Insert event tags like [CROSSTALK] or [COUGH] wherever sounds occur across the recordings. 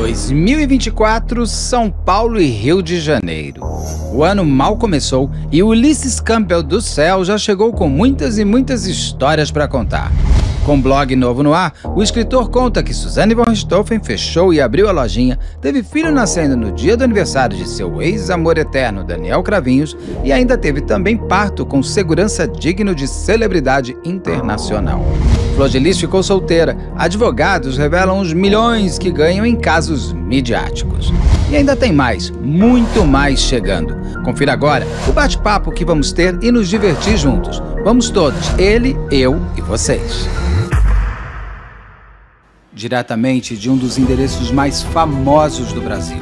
2024, São Paulo e Rio de Janeiro. O ano mal começou e o Ulisses Campbell do Céu já chegou com muitas e muitas histórias para contar. Com blog novo no ar, o escritor conta que Suzanne von Richthofen fechou e abriu a lojinha, teve filho nascendo no dia do aniversário de seu ex-amor eterno Daniel Cravinhos e ainda teve também parto com segurança digno de celebridade internacional. Flor de Lis ficou solteira. Advogados revelam os milhões que ganham em casos midiáticos. E ainda tem mais, muito mais chegando. Confira agora o bate-papo que vamos ter e nos divertir juntos. Vamos todos, ele, eu e vocês. Diretamente de um dos endereços mais famosos do Brasil.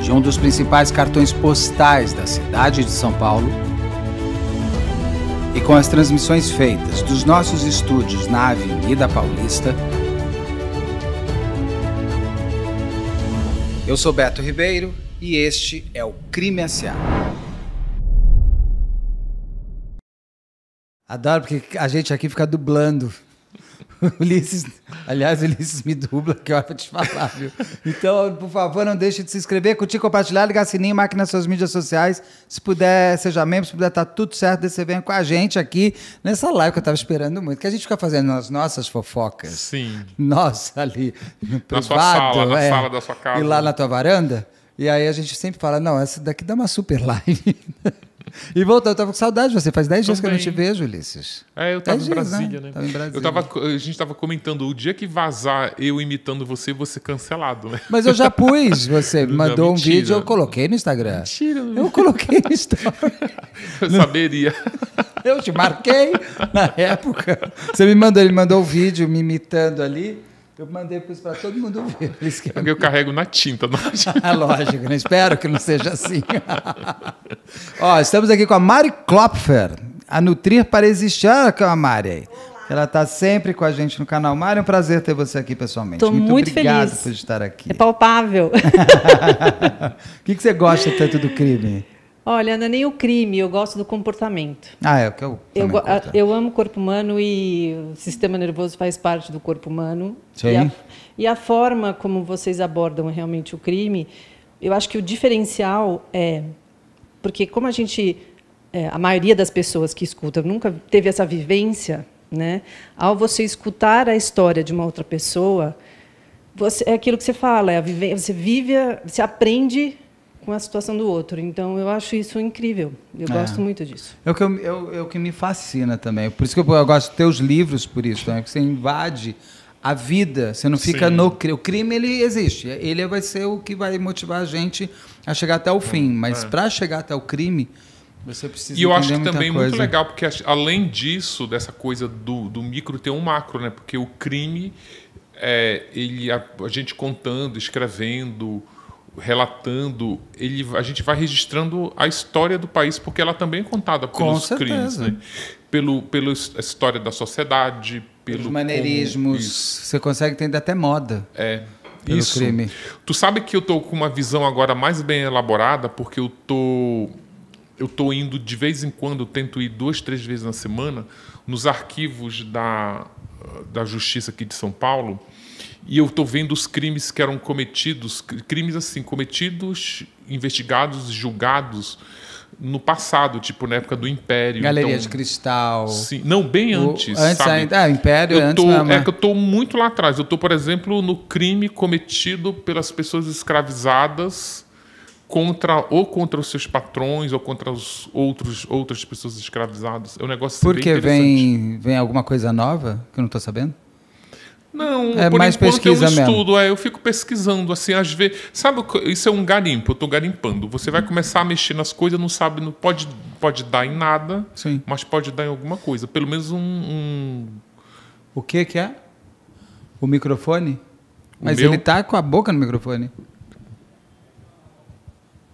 De um dos principais cartões postais da cidade de São Paulo e com as transmissões feitas dos nossos estúdios na Avenida Paulista. Eu sou Beto Ribeiro e este é o Crime S.A. Adoro porque a gente aqui fica dublando. [LAUGHS] Ulisses, aliás, Ulisses me dubla, que hora pra te falar, viu? Então, por favor, não deixe de se inscrever, curtir, compartilhar, ligar sininho, marque nas suas mídias sociais. Se puder, seja membro, se puder, tá tudo certo você vem com a gente aqui nessa live que eu tava esperando muito, que a gente fica fazendo as nossas fofocas. Sim. Nossa, ali no privado. Na sua sala, é, na sala da sua casa. E lá na tua varanda. E aí a gente sempre fala, não, essa daqui dá uma super live. [LAUGHS] E voltando, eu tava com saudade de você. Faz 10 dias que eu não te vejo, Ulisses. É, eu tava dez em Brasília, dias, né? né? Tava em Brasília. Eu tava, a gente tava comentando, o dia que vazar eu imitando você, você cancelado, né? Mas eu já pus, [LAUGHS] você não, mandou mentira. um vídeo, eu coloquei no Instagram. Mentira. Não. Eu coloquei no Instagram. [LAUGHS] eu saberia. Eu te marquei na época. Você me mandou, ele mandou o um vídeo me imitando ali. Eu mandei para todo mundo ver. Eu, eu carrego na tinta. Não... [LAUGHS] Ah, lógico, né? espero que não seja assim. [LAUGHS] Ó, estamos aqui com a Mari Klopfer, a Nutrir para Existir. Olha é a Mari Ela está sempre com a gente no canal. Mari, é um prazer ter você aqui pessoalmente. Estou muito, muito obrigado feliz. por estar aqui. É palpável. [LAUGHS] o que, que você gosta tanto do crime? Olha, não é nem o crime, eu gosto do comportamento. Ah, é o que eu. Eu, eu amo o corpo humano e o sistema nervoso faz parte do corpo humano. Sim. E a, e a forma como vocês abordam realmente o crime, eu acho que o diferencial é. Porque, como a gente. É, a maioria das pessoas que escuta nunca teve essa vivência, né? Ao você escutar a história de uma outra pessoa, você, é aquilo que você fala, é vive, você vive, você aprende com a situação do outro. Então, eu acho isso incrível. Eu é. gosto muito disso. É o que, eu, é o é que me fascina também. Por isso que eu, eu gosto de ter os livros, por isso, né? que você invade a vida. Você não fica Sim. no crime. O crime ele existe. Ele vai ser o que vai motivar a gente a chegar até o fim. É. Mas é. para chegar até o crime, você precisa. E eu acho que também é muito legal porque além disso dessa coisa do, do micro tem um macro, né? Porque o crime é, ele a, a gente contando, escrevendo relatando, ele, a gente vai registrando a história do país, porque ela também é contada pelos crimes, né? pelo pela história da sociedade, pelo Os maneirismos. você consegue entender até moda. É. Isso. Crime. Tu sabe que eu tô com uma visão agora mais bem elaborada, porque eu tô eu tô indo de vez em quando, tento ir duas, três vezes na semana nos arquivos da da Justiça aqui de São Paulo e eu estou vendo os crimes que eram cometidos, crimes assim, cometidos, investigados, julgados no passado, tipo na época do Império. Galeria então, de Cristal. Sim, não, bem antes. O, antes sabe? Ah, Império, eu tô, antes. Mesmo. É, é que eu estou muito lá atrás. Eu estou, por exemplo, no crime cometido pelas pessoas escravizadas contra ou contra os seus patrões ou contra os outros outras pessoas escravizadas. É um negócio assim, Porque bem interessante. vem vem alguma coisa nova que eu não estou sabendo? Não, é por mais enquanto pesquisa eu estudo, mesmo. É, eu fico pesquisando, assim, às vezes. Sabe, isso é um garimpo, eu estou garimpando. Você vai começar a mexer nas coisas, não sabe, não pode, pode dar em nada, Sim. mas pode dar em alguma coisa. Pelo menos um. um... O que que é? O microfone? O mas meu? ele tá com a boca no microfone.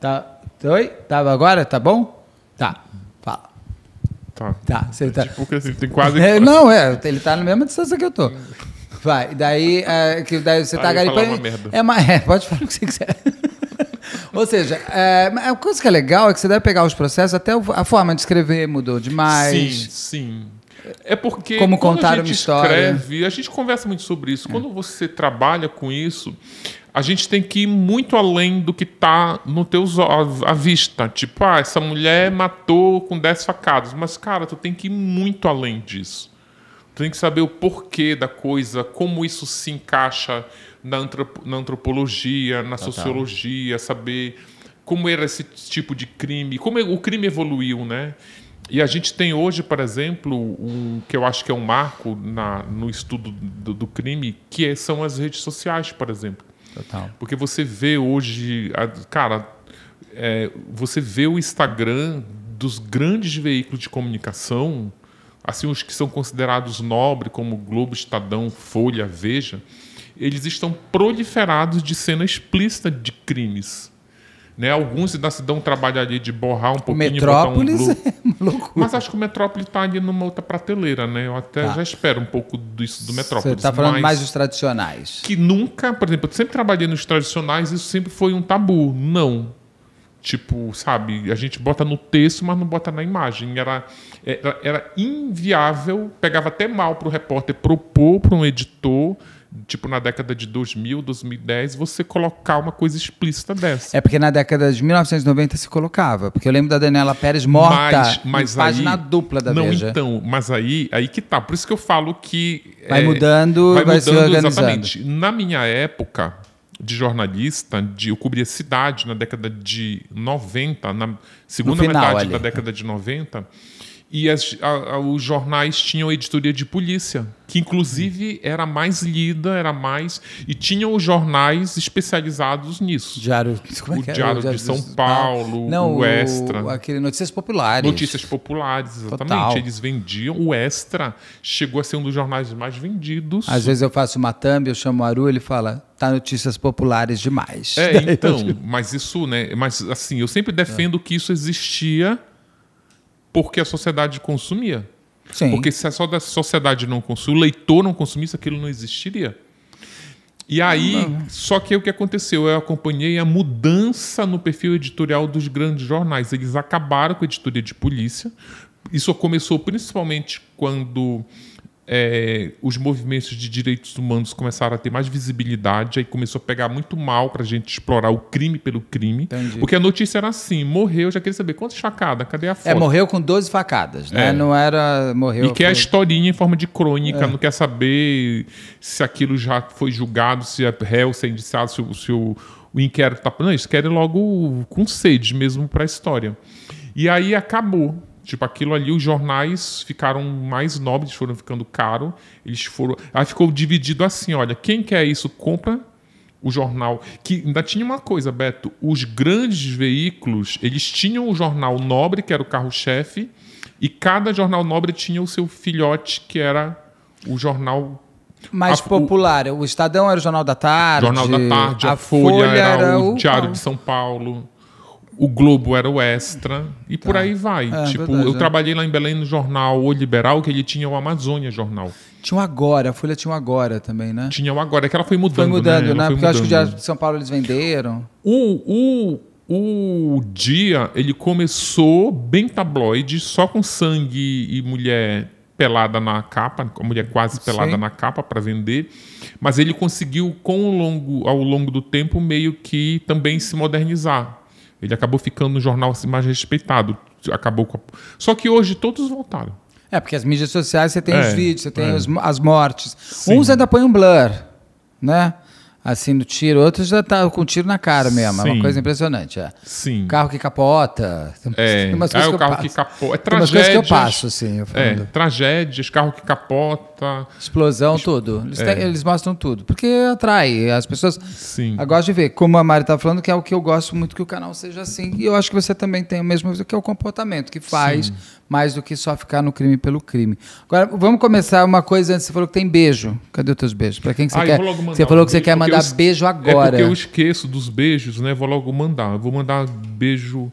Tá. Oi? Tava agora? Tá bom? Tá. Fala. Tá. Tá, você é tá. Tipo, assim, tem quase. [LAUGHS] É, não, é, ele tá na mesma distância que eu tô. Vai, daí, é, que daí você tá Aí eu uma merda. É, [LAUGHS] é, pode falar o que você quiser. [LAUGHS] Ou seja, é, é a coisa que é legal é que você deve pegar os processos, até a forma de escrever mudou demais. Sim, sim. É porque Como quando a gente uma história. escreve, a gente conversa muito sobre isso. É. Quando você trabalha com isso, a gente tem que ir muito além do que está no teus ó- à vista. Tipo, ah, essa mulher matou com 10 facadas, mas cara, tu tem que ir muito além disso. Tu tem que saber o porquê da coisa, como isso se encaixa na, na antropologia, na Total. sociologia, saber como era esse tipo de crime, como o crime evoluiu, né? E a gente tem hoje, por exemplo, um que eu acho que é um marco na, no estudo do, do crime, que é, são as redes sociais, por exemplo. Total. Porque você vê hoje, a, cara, é, você vê o Instagram dos grandes veículos de comunicação assim os que são considerados nobres, como Globo, Estadão, Folha, Veja, eles estão proliferados de cena explícita de crimes. Né? Alguns ainda se dão um trabalho ali de borrar um pouquinho. Metrópolis um [LAUGHS] é loucura. Mas acho que o Metrópolis está ali numa outra prateleira, né? Eu até tá. já espero um pouco disso do Metrópolis. Você está falando mais dos tradicionais. Que nunca, por exemplo, eu sempre trabalhei nos tradicionais, isso sempre foi um tabu. Não. Tipo, sabe, a gente bota no texto, mas não bota na imagem. Era, era, era inviável, pegava até mal para o repórter propor para um editor tipo na década de 2000, 2010, você colocar uma coisa explícita dessa. É porque na década de 1990 se colocava, porque eu lembro da Daniela Pérez morta mas, mas aí, página dupla da não, Veja. Não, então, mas aí, aí que tá. Por isso que eu falo que... Vai é, mudando, vai, vai mudando, se organizando. Exatamente. Na minha época, de jornalista, de, eu cobria cidade na década de 90, na segunda metade ali. da década de 90 e as, a, a, os jornais tinham editoria de polícia, que inclusive era mais lida, era mais. E tinham os jornais especializados nisso. Diário, como é que é? o, Diário, o Diário de São Paulo, Não, o Extra. O, aquele Notícias Populares. Notícias Populares, exatamente. Total. Eles vendiam. O Extra chegou a ser um dos jornais mais vendidos. Às vezes eu faço uma thumb, eu chamo o Aru, ele fala. Tá notícias populares demais. É, [LAUGHS] então, mas isso, né? Mas assim, eu sempre defendo é. que isso existia porque a sociedade consumia. Sim. Porque se só a sociedade não consumir, o leitor não consumisse, aquilo não existiria. E aí, não, não. só que o que aconteceu? Eu acompanhei a mudança no perfil editorial dos grandes jornais. Eles acabaram com a editoria de polícia. Isso começou principalmente quando é, os movimentos de direitos humanos começaram a ter mais visibilidade, aí começou a pegar muito mal para a gente explorar o crime pelo crime. Entendi. Porque a notícia era assim: morreu, já queria saber quantas facadas, cadê a é, foto? É, morreu com 12 facadas, né? É. Não era. Morreu. E que foi... É a historinha em forma de crônica, é. não quer saber se aquilo já foi julgado, se é réu, se é indiciado, se, o, se o, o inquérito está Não, eles querem logo com sede mesmo para a história. E aí acabou Tipo, aquilo ali, os jornais ficaram mais nobres, foram ficando caro. Eles foram. Aí ficou dividido assim: olha, quem quer isso, compra o jornal. Que ainda tinha uma coisa, Beto: os grandes veículos, eles tinham o jornal nobre, que era o carro-chefe, e cada jornal nobre tinha o seu filhote, que era o jornal mais a, popular. O, o, Estadão era o Jornal da Tarde. Jornal da Tarde, a, a Folha, Folha, era, o Diário de São Paulo o Globo era o extra e tá. por aí vai. É, tipo, verdade, eu é. trabalhei lá em Belém no jornal O Liberal, que ele tinha o Amazônia Jornal. Tinha o Agora, a Folha tinha o Agora também, né? Tinha o Agora, que ela foi mudando. Foi mudando, né? né? Porque mudando. eu acho que o Diário de São Paulo eles venderam. O, o, o dia, ele começou bem tabloide, só com sangue e mulher pelada na capa, a mulher quase pelada Sim. na capa para vender, mas ele conseguiu com o longo, ao longo do tempo meio que também se modernizar ele acabou ficando no jornal assim, mais respeitado. Acabou a... Só que hoje todos voltaram. É, porque as mídias sociais você tem é, os vídeos, você tem é. as mortes. Sim. Uns ainda põem um blur, né? assim no tiro. Outros já estavam tá com tiro na cara mesmo. Sim. É uma coisa impressionante. É. Sim. Carro que capota. É, é. Tem umas coisas que o carro que capota. É tragédias. Tem umas coisas que eu passo, assim. Eu é, tragédias, carro que capota. Explosão, tudo. Eles, é. têm, eles, mostram tudo. Porque atrai. As pessoas Sim. gosto de ver. Como a Mari tá falando, que é o que eu gosto muito que o canal seja assim. E eu acho que você também tem o mesmo que é o comportamento que faz. Sim mais do que só ficar no crime pelo crime. Agora, vamos começar uma coisa antes. Você falou que tem beijo. Cadê os teus beijos? Para quem que você ah, quer? Você falou que você quer mandar eu... beijo agora. É porque eu esqueço dos beijos, né? Vou logo mandar. Eu vou mandar beijo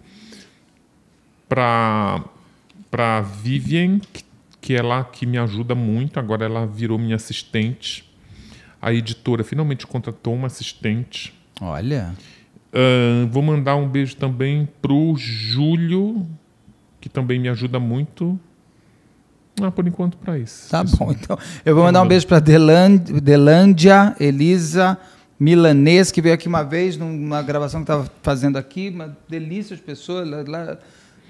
para para Vivian, que é lá que me ajuda muito. Agora ela virou minha assistente. A editora finalmente contratou uma assistente. Olha. Uh, vou mandar um beijo também pro Júlio que também me ajuda muito. Ah, por enquanto, para isso. Tá isso. bom, então. Eu vou mandar um beijo para Delândia, Elisa, milanês, que veio aqui uma vez numa gravação que estava fazendo aqui. Uma delícia de pessoas. Lá, lá,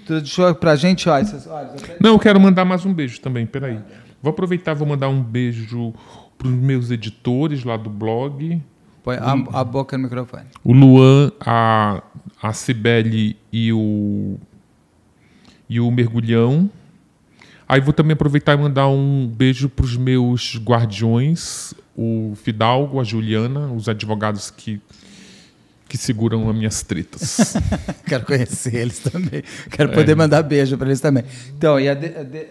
deixou para a gente. Ó, essas, até... Não, eu quero mandar mais um beijo também. Peraí. Vou aproveitar vou mandar um beijo para os meus editores lá do blog. Põe a, a, boca no microfone. O Luan, a, a Cibele e o e o mergulhão. Aí vou também aproveitar e mandar um beijo para os meus guardiões, o Fidalgo, a Juliana, os advogados que que seguram as minhas tretas. [LAUGHS] Quero conhecer eles também. Quero é. poder mandar beijo para eles também. Então, e a, de, a, de,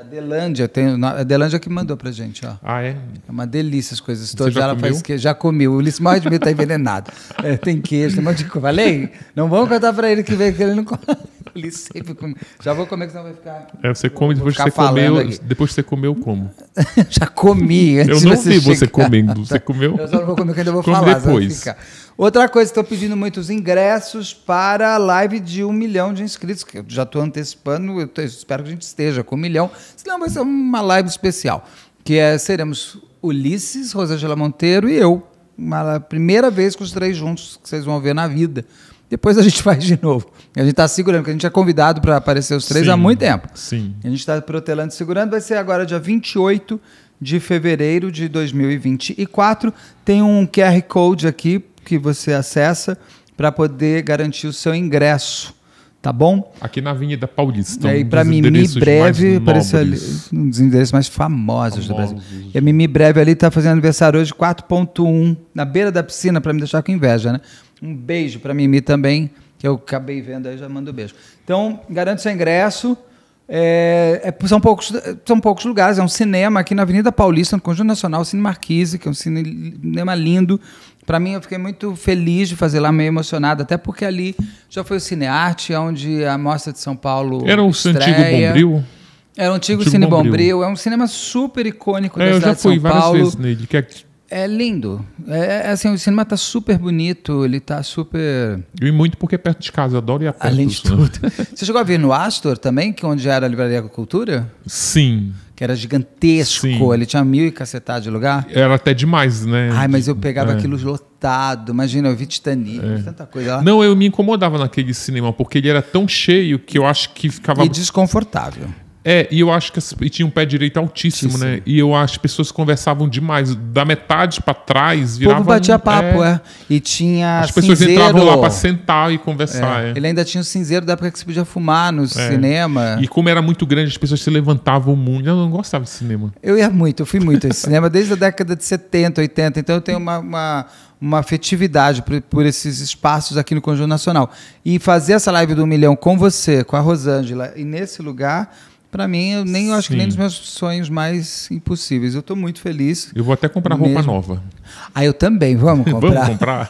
a, Delândia, tem, a Delândia é que mandou para gente. Ó. Ah, é? É uma delícia as coisas. Todas já ela comeu? faz que Já comi. O Ulisses morre de mim está envenenado. É, tem queijo, tem um monte de coisa. Falei? Não vamos contar para ele que vem que ele não come. [LAUGHS] Ele sempre come. Já vou comer, que senão vai ficar. É, você come depois que você comeu. Aqui. Depois que você comeu, como? [LAUGHS] já comi. eu não vi chegar. você comendo. Você comeu? Eu só não vou comer, que ainda vou Come falar. Depois. Outra coisa, estou pedindo muitos ingressos para a live de um milhão de inscritos, que eu já estou antecipando, eu espero que a gente esteja com um milhão, senão vai ser uma live especial, que é, seremos Ulisses, Rosângela Monteiro e eu, uma primeira vez com os três juntos, que vocês vão ver na vida. Depois a gente [LAUGHS] faz de novo. A gente está segurando, porque a gente é convidado para aparecer os três sim, há muito tempo. Sim. A gente está protelando segurando. Vai ser agora dia 28 de fevereiro de 2024. Tem um QR Code aqui que você acessa para poder garantir o seu ingresso. Tá bom? Aqui na Avenida Paulista. É, e para Mimi Breve, parece ali, um dos endereços mais famosos, famosos, do Brasil. E a Mimi Breve ali está fazendo aniversário hoje, 4.1, na beira da piscina, para me deixar com inveja, né? Um beijo para Mimi também, que eu acabei vendo aí, já mando um beijo. Então, garante seu ingresso. É, é, são, poucos, são poucos lugares. É um cinema aqui na Avenida Paulista, no Conjunto Nacional, Cine Marquise, que é um cinema lindo, para mim, eu fiquei muito feliz de fazer lá, meio emocionado, até porque ali já foi o Cinearte, onde a Mostra de São Paulo. Era o antigo Bombril? Era o antigo, antigo Cine Bombril. Bombril. É um cinema super icônico é, da cidade de São Paulo. Eu já fui várias vezes nele. Que é... é lindo. É, é, é, assim, o cinema está super bonito, ele está super... E muito porque é perto de casa, adoro ir a perto. Além de tudo. [LAUGHS] Você chegou a vir no Astor também, que é onde era a Livraria Cultura? Sim que era gigantesco, Sim. ele tinha mil e cacetado de lugar. Era até demais, né? Ai, mas eu pegava é. aquilo lotado. Imagina, eu vi Titanic, é. tanta coisa lá. Não, eu me incomodava naquele cinema, porque ele era tão cheio que eu acho que ficava. E desconfortável. É, e eu acho que e tinha um pé direito altíssimo, né? altíssimo. né? E eu acho que pessoas conversavam demais. Da metade para trás virava. O povo batia papo, é. é. E tinha. As pessoas entravam lá para sentar e conversar. É. É. Ele ainda tinha o cinzeiro da época que se podia fumar no é. cinema. E como era muito grande, as pessoas se levantavam muito. Eu não gostava de cinema. Eu ia muito, eu fui muito ao cinema desde a década de 70, 80. Então eu tenho uma, uma uma afetividade por, por, esses espaços aqui no Conjunto Nacional. E fazer essa live do um milhão com você, com a Rosângela, e nesse lugar para mim, eu nem eu acho que nem dos meus sonhos mais impossíveis. Eu estou muito feliz. Eu vou até comprar roupa nova. Ah, eu também. Vamos comprar. [LAUGHS] Vamos comprar.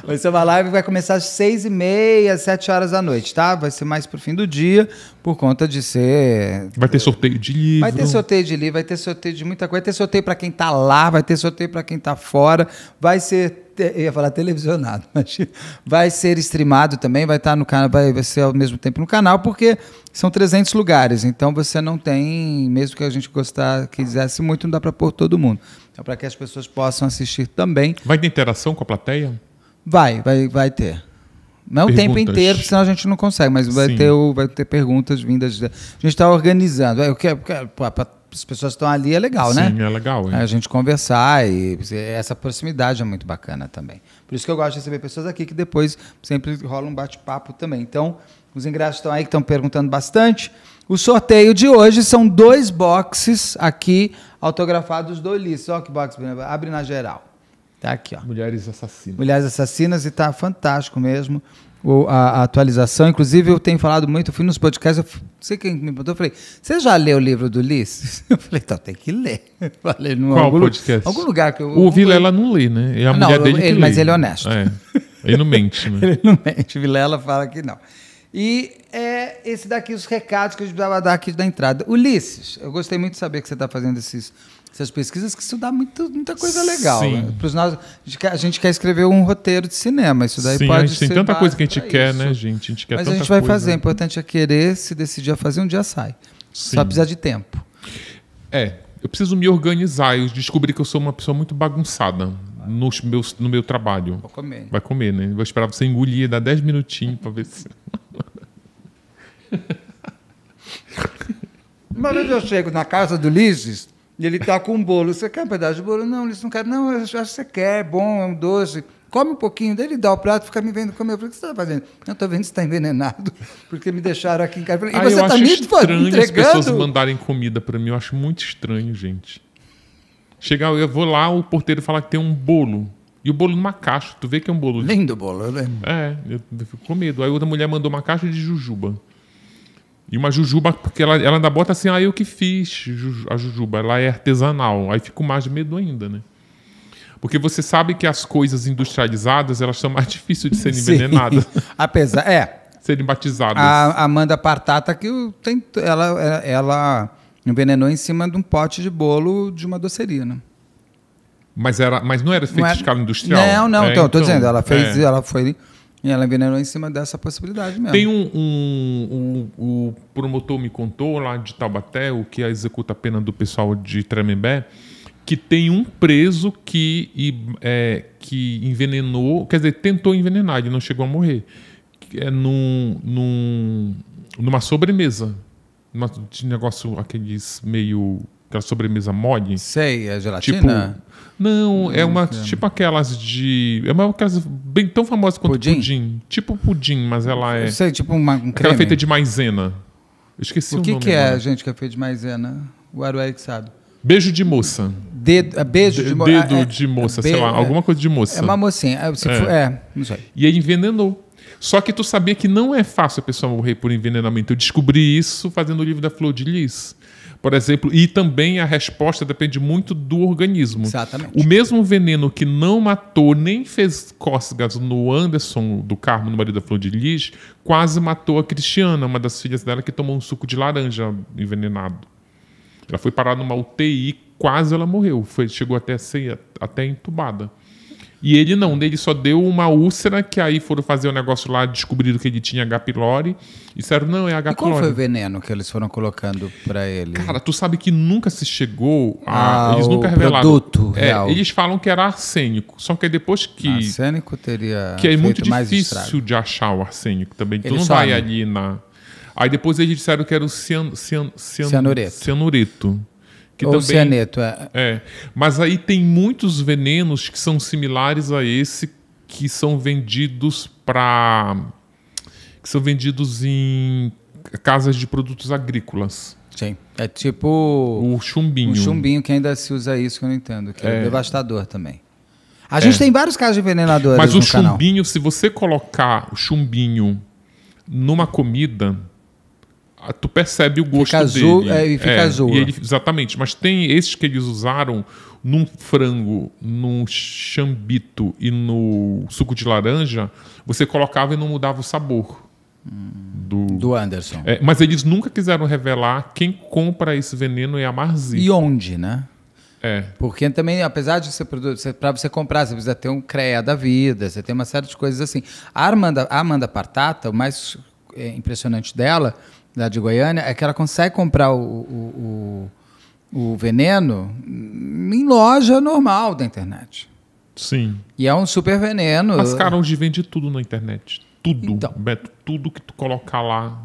[LAUGHS] vai ser uma live vai começar às seis e meia, sete horas da noite, tá? Vai ser mais pro fim do dia, por conta de ser. Vai ter sorteio de livro. Vai ter sorteio de livro, vai ter sorteio de muita coisa. Vai ter sorteio para quem está lá, vai ter sorteio para quem está fora. Vai ser ia falar televisionado, [LAUGHS] mas vai ser streamado também, vai estar tá no canal, vai, vai ser ao mesmo tempo no canal, porque são 300 lugares, então você não tem, mesmo que a gente gostar, quisesse muito, não dá para pôr todo mundo. É então, para que as pessoas possam assistir também. Vai ter interação com a plateia? Vai, vai, vai ter. Não o tempo inteiro, porque senão a gente não consegue, mas vai ter, vai ter perguntas vindas. A gente está organizando. É, eu quero, eu quero as pessoas estão ali é legal, Sim, né? Sim, é legal. Hein? A gente conversar e essa proximidade é muito bacana também. Por isso que eu gosto de receber pessoas aqui que depois sempre rola um bate-papo também. Então, os ingressos estão aí que estão perguntando bastante. O sorteio de hoje são dois boxes aqui autografados do Ulisses. Olha que box, abre na geral. Tá aqui, ó. Mulheres Assassinas. Mulheres Assassinas e tá fantástico mesmo a, a, atualização. Inclusive, eu tenho falado muito, eu fui nos podcasts, eu sei quem me perguntou, eu falei, você já leu o livro do Ulisses? [LAUGHS] Eu falei, então tem que ler. falei, Qual algum, podcast? Algum lugar que eu. O Vilela não lê, né? É a ah, não, mulher dele ele, que Mas lê. ele é honesto. É. Ele não mente, né? [LAUGHS] ele não mente. Vilela fala que não. E é, esse daqui, os recados que eu precisava dar aqui da entrada. Ulisses, eu gostei muito de saber que você está fazendo esses essas pesquisas que isso dá muito, muita coisa legal. Sim. Né? Pros nós, a gente quer escrever um roteiro de cinema, isso daí Sim, pode a gente ser. Tem tanta coisa que a gente é quer, isso. né, gente? A gente quer Mas a gente vai coisa. fazer, o importante é querer, se decidir a fazer, um dia sai. Sim. Só precisar de tempo. É, eu preciso me organizar. Eu descobri que eu sou uma pessoa muito bagunçada no meu, no meu trabalho. Vou comer. Vai comer, né? Vou esperar você engolir, dar 10 minutinhos para ver se. vez eu chego na casa do Lises ele está com um bolo. Você quer um pedaço de bolo? Não, eles não querem. Não, eu acho que você quer, é bom, é um doce. Come um pouquinho. Daí ele dá o prato, fica me vendo comer. Eu falei, o que você está fazendo? Não, estou vendo que você está envenenado, [LAUGHS] porque me deixaram aqui em casa. Falei, e ah, você está me estranho as pessoas mandarem comida para mim. Eu acho muito estranho, gente. Chegar, eu vou lá, o porteiro fala que tem um bolo. E o bolo numa caixa. Tu vê que é um bolo. Lindo bolo, né? É, eu fico com medo. Aí outra mulher mandou uma caixa de jujuba. E uma jujuba, porque ela, ela ainda bota assim, ah, eu que fiz a jujuba, ela é artesanal. Aí fico mais medo ainda, né? Porque você sabe que as coisas industrializadas, elas são mais [LAUGHS] difíceis de serem Sim. envenenadas. [LAUGHS] Apesar, é. serem batizadas. A Amanda Partata, que tem, ela, ela envenenou em cima de um pote de bolo de uma doceria, né? Mas, era, mas não era é- feito não era... escala industrial? Não, não, é, então, então, tô dizendo, ela fez, é. ela foi e ela envenenou em cima dessa possibilidade mesmo. Tem um, um, um, O promotor me contou lá de Taubaté, o que é executa a pena do pessoal de Tremembé, que tem um preso que, é, que envenenou, quer dizer, tentou envenenar, ele não chegou a morrer. É num, num, numa sobremesa. Numa, de negócio, aqueles meio. aquela sobremesa mole. Sei, é gelatina? Tipo, não, é uma tipo aquelas de. É uma aquelas bem tão famosa quanto pudim. pudim. Tipo pudim, mas ela é. Isso aí, tipo uma, um creme. feita de maisena. Eu esqueci o, o que nome. O que é, a gente, que é feita de maisena? O Arué sabe. Beijo de moça. Dedo, é beijo de, moça. Dedo é, é, de moça, sei lá, alguma coisa de moça. É uma mocinha. É, não sei. E aí envenenou. Só que tu sabia que não é fácil a pessoa morrer por envenenamento. Eu descobri isso fazendo o livro da Flor de Lis. Por exemplo, e também a resposta depende muito do organismo. Exatamente. O mesmo veneno que não matou nem fez cócegas no Anderson do Carmo, no marido da Flor de Lis, quase matou a Cristiana, uma das filhas dela que tomou um suco de laranja envenenado. Ela foi parar numa UTI, quase ela morreu. Foi, chegou até a ser até entubada. E ele não, ele só deu uma úlcera, que aí foram fazer o um negócio lá, descobriram que ele tinha H. pylori. E disseram, não, é H. pylori. E qual foi o veneno que eles foram colocando para ele? Cara, tu sabe que nunca se chegou a. Ah, eles nunca revelaram. produto é, real. Eles falam que era arsênico. Só que depois que. Arsênico teria. Que é muito difícil de achar o arsênico também. Tu ele não vai ali na. Aí depois eles disseram que era o cian, cian, cian, cianureto. cianureto. Que Ou também, cianeto, é. é. Mas aí tem muitos venenos que são similares a esse que são vendidos para que são vendidos em casas de produtos agrícolas. Sim. É tipo o chumbinho. O chumbinho que ainda se usa isso que eu não entendo, que é, é devastador também. A gente é. tem vários casos de envenenadores Mas o chumbinho, canal. se você colocar o chumbinho numa comida, ah, tu percebe o gosto fica azul, dele. É, fica é, azul. E ele, é. exatamente. Mas tem esses que eles usaram num frango, num chambito e no suco de laranja, você colocava e não mudava o sabor. Do, hum. do Anderson. É, mas eles nunca quiseram revelar quem compra esse veneno é a Marzia E onde, né? É. Porque também, apesar de você para você comprar, você precisa ter um CREA da vida, você tem uma série de coisas assim. A Amanda, a Amanda Partata, o mais é, impressionante dela da de Goiânia é que ela consegue comprar o, o, o, o veneno em loja normal da internet. Sim. E é um super veneno. As caras hoje vendem tudo na internet. Tudo. Então. Beto, tudo que tu colocar lá.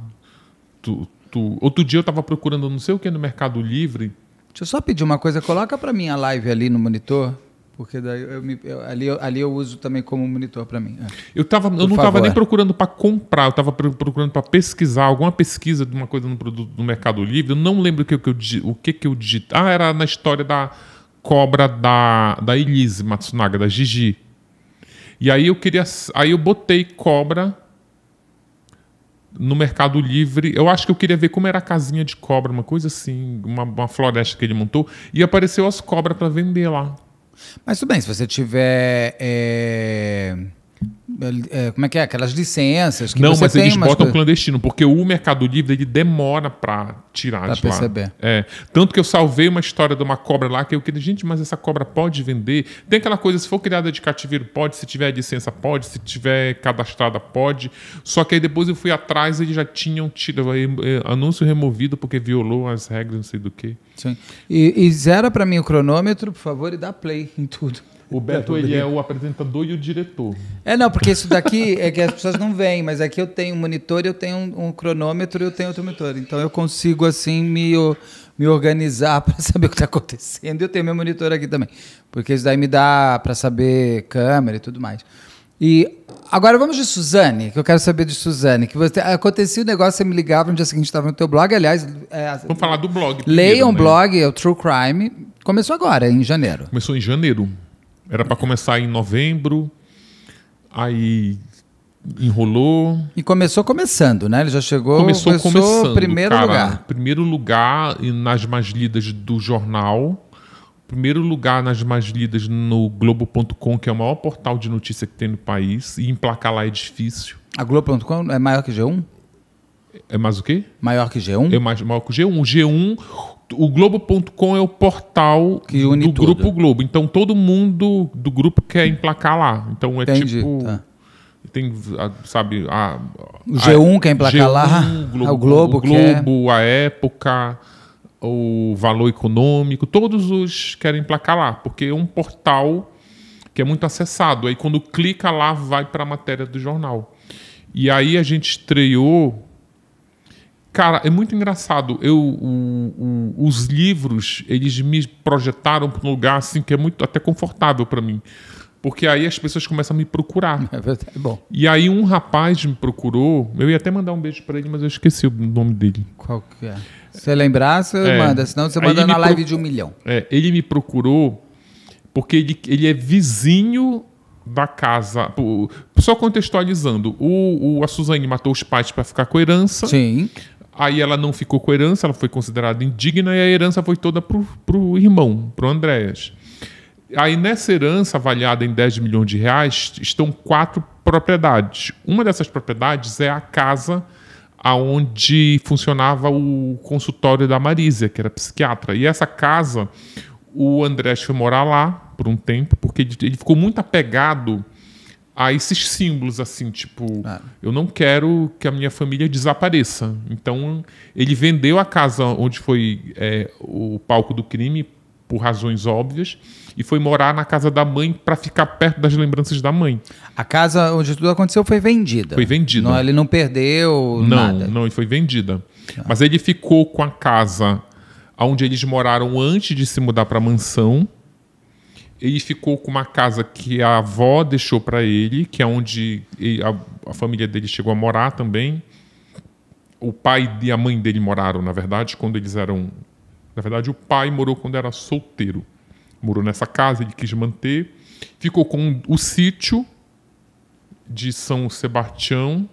Tu, tu... Outro dia eu tava procurando não sei o que no Mercado Livre. Deixa eu só pedir uma coisa. Coloca para mim a live ali no monitor. Porque daí eu me, eu, ali, eu, ali eu uso também como monitor para mim. É. Eu, tava, eu não estava nem procurando para comprar, eu estava procurando para pesquisar, alguma pesquisa de uma coisa no produto do Mercado Livre. Eu não lembro o que, que, eu, o que, que eu digitei. Ah, era na história da cobra da, da Elise Matsunaga, da Gigi. E aí eu queria. Aí eu botei cobra no Mercado Livre. Eu acho que eu queria ver como era a casinha de cobra, uma coisa assim, uma, uma floresta que ele montou. E apareceu as cobras para vender lá. Mas tudo bem, se você tiver. É é, como é que é? Aquelas licenças que Não, você mas tem, eles mas botam coisa... clandestino, porque o Mercado Livre ele demora para tirar pra de perceber. lá. É. Tanto que eu salvei uma história de uma cobra lá que eu queria, gente, mas essa cobra pode vender? Tem aquela coisa, se for criada de cativeiro, pode, se tiver licença, pode, se tiver cadastrada, pode. Só que aí depois eu fui atrás e eles já tinham tirado eh, eh, anúncio removido porque violou as regras, não sei do que. Sim. E, e zera para mim o cronômetro, por favor, e dá play em tudo. O Beto ele é o apresentador e o diretor. É, não, porque isso daqui é que as pessoas não veem, mas aqui é eu tenho um monitor, eu tenho um, um cronômetro e eu tenho outro monitor. Então eu consigo, assim, me, me organizar [LAUGHS] para saber o que está acontecendo. Eu tenho meu monitor aqui também, porque isso daí me dá para saber câmera e tudo mais. E agora vamos de Suzane, que eu quero saber de Suzane. Que você, acontecia o um negócio, você me ligava no dia seguinte, estava no teu blog. Aliás, é, vamos falar do blog. Leia um né? blog, é o True Crime. Começou agora, em janeiro. Começou em janeiro. Era para começar em novembro, aí enrolou. E começou começando, né? Ele já chegou. Começou, começou começando. Primeiro cara, lugar. Primeiro lugar nas mais lidas do jornal. Primeiro lugar nas mais lidas no Globo.com, que é o maior portal de notícia que tem no país. E emplacar lá é difícil. A Globo.com é maior que G1? É mais o quê? Maior que G1? É mais, maior que o G1. O G1, o Globo.com é o portal que une do tudo. Grupo Globo. Então todo mundo do grupo quer emplacar lá. Então é Entendi, tipo. Tá. Tem, sabe, a, o G1 a, quer emplacar G1, lá, [LAUGHS] Globo, o Globo, o Globo a época, o valor econômico, todos os querem emplacar lá, porque é um portal que é muito acessado. Aí quando clica lá, vai para a matéria do jornal. E aí a gente estreou Cara, é muito engraçado. Eu, o, o, os livros, eles me projetaram para um lugar assim que é muito até confortável para mim. Porque aí as pessoas começam a me procurar. É verdade, bom. E aí um rapaz me procurou, eu ia até mandar um beijo para ele, mas eu esqueci o nome dele. Qual que é? Se lembrar, você é, manda, senão você manda na live de um milhão. É, ele me procurou porque ele, ele é vizinho da casa. Só contextualizando, o, o a Suzane matou os pais para ficar com a herança. Sim. Aí ela não ficou com a herança, ela foi considerada indigna e a herança foi toda para o irmão, para o Andréas. Aí nessa herança avaliada em 10 milhões de reais estão quatro propriedades. Uma dessas propriedades é a casa aonde funcionava o consultório da Marísia, que era psiquiatra. E essa casa, o Andrés foi morar lá por um tempo, porque ele ficou muito apegado a esses símbolos, assim, tipo, ah. eu não quero que a minha família desapareça. Então, ele vendeu a casa onde foi é, o palco do crime, por razões óbvias, e foi morar na casa da mãe para ficar perto das lembranças da mãe. A casa onde tudo aconteceu foi vendida. Foi vendida. Não, ele não perdeu não, nada. Não, não, foi vendida. Ah. Mas ele ficou com a casa onde eles moraram antes de se mudar para a mansão ele ficou com uma casa que a avó deixou para ele, que é onde a, a, família dele chegou a morar também. O pai e a mãe dele moraram, na verdade, quando eles eram. Na verdade, o pai morou quando era solteiro. Morou nessa casa, ele quis manter. Ficou com o sítio de São Sebastião.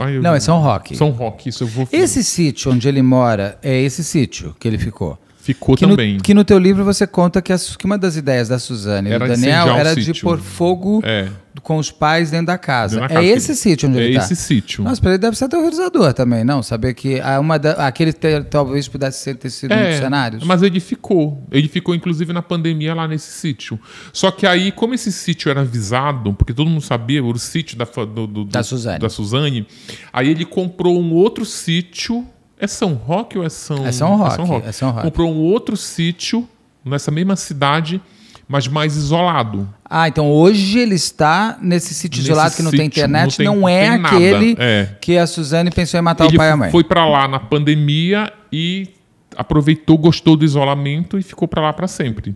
Ai, não, é São Roque. São Roque, isso eu vou. Esse sítio onde ele mora é esse sítio que ele ficou. Ficou que também. No, que no teu livro você conta que, a, que uma das ideias da Suzane e do Daniel era de sítio. pôr fogo é. com os pais dentro da casa. Dentro da é casa é esse sítio onde é ele está. É esse sítio. Nossa, para ele deve ser aterrorizador também, não? Saber que uma da, aquele ter, talvez pudesse ter sido é, um dos cenários. Mas ele ficou. Ele ficou, inclusive, na pandemia lá nesse sítio. Só que aí, como esse sítio era avisado, porque todo mundo sabia, o sítio da, do, do, da, Suzane. da Suzane, aí ele comprou um outro sítio é São Roque ou é São... É São Roque. É São Roque. É São Roque. Comprou um outro sítio nessa mesma cidade, mas mais isolado. Ah, então hoje ele está nesse sítio nesse isolado que não tem internet, não, tem, não é tem aquele é. que a Suzane pensou em matar ele o pai e a mãe. Foi para lá na pandemia e aproveitou, gostou do isolamento e ficou para lá para sempre.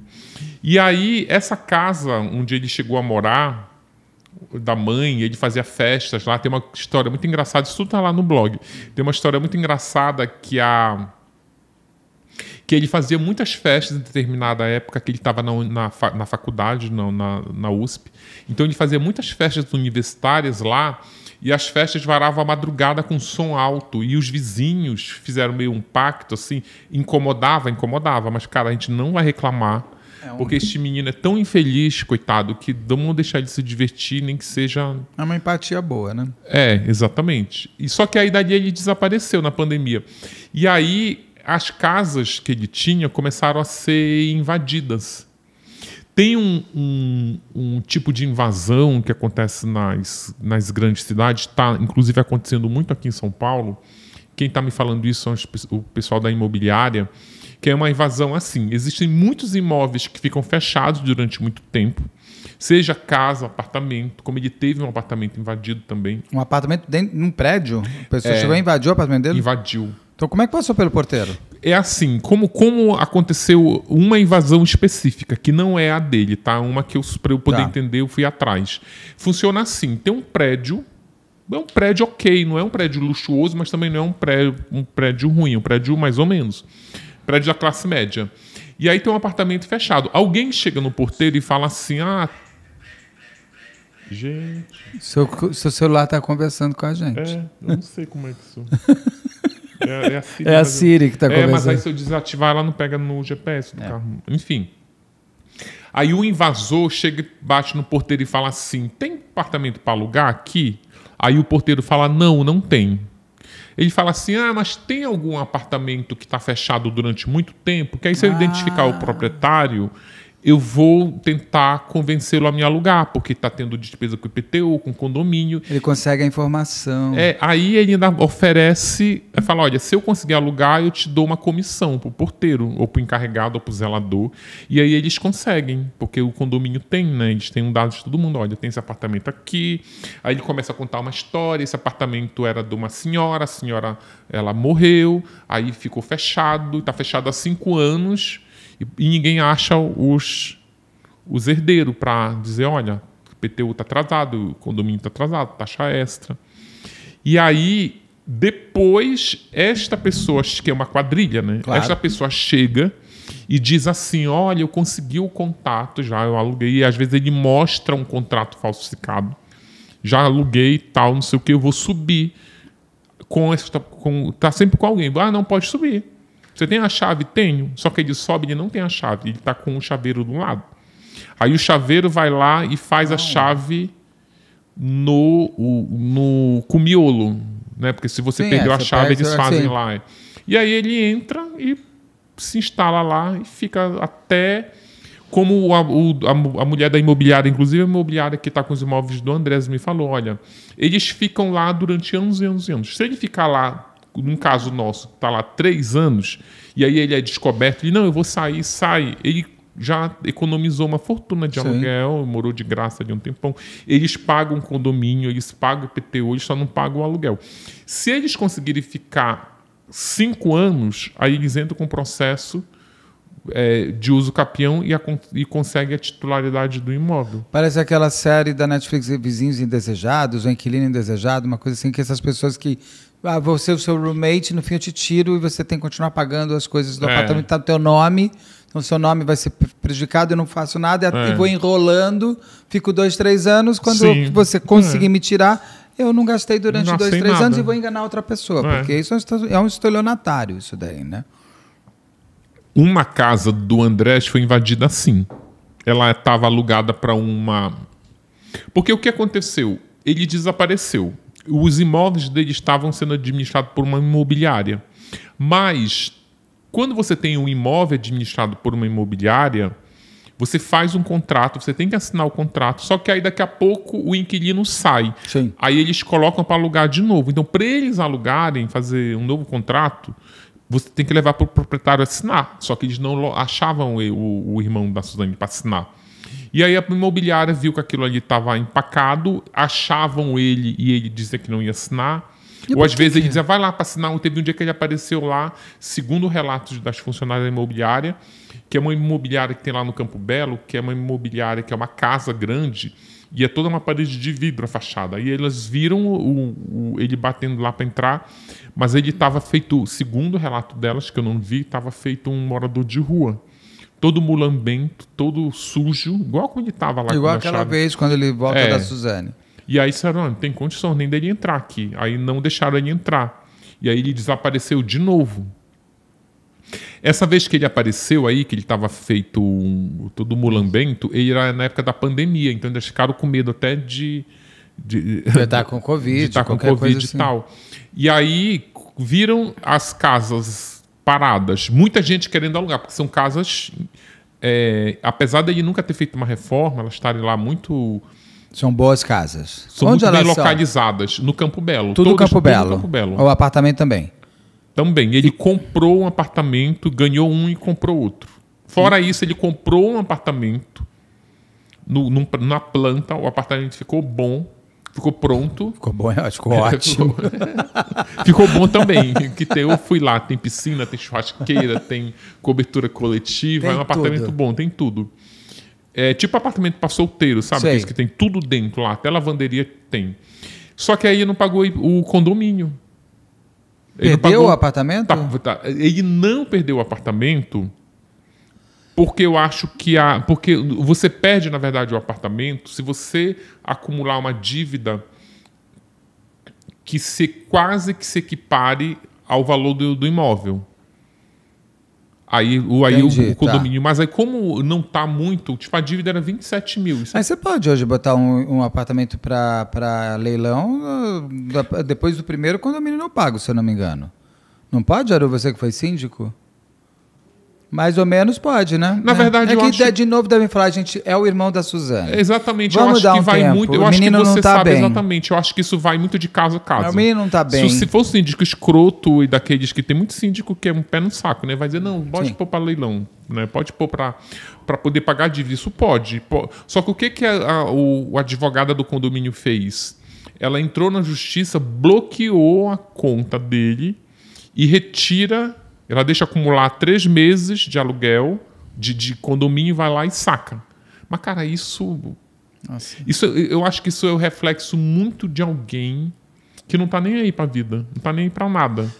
E aí essa casa onde ele chegou a morar, da mãe, ele fazia festas lá. Tem uma história muito engraçada, isso tudo tá lá no blog. Tem uma história muito engraçada que a que ele fazia muitas festas em determinada época que ele estava na, na, na, faculdade, na, na, na USP. Então ele fazia muitas festas universitárias lá e as festas varavam a madrugada com som alto e os vizinhos fizeram meio um pacto assim, incomodava, incomodava, mas cara, a gente não vai reclamar é Porque este menino é tão infeliz, coitado, que vamos deixar ele se divertir, nem que seja. É uma empatia boa, né? É, exatamente. E só que aí dali ele desapareceu na pandemia. E aí as casas que ele tinha começaram a ser invadidas. Tem um, um, um, tipo de invasão que acontece nas, nas grandes cidades, está inclusive acontecendo muito aqui em São Paulo. Quem está me falando isso é o pessoal da imobiliária que é uma invasão assim. Existem muitos imóveis que ficam fechados durante muito tempo, seja casa, apartamento, como ele teve um apartamento invadido também. Um apartamento dentro de um prédio? A pessoa é, chegou e invadiu o apartamento dele? Invadiu. Então como é que passou pelo porteiro? É assim, como, como aconteceu uma invasão específica, que não é a dele, tá? Uma que eu, para eu poder tá. entender, eu fui atrás. Funciona assim: tem um prédio é um prédio ok, não é um prédio luxuoso, mas também não é um prédio, um prédio ruim, é um prédio mais ou menos prédio da classe média. E aí tem um apartamento fechado. Alguém chega no porteiro e fala assim: ah. Gente. Seu, seu celular está conversando com a gente. É, eu não sei como é que isso. [LAUGHS] É, é a Siri, é a Siri eu... que está é, conversando. É, mas aí se eu desativar, ela não pega no GPS do é. carro. Enfim. Aí o invasor chega, bate no porteiro e fala assim: tem apartamento para alugar aqui? Aí o porteiro fala: não, não tem ele fala assim: ah, mas tem algum apartamento que está fechado durante muito tempo? Que aí, se eu ah. identificar o ah. proprietário, eu vou tentar convencê-lo a me alugar, porque está tendo despesa com IPTU, com condomínio. Ele consegue a informação. É, aí ele ainda oferece, é, fala, olha, se eu conseguir alugar, eu te dou uma comissão para o porteiro, ou para o encarregado, ou para o zelador. E aí eles conseguem, porque o condomínio tem, né? Eles têm um dado de todo mundo, olha, tem esse apartamento aqui. Aí ele começa a contar uma história, esse apartamento era de uma senhora, a senhora, ela morreu, aí ficou fechado, está fechado há cinco anos e, e ninguém acha os, os herdeiros para dizer, olha, o PTU está atrasado, o condomínio está atrasado, taxa extra. E aí, depois, esta pessoa, que é uma quadrilha, né? Claro. Esta pessoa chega e diz assim: olha, eu consegui o contato já, eu aluguei. E às vezes ele mostra um contrato falsificado. Já aluguei tal, não sei o que, eu vou subir. Com esta, com, tá sempre com alguém. Ah, não pode subir. Você tem a chave? Tenho. Só que ele sobe, ele não tem a chave. Ele está com o chaveiro do lado. Aí o chaveiro vai lá e faz não. a chave no, no com miolo, né? Porque se você Sim, perdeu é, a chave, eles fazem lá. E aí ele entra e se instala lá e fica até como a, o, a, a, mulher da imobiliária, inclusive a imobiliária que está com os imóveis do Andrés, me falou: olha, eles ficam lá durante anos e anos e anos. Se ele ficar lá num caso nosso, está lá três anos, e aí ele é descoberto, ele não, eu vou sair, sai. Ele já economizou uma fortuna de Sim. aluguel, morou de graça de um tempão. Eles pagam condomínio, eles pagam IPTU, eles só não pagam o aluguel. Se eles conseguirem ficar cinco anos, aí eles entram com processo é, de uso capião e, a, e consegue a titularidade do imóvel. Parece aquela série da Netflix Vizinhos Indesejados, o Inquilino Indesejado, uma coisa assim que essas pessoas que ah, você o seu roommate, no fim eu te tiro e você tem que continuar pagando as coisas do é. apartamento, tá no teu nome, então seu nome vai ser prejudicado, eu não faço nada, é. e vou enrolando, fico dois, três anos, quando Sim. você conseguir é. me tirar, eu não gastei durante não dois, três nada. anos e vou enganar outra pessoa, é. porque isso é, é um estelionatário, isso daí, né? Uma casa do Andrés foi invadida assim. Ela estava alugada para uma. Porque o que aconteceu? Ele desapareceu os imóveis dele estavam sendo administrados por uma imobiliária. Mas, quando você tem um imóvel administrado por uma imobiliária, você faz um contrato, você tem que assinar o contrato, só que aí daqui a pouco o inquilino sai. Sim. Aí eles colocam para alugar de novo. Então, para eles alugarem, fazer um novo contrato, você tem que levar para o proprietário assinar. Só que eles não achavam o, o irmão da Suzane para assinar. E aí a imobiliária viu que aquilo ali estava empacado, achavam ele e ele dizia que não ia assinar. E Ou às vezes que? ele dizia, vai lá para assinar. Teve um dia que ele apareceu lá, segundo relatos das funcionárias da imobiliária, que é uma imobiliária que tem lá no Campo Belo, que é uma imobiliária que é uma casa grande e é toda uma parede de vidro a fachada. Aí elas viram o, o, ele batendo lá para entrar, mas ele estava feito, segundo o relato delas, que eu não vi, estava feito um morador de rua todo mulambento, todo sujo, igual quando ele estava lá. Igual aquela vez quando ele volta é. da Suzane. E aí disseram, não, não tem condição nem dele entrar aqui. Aí não deixaram ele entrar. E aí ele desapareceu de novo. Essa vez que ele apareceu aí, que ele estava feito um, todo mulambento, ele era na época da pandemia, então eles ficaram com medo até de... De [LAUGHS] estar com Covid, de tá com Covid e assim. tal. E aí viram as casas paradas. Muita gente querendo alugar, porque são casas. É, apesar de ele nunca ter feito uma reforma, elas estarem lá muito. São boas casas. São Onde muito elas bem são? localizadas, no Campo Belo. Tudo Todas, Campo Belo. Tudo Campo Belo. O apartamento também. Também. Ele e... comprou um apartamento, ganhou um e comprou outro. Fora e... isso, ele comprou um apartamento no, na planta, o apartamento ficou bom ficou pronto. Ficou bom, acho que ficou é, ótimo. [LAUGHS] ficou bom também. Que tem, eu fui lá, tem piscina, tem churrasqueira, tem cobertura coletiva, tem é um tudo. apartamento bom, tem tudo. É tipo apartamento para solteiro, sabe? Que tem tudo dentro lá, até lavanderia tem. Só que aí não pagou o condomínio. Ele perdeu pagou, o apartamento? Tá, tá, ele não perdeu o apartamento porque eu acho que a, porque você perde na verdade o apartamento se você acumular uma dívida que se quase que se equipare ao valor do, do imóvel. Aí, o, aí Entendi, o, tá. condomínio. Tá. Mas aí, como não tá muito, tipo, a dívida era 27 mil. É aí você pode hoje botar um, um apartamento para leilão ah, depois do primeiro condomínio não pago, se eu não me engano. Não pode, Aru, você que foi síndico? Mais ou menos pode, né? Na é. verdade, é eu que, acho... de novo devem falar, gente, é o irmão da Suzana. Exatamente, Vamos eu acho que um vai tempo. muito. Eu o acho que você tá sabe bem. exatamente. Eu acho que isso vai muito de caso a caso. o menino não tá bem. Se, se for um síndico escroto e daqueles que tem muito síndico que é um pé no saco, né? Vai dizer, não, pode Sim. pôr para leilão, né? Pode pôr para poder pagar dívida. Isso pode. Só que o que, que a, a, o, a advogada do condomínio fez? Ela entrou na justiça, bloqueou a conta dele e retira ela deixa acumular três meses de aluguel, de, de condomínio, vai lá e saca. Mas, cara, isso. Nossa. Isso, eu acho que isso é o reflexo muito de alguém que não tá nem aí pra vida, não tá nem aí pra nada.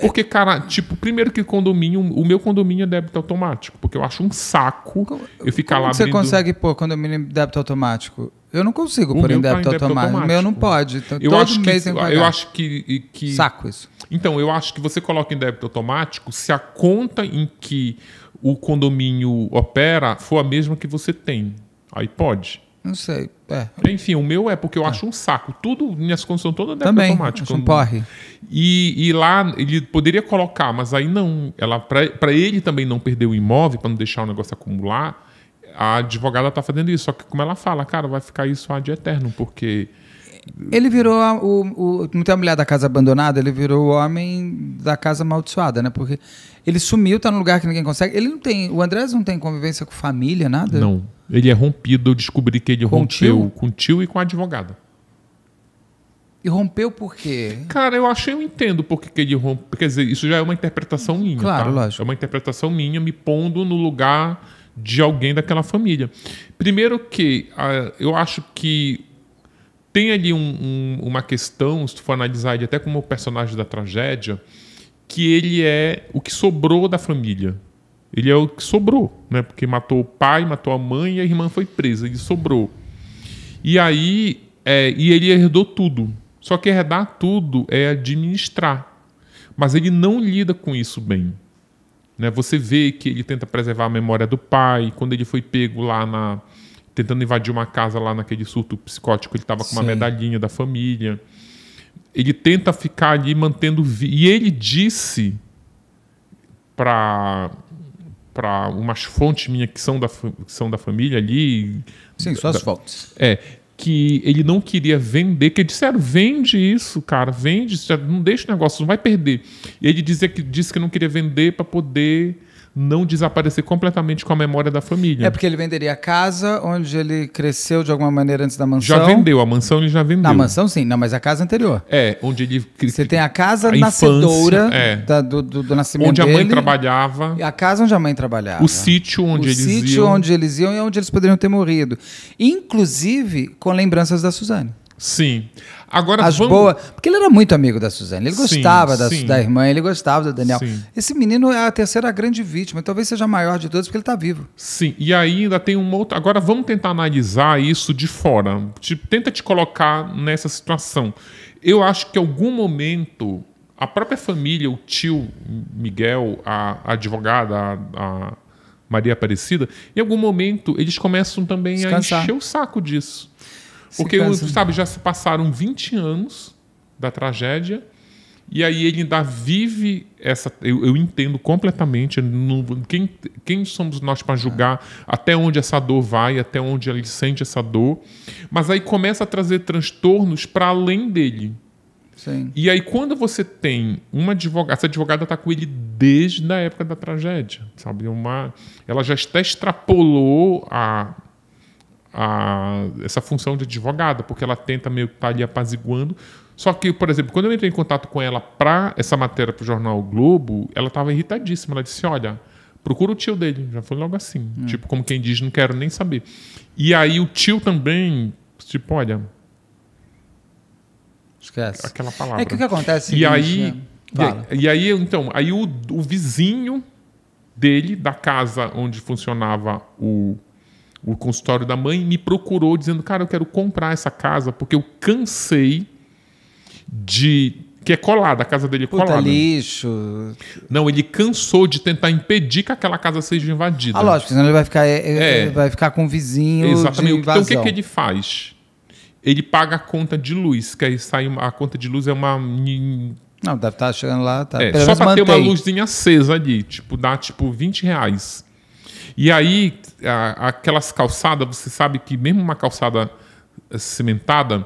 Porque, cara, tipo, primeiro que condomínio, o meu condomínio é débito automático, porque eu acho um saco eu ficar Como lá abrindo... você consegue pôr condomínio débito automático? Eu não consigo o pôr em débito, em débito automático. automático. O meu não pode. Então, eu todo acho mês que, tem que pagar. Eu acho que, que. Saco isso. Então, eu acho que você coloca em débito automático se a conta em que o condomínio opera for a mesma que você tem. Aí pode. Não sei. É. Enfim, o meu é porque eu é. acho um saco. Tudo, minhas contas são todas débito Também, automático. Também, um porre. E, e lá ele poderia colocar, mas aí não. Ela Para ele também não perder o imóvel, para não deixar o negócio acumular a advogada está fazendo isso, só que como ela fala, cara, vai ficar isso ad eterno, porque ele virou a, o, o não tem a mulher da casa abandonada, ele virou o homem da casa amaldiçoada, né? Porque ele sumiu, tá num lugar que ninguém consegue. Ele não tem, o Andrés não tem convivência com família, nada? Não. Ele é rompido, eu descobri que ele com rompeu tio? com tio e com a advogada. E rompeu por quê? Cara, eu acho, eu entendo por que ele rompeu. Quer dizer, isso já é uma interpretação minha. Claro, tá? lógico. É uma interpretação minha, me pondo no lugar de alguém daquela família. Primeiro que uh, eu acho que tem ali um, um, uma questão, se tu for analisar ele até como personagem da tragédia, que ele é o que sobrou da família. Ele é o que sobrou, né? Porque matou o pai, matou a mãe e a irmã foi presa. Ele sobrou. E aí, é, e ele herdou tudo. Só que herdar tudo é administrar. Mas ele não lida com isso bem. Né? Você vê que ele tenta preservar a memória do pai. Quando ele foi pego lá na. tentando invadir uma casa lá naquele surto psicótico, ele estava com Sim. uma medalhinha da família. Ele tenta ficar ali mantendo. Vi... E ele disse para para umas fontes minhas que são da, que são da família ali. Sim, suas da, fontes. É que ele não queria vender, que disseram, vende isso, cara, vende, não deixa o negócio, não vai perder. E ele dizia que, disse que não queria vender para poder não desaparecer completamente com a memória da família. É porque ele venderia a casa onde ele cresceu de alguma maneira antes da mansão. Já vendeu, a mansão ele já vendeu. Na mansão sim, não, mas a casa anterior. É, onde ele... Você tem a casa a é. da, do, do, do, nascimento Onde a mãe trabalhava. E a casa onde a mãe trabalhava. O sítio onde o eles sítio iam. O sítio onde eles iam e onde eles poderiam ter morrido. Inclusive com lembranças da Suzane. Sim. Agora, as vamos... boas. Porque ele era muito amigo da Suzane. Ele gostava sim, da, sim. da, irmã, ele gostava do Daniel. Sim. Esse menino é a terceira grande vítima, talvez seja a maior de todas, porque ele está vivo. Sim, e aí ainda tem um outro. Agora vamos tentar analisar isso de fora. Tenta te colocar nessa situação. Eu acho que em algum momento a própria família, o tio Miguel, a, a advogada, a, a, Maria Aparecida, em algum momento eles começam também Descansar. a encher o saco disso. Porque, sabe, já se passaram 20 anos da tragédia. E aí ele ainda vive essa. Eu, eu entendo completamente. Não, quem, quem somos nós para julgar ah. até onde essa dor vai, até onde ele sente essa dor. Mas aí começa a trazer transtornos para além dele. Sim. E aí, quando você tem uma advogada, essa advogada está com ele desde a época da tragédia, sabe? Uma, ela já está extrapolou a, a, essa função de advogada, porque ela tenta meio que estar tá ali apaziguando. Só que, por exemplo, quando eu entrei em contato com ela para essa matéria para o jornal Globo, ela estava irritadíssima. Ela disse: Olha, procura o tio dele. Já foi logo assim. Hum. Tipo, como quem diz, não quero nem saber. E aí o tio também, tipo, olha. Esquece. Aquela palavra. É que o que acontece. É né? E aí. E, e, aí, então, aí o, o vizinho dele, da casa onde funcionava o o consultório da mãe, me procurou dizendo: Cara, eu quero comprar essa casa porque eu cansei de. Que é colada, a casa dele é colada. Puta, lixo. Não, ele cansou de tentar impedir que aquela casa seja invadida. Ah, lógico, senão ele vai ficar, eh, eh, é. vai ficar com o vizinho. Exatamente. então o que, que ele faz? Ele paga a conta de luz, que aí sai uma, a conta de luz é uma não, deve estar tá chegando lá. Tá. É, só para ter uma luzinha acesa ali, tipo, dá tipo 20 reais. E aí, a, aquelas calçadas, você sabe que mesmo uma calçada eh, cimentada,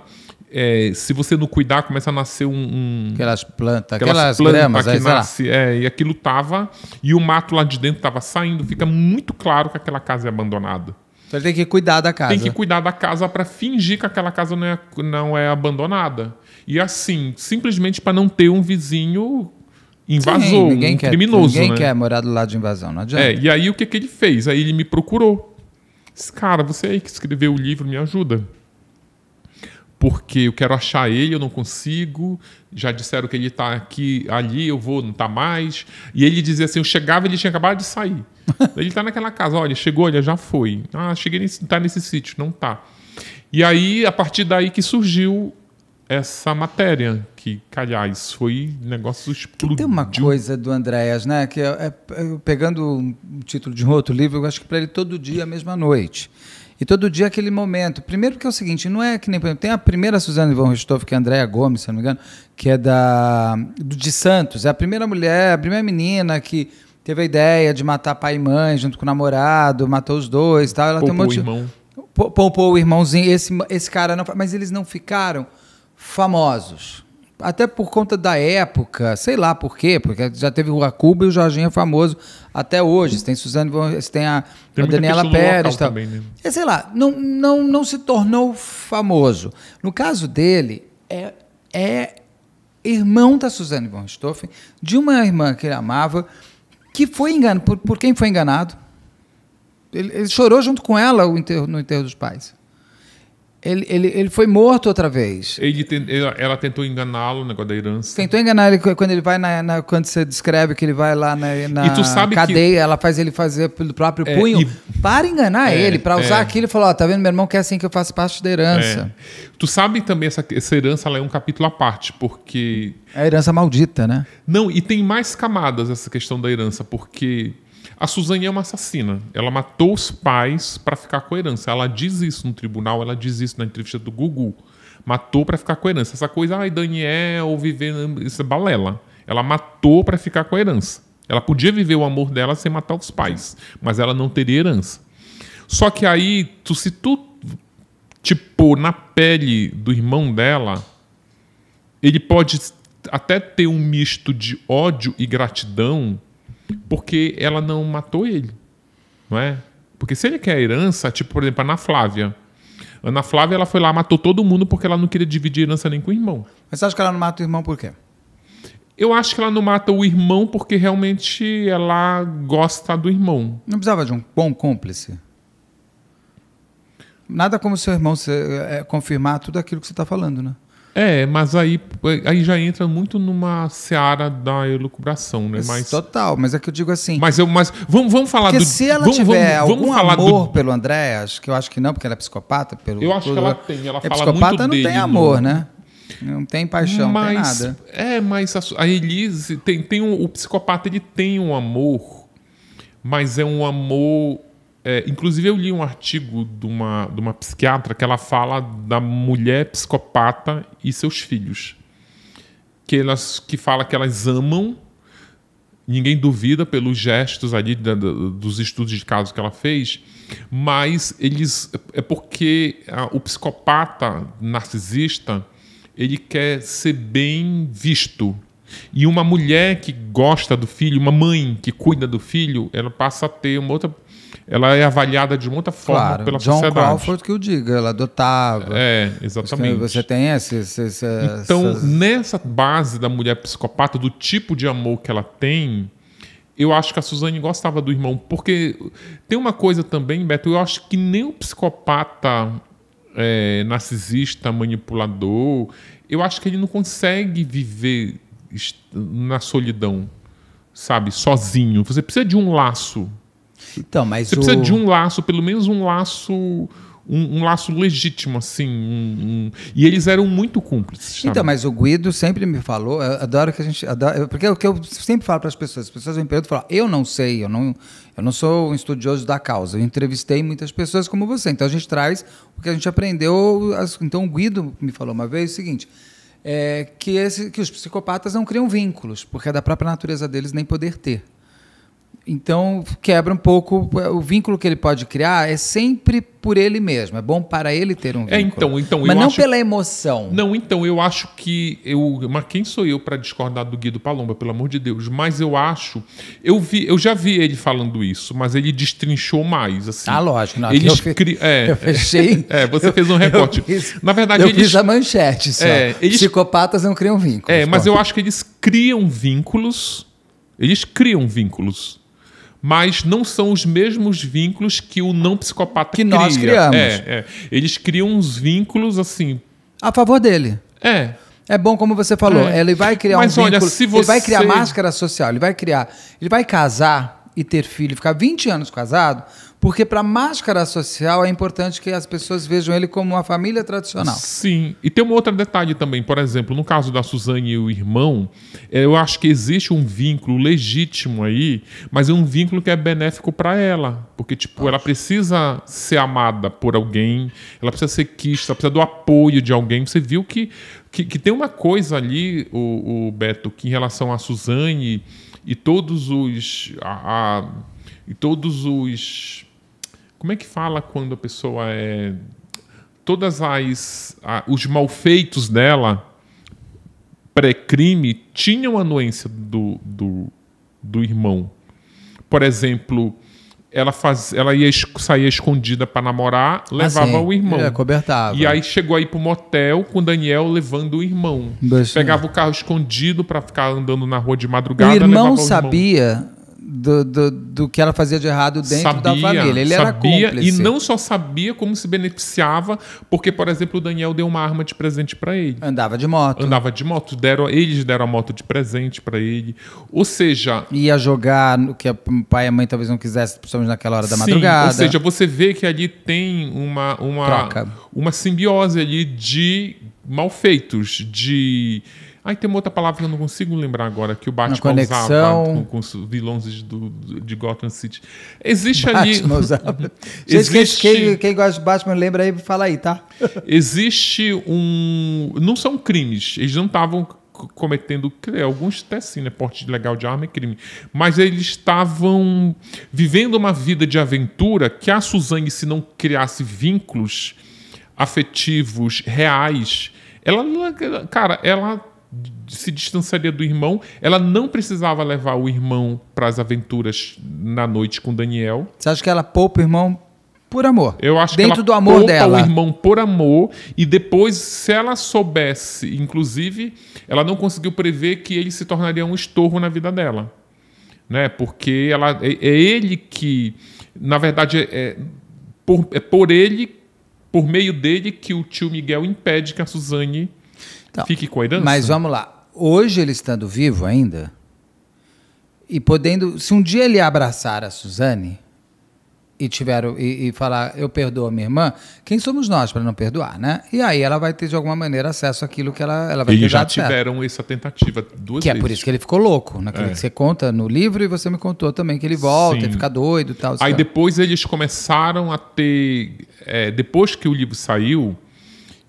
é, se você não cuidar, começa a nascer um. um aquelas plantas, aquelas, aquelas plantas gramas, que é, nasce, é, e aquilo tava. E o mato lá de dentro estava saindo, fica muito claro que aquela casa é abandonada. Então ele tem que cuidar da casa. Tem que cuidar da casa para fingir que aquela casa não é, não é abandonada. E assim, simplesmente para não ter um vizinho invasor, Sim, ninguém um quer, criminoso. Ninguém né? quer morar do lado de invasão, não adianta. É, e aí o que, que ele fez? Aí ele me procurou. Disse, cara, você aí que escreveu o livro, me ajuda. Porque eu quero achar ele, eu não consigo. Já disseram que ele está aqui, ali, eu vou, não está mais. E ele dizia assim: eu chegava, ele tinha acabado de sair. [LAUGHS] ele está naquela casa, olha, chegou, olha, já foi. Ah, cheguei, nesse, tá nesse sítio, não está E aí, a partir daí que surgiu essa matéria, que, calhais foi negócio explodiu. Tem uma coisa do Andréas, né? Que é, é, é, pegando um título de um outro livro, eu acho que para ele todo dia, é a mesma noite. E todo dia é aquele momento. Primeiro que é o seguinte, não é que nem... Tem a primeira Suzana Von Ristoff, que é Andréa Gomes, se não me engano, que é da, do, de Santos. É a primeira mulher, a primeira menina que teve a ideia de matar pai e mãe junto com o namorado, matou os dois e tal. Ela poupou tem um monte... o irmão. Poupou o irmãozinho. Esse, esse cara não... Mas eles não ficaram famosos. Até por conta da época, sei lá por quê, porque já teve o Acuba e o Jorginho é famoso até hoje. Você tem Suzane, você tem a, tem a Daniela Pérez. Tal. Também, né? é, sei lá, não, não, não se tornou famoso. No caso dele, é, é irmão da Suzane von Stoffen, de uma irmã que ele amava, que foi enganado. Por, por quem foi enganado? Ele, ele chorou junto com ela no enterro dos pais. Ele, ele, ele foi morto outra vez. Ele, ela tentou enganá-lo, o negócio da herança. Tentou enganar ele quando ele vai na, na quando você descreve que ele vai lá na, na cadeia, que... ela faz ele fazer pelo próprio é, punho e... para enganar é, ele, para usar é. aquilo Ele falou, oh, tá vendo, meu irmão que é assim que eu faço parte da herança. É. Tu sabe também essa, essa herança é um capítulo à parte, porque é a herança maldita, né? Não, e tem mais camadas essa questão da herança, porque a Suzane é uma assassina. Ela matou os pais para ficar com a herança. Ela diz isso no tribunal, ela diz isso na entrevista do Gugu. Matou para ficar com a herança. Essa coisa, ai, Daniel, viver. Isso é balela. Ela matou para ficar com a herança. Ela podia viver o amor dela sem matar os pais, mas ela não teria herança. Só que aí, tu, se tu, tipo, na pele do irmão dela, ele pode até ter um misto de ódio e gratidão porque ela não matou ele, não é? Porque se ele quer a herança, tipo, por exemplo, a Ana Flávia. A Ana Flávia, ela foi lá, matou todo mundo porque ela não queria dividir a herança nem com o irmão. Mas você acha que ela não mata o irmão por quê? Eu acho que ela não mata o irmão porque realmente ela gosta do irmão. Não precisava de um bom cúmplice? Nada como seu irmão eh, confirmar tudo aquilo que você está falando, né? É, mas aí, aí já entra muito numa seara da elucubração, né? Mas, Total, mas é que eu digo assim. Mas eu, mas vamos, vamos falar porque do. se ela vamos, tiver vamos, algum amor do... pelo Acho que eu acho que não, porque ela é psicopata. Pelo, eu acho que ela tem. Ela é fala psicopata não tem amor, no... né? Não tem paixão, mas, tem nada. É, mas a, a Elise tem, tem um, o psicopata ele tem um amor, mas é um amor é, inclusive, eu li um artigo de uma, de uma psiquiatra que ela fala da mulher psicopata e seus filhos. Que, elas, que fala que elas amam, ninguém duvida pelos gestos ali da, da, dos estudos de casos que ela fez, mas eles. É, é porque a, o psicopata narcisista ele quer ser bem visto. E uma mulher que gosta do filho, uma mãe que cuida do filho, ela passa a ter uma outra ela é avaliada de muita forma claro, pela John sociedade. John Crawford que eu diga, ela adotava. É, é exatamente. Você tem essa... essa então, essas... nessa base da mulher psicopata, do tipo de amor que ela tem, eu acho que a Suzane gostava do irmão. Porque tem uma coisa também, Beto, eu acho que nem o psicopata é, narcisista, manipulador, eu acho que ele não consegue viver na solidão, sabe, sozinho. Você precisa de um laço então, mas você o... precisa de um laço, pelo menos um laço, um, um laço legítimo, assim. Um, um... E eles eram muito cúmplices. Sabe? Então, mas o Guido sempre me falou, eu adoro que a gente, adoro, porque é o que eu sempre falo para as pessoas, as pessoas vêm e falam, eu não sei, eu não, eu não sou um estudioso da causa. Eu entrevistei muitas pessoas como você, então a gente traz o que a gente aprendeu. Então o Guido me falou uma vez o seguinte. É, que, esse, que os psicopatas não criam vínculos, porque é da própria natureza deles nem poder ter. Então, quebra um pouco é, o vínculo que ele pode criar é sempre por ele mesmo. É bom para ele ter um é, vínculo. É, então, então, Mas não acho... pela emoção. Não, então, eu acho que. Eu... Mas quem sou eu para discordar do Guido Palomba, pelo amor de Deus? Mas eu acho. Eu, vi... eu já vi ele falando isso, mas ele destrinchou mais. Assim. Ah, lógico. Não, eles eu, cri... é, eu fechei. [LAUGHS] É, você fez um [LAUGHS] recorte. Fiz... Na verdade, eu eles... fiz a manchete. Só. É, eles... Psicopatas não criam vínculos. É, mas eu acho que eles criam vínculos. Eles criam vínculos mas não são os mesmos vínculos que o não psicopata que cria. nós criamos. É, é. Eles criam uns vínculos assim. A favor dele. É. É bom como você falou. É. Ele vai criar mas um olha, vínculo. Se você... Ele vai criar máscara social. Ele vai criar. Ele vai casar e ter filho, ficar 20 anos casado porque para a máscara social é importante que as pessoas vejam ele como uma família tradicional. Sim. E tem um outro detalhe também. Por exemplo, no caso da Suzane e o irmão, é, eu acho que existe um vínculo legítimo aí, mas é um vínculo que é benéfico para ela. Porque, tipo, acho. ela precisa ser amada por alguém, ela precisa ser quista, ela precisa do apoio de alguém. Você viu que, que, que tem uma coisa ali, o, o, Beto, que em relação a Suzane e todos os. A, a, e todos os como é que fala quando a pessoa é. Todas as. A, os malfeitos dela, pré-crime, tinham anuência do, do, do irmão. Por exemplo, ela, faz, ela ia saía escondida para namorar, ah, levava o irmão. É, cobertava. E aí chegou aí pro motel com o Daniel levando o irmão. Deixa Pegava eu... o carro escondido para ficar andando na rua de madrugada. O irmão o sabia irmão do, do, do, que ela fazia de errado dentro sabia, da família. Ele sabia, era cúmplice. E não só sabia como se beneficiava, porque, por exemplo, o Daniel deu uma arma de presente para ele. Andava de moto. Andava de moto. Deram, eles deram a moto de presente para ele. Ou seja... Ia jogar no que o pai e a mãe talvez não quisessem, precisamos naquela hora da sim, madrugada. Ou seja, você vê que ali tem uma, uma, Troca. uma simbiose ali de malfeitos, de Aí tem uma outra palavra que eu não consigo lembrar agora, que o Batman usava com, com os vilões do, de Gotham City. Existe Batman ali. Usava. [LAUGHS] Existe... Quem, quem, gosta de Batman lembra aí, fala aí, tá? [LAUGHS] Existe um. Não são crimes. Eles não estavam cometendo alguns até sim, né? Porte ilegal de arma é crime. Mas eles estavam vivendo uma vida de aventura que a Suzanne, se não criasse vínculos afetivos reais, ela, cara, ela se distanciaria do irmão. Ela não precisava levar o irmão para as aventuras na noite com Daniel. Você acha que ela poupa o irmão por amor? Eu acho Dentro que ela do amor poupa dela. o irmão por amor e depois, se ela soubesse, inclusive, ela não conseguiu prever que ele se tornaria um estorro na vida dela, né? Porque ela é, é ele que, na verdade, é, é, por, é por ele, por meio dele que o tio Miguel impede que a Suzane então, Fique com a herança. Mas vamos lá. Hoje, ele estando vivo ainda, e podendo. Se um dia ele abraçar a Suzane e tiver e, e falar, eu perdoo a minha irmã, quem somos nós para não perdoar, né? E aí ela vai ter, de alguma maneira, acesso àquilo que ela, ela vai Eles ter. E já tiveram certo. essa tentativa duas que vezes. Que é por isso que ele ficou louco, naquele né? é. que você conta no livro e você me contou também que ele volta, Sim. fica doido e tal. Aí depois eles começaram a ter. É, depois que o livro saiu,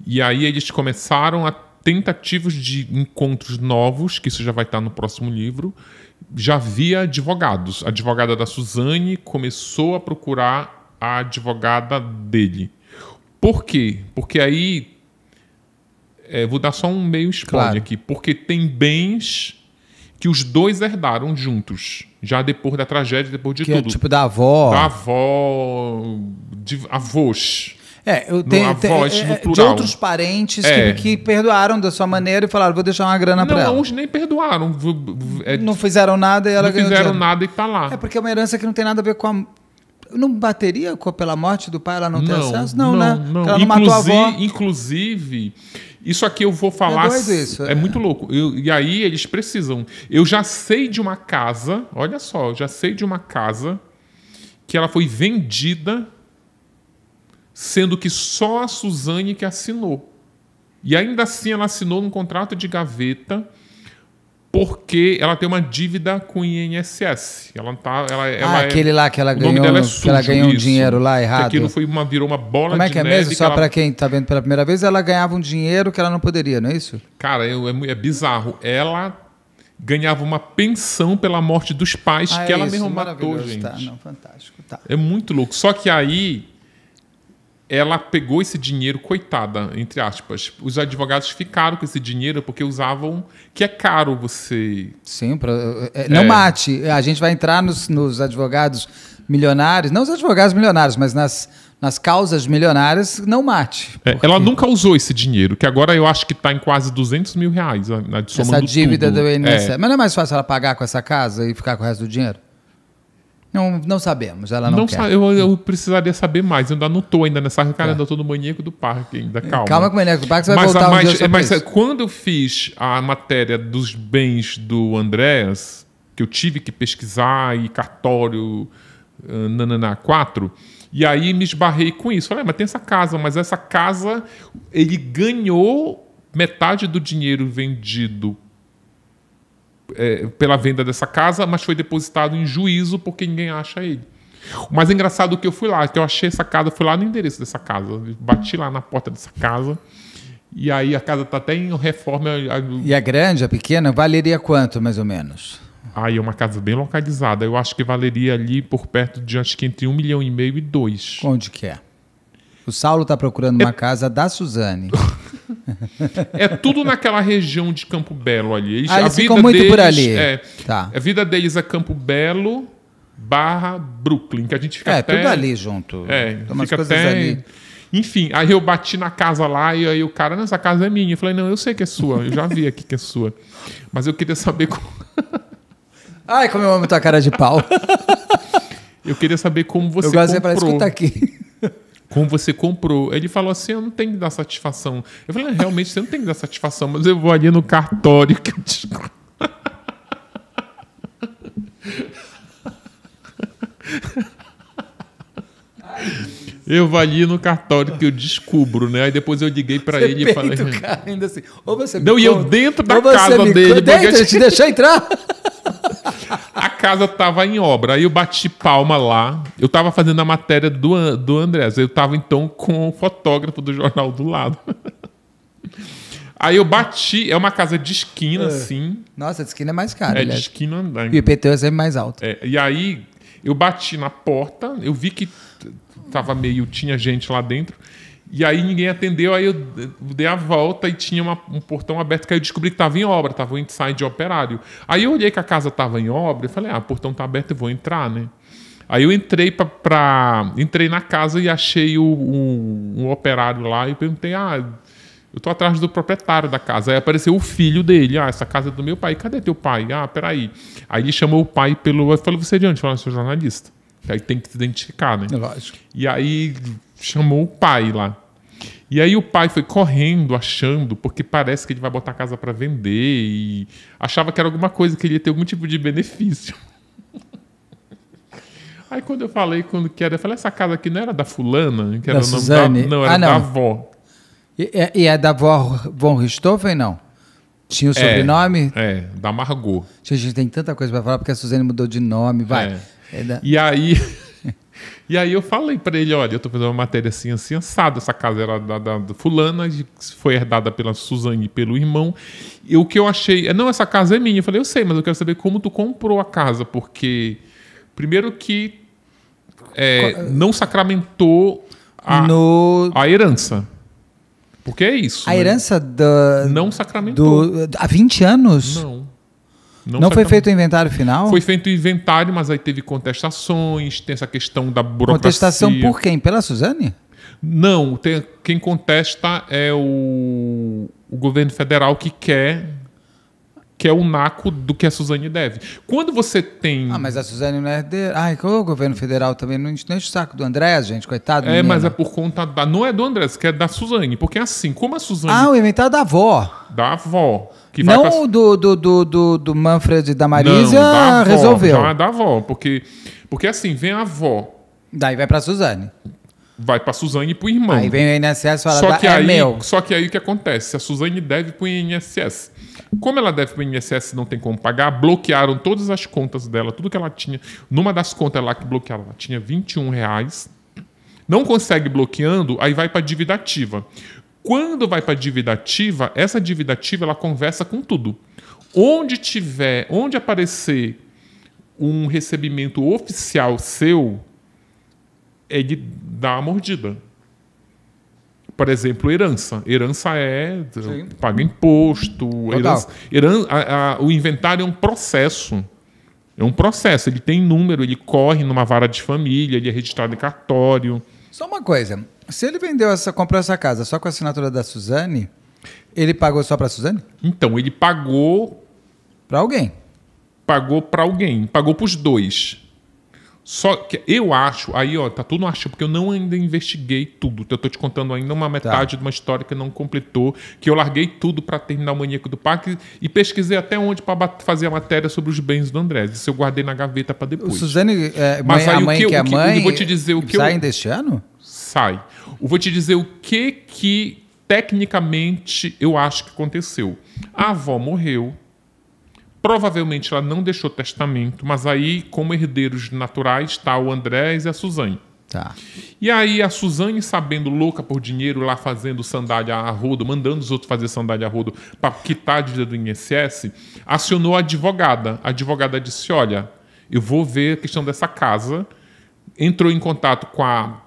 e aí eles começaram a tentativas de encontros novos, que isso já vai estar no próximo livro. Já havia advogados. A advogada da Suzane começou a procurar a advogada dele. Por quê? Porque aí. É, vou dar só um meio spoiler claro. aqui. Porque tem bens que os dois herdaram juntos. Já depois da tragédia, depois de que é tudo. É tipo da avó. Da avó. De avós. É, eu tenho, a é, no é, plural. De outros parentes é. que, que, perdoaram da sua maneira e falaram, vou deixar uma grana para ela. Não, uns nem perdoaram. É, não fizeram nada e ela não ganhou Não fizeram dinheiro. nada e tá lá. É porque é uma herança que não tem nada a ver com a... Não bateria com, pela morte do pai, ela não, não tem acesso? Não, não né? Não. Ela não inclusive, matou a avó. Inclusive... Isso aqui eu vou é falar. É, isso, é, é. muito louco. Eu, e aí eles precisam. Eu já sei de uma casa, olha só, eu já sei de uma casa que ela foi vendida sendo que só a Suzane que assinou. E ainda assim ela assinou um contrato de gaveta porque ela tem uma dívida com o INSS. Ela tá, ela, ah, ela é, aquele lá que ela ganhou, é que ela ganhou um dinheiro lá errado. Que aquilo foi uma virou uma bola Como é que é mesmo? Só ela... para quem está vendo pela primeira vez, ela ganhava um dinheiro que ela não poderia, não é isso? Cara, é, é bizarro. Ela ganhava uma pensão pela morte dos pais ah, que é ela isso, mesma matou, tá, gente. Tá, não, fantástico. Tá. É muito louco. Só que aí ela pegou esse dinheiro, coitada, entre aspas. Os advogados ficaram com esse dinheiro porque usavam. que é caro você. Sim, pra, é, é, não é. mate. A gente vai entrar nos, nos advogados milionários, não os advogados milionários, mas nas, nas causas milionárias, não mate. É, ela nunca usou esse dinheiro, que agora eu acho que está em quase 200 mil reais. Na, né, na, essa dívida tudo. do INSS. É. Mas não é mais fácil ela pagar com essa casa e ficar com o resto do dinheiro? Não, não sabemos, ela não, não quer. Eu, eu, precisaria saber mais, eu ainda não estou ainda nessa cara, é. ainda estou no maníaco do parque ainda, calma. Calma com o maníaco do parque, você vai mas, voltar mas, um Mas, mas quando eu fiz a matéria dos bens do Andréas, que eu tive que pesquisar e cartório uh, nananá 4, e aí me esbarrei com isso. Falei, ah, mas tem essa casa, mas essa casa, ele ganhou metade do dinheiro vendido é, pela venda dessa casa, mas foi depositado em juízo porque ninguém acha ele. O mais engraçado é que eu fui lá, que eu achei essa casa, fui lá no endereço dessa casa, bati lá na porta dessa casa. E aí a casa está até em reforma. E a é grande, a é pequena, valeria quanto, mais ou menos? Aí é uma casa bem localizada. Eu acho que valeria ali por perto de acho que entre um milhão e meio e dois. Onde que é? O Saulo está procurando é... uma casa da Suzane. [LAUGHS] é tudo naquela região de Campo Belo ali. Eles, ah, eles a vida muito deles, por ali. É, tá. A vida deles é Campo Belo barra Brooklyn, que a gente fica é, até... É, tudo ali junto. É, Toma fica até... Ali. Enfim, aí eu bati na casa lá e aí o cara, não, essa casa é minha. Eu falei, não, eu sei que é sua, eu já vi aqui que é sua. Mas eu queria saber como... Ai, como eu amo tua cara de pau. eu queria saber como você eu gosto comprou. Eu parece que tá aqui como você comprou. Ele falou assim: eu não tenho que dar satisfação. Eu falei: ah, realmente você não tem que dar satisfação, mas eu vou ali no cartório que eu te... Eu vali no cartório que eu descubro, né? Aí depois eu liguei para ele e falei. Hum. Cara, ainda assim, ou você Não, e eu dentro da casa me... dele. Dentro, porque... te deixar entrar. A casa tava em obra, aí eu bati palma lá. Eu tava fazendo a matéria do, do Andrés. Eu tava então com o fotógrafo do jornal do lado. Aí eu bati, é uma casa de esquina, é. assim. Nossa, de esquina é mais cara. É, de esquina. Né? E o IPTU é sempre mais alto. É, e aí eu bati na porta, eu vi que tava meio, tinha gente lá dentro. E aí ninguém atendeu, aí eu dei a volta e tinha uma, um portão aberto que aí eu descobri que tava em obra, tava o um inside operário. Aí eu olhei que a casa tava em obra e falei, ah, o portão tá aberto, eu vou entrar, né? Aí eu entrei para entrei na casa e achei o, um, um operário lá e perguntei, ah, eu tô atrás do proprietário da casa. Aí apareceu o filho dele. Ah, essa casa é do meu pai. Cadê teu pai? Ah, peraí. Aí ele chamou o pai pelo. Falou, você é de onde? Falou, ah, sou jornalista. Aí tem que se identificar, né? Lógico. E aí chamou o pai lá. E aí o pai foi correndo, achando, porque parece que ele vai botar a casa para vender e achava que era alguma coisa que ele ia ter algum tipo de benefício. [LAUGHS] Aí quando eu falei quando que era, eu falei, essa casa aqui não era da fulana, que era da o nome da, não, era ah, não. da avó. E, é, e é da avó Von Richthofen, não? Tinha o é, sobrenome? É, é da Margot. Gente, a gente tem tanta coisa para falar, porque a Suzane mudou de nome, vai. É. É da... E aí. [LAUGHS] E aí eu falei para ele, olha, eu estou fazendo uma matéria assim, assim, assada, essa casa era da, da, da fulana, foi herdada pela Suzane e pelo irmão. E o que eu achei, é, não, essa casa é minha. Eu falei, eu sei, mas eu quero saber como tu comprou a casa, porque primeiro que é, não sacramentou a, no... a herança. Porque é isso. A né? herança da. Não sacramentou. Do, há 20 anos? Não. Não, não foi feito o inventário final? Foi feito o inventário, mas aí teve contestações, tem essa questão da burocracia. Contestação por quem? Pela Suzane? Não, tem, quem contesta é o, o governo federal que quer que é o naco do que a Suzane deve. Quando você tem. Ah, mas a Suzane não é herdeira. Ai, o governo federal também não enche o saco do Andrés, gente, coitado. É, menino. mas é por conta da. Não é do Andrés, que é da Suzane. Porque é assim, como a Suzane. Ah, o inventário da avó. Da avó. Que não pra... do, do, do, do, do Manfred e da Marisa não, da avó, resolveu. Não, é da avó, porque, porque assim, vem a avó. Daí vai a Suzane. Vai a Suzane e pro irmão. Aí vem o INSS e fala, só que é aí, meu. Só que aí o que acontece? A Suzane deve pro INSS. Como ela deve para o INSS não tem como pagar, bloquearam todas as contas dela, tudo que ela tinha. Numa das contas lá que bloquearam, ela tinha 21 reais. Não consegue bloqueando, aí vai para dívida ativa. Quando vai para dívida ativa, essa dívida ativa ela conversa com tudo. Onde tiver, onde aparecer um recebimento oficial seu, ele dá a mordida. Por exemplo, herança. Herança é. paga imposto. Herança, herança, a, a, o inventário é um processo. É um processo. Ele tem número, ele corre numa vara de família, ele é registrado em cartório. Só uma coisa. Se ele vendeu essa, comprou essa casa só com a assinatura da Suzane, ele pagou só para a Suzane? Então, ele pagou. Para alguém. Pagou para alguém. Pagou para os dois. Só que eu acho, aí ó, tá tudo no acho, porque eu não ainda investiguei tudo. Eu tô te contando ainda uma tá. metade tá. de uma história que não completou, que eu larguei tudo para terminar o Maníaco do Parque e pesquisei até onde para fazer a matéria sobre os bens do André. Isso eu guardei na gaveta para depois. O Suzane, é, mãe, Mas aí, a mãe o que, que é o que, mãe, eu vou te dizer o que sai eu... deste ano? sai. Eu vou te dizer o que que tecnicamente eu acho que aconteceu. A avó morreu. Provavelmente ela não deixou testamento, mas aí, como herdeiros naturais, está o Andrés e a Suzane. Tá. E aí a Suzane, sabendo louca por dinheiro, lá fazendo sandália a rodo, mandando os outros fazer sandália a rodo para quitar a dívida do INSS, acionou a advogada. A advogada disse: Olha, eu vou ver a questão dessa casa. Entrou em contato com a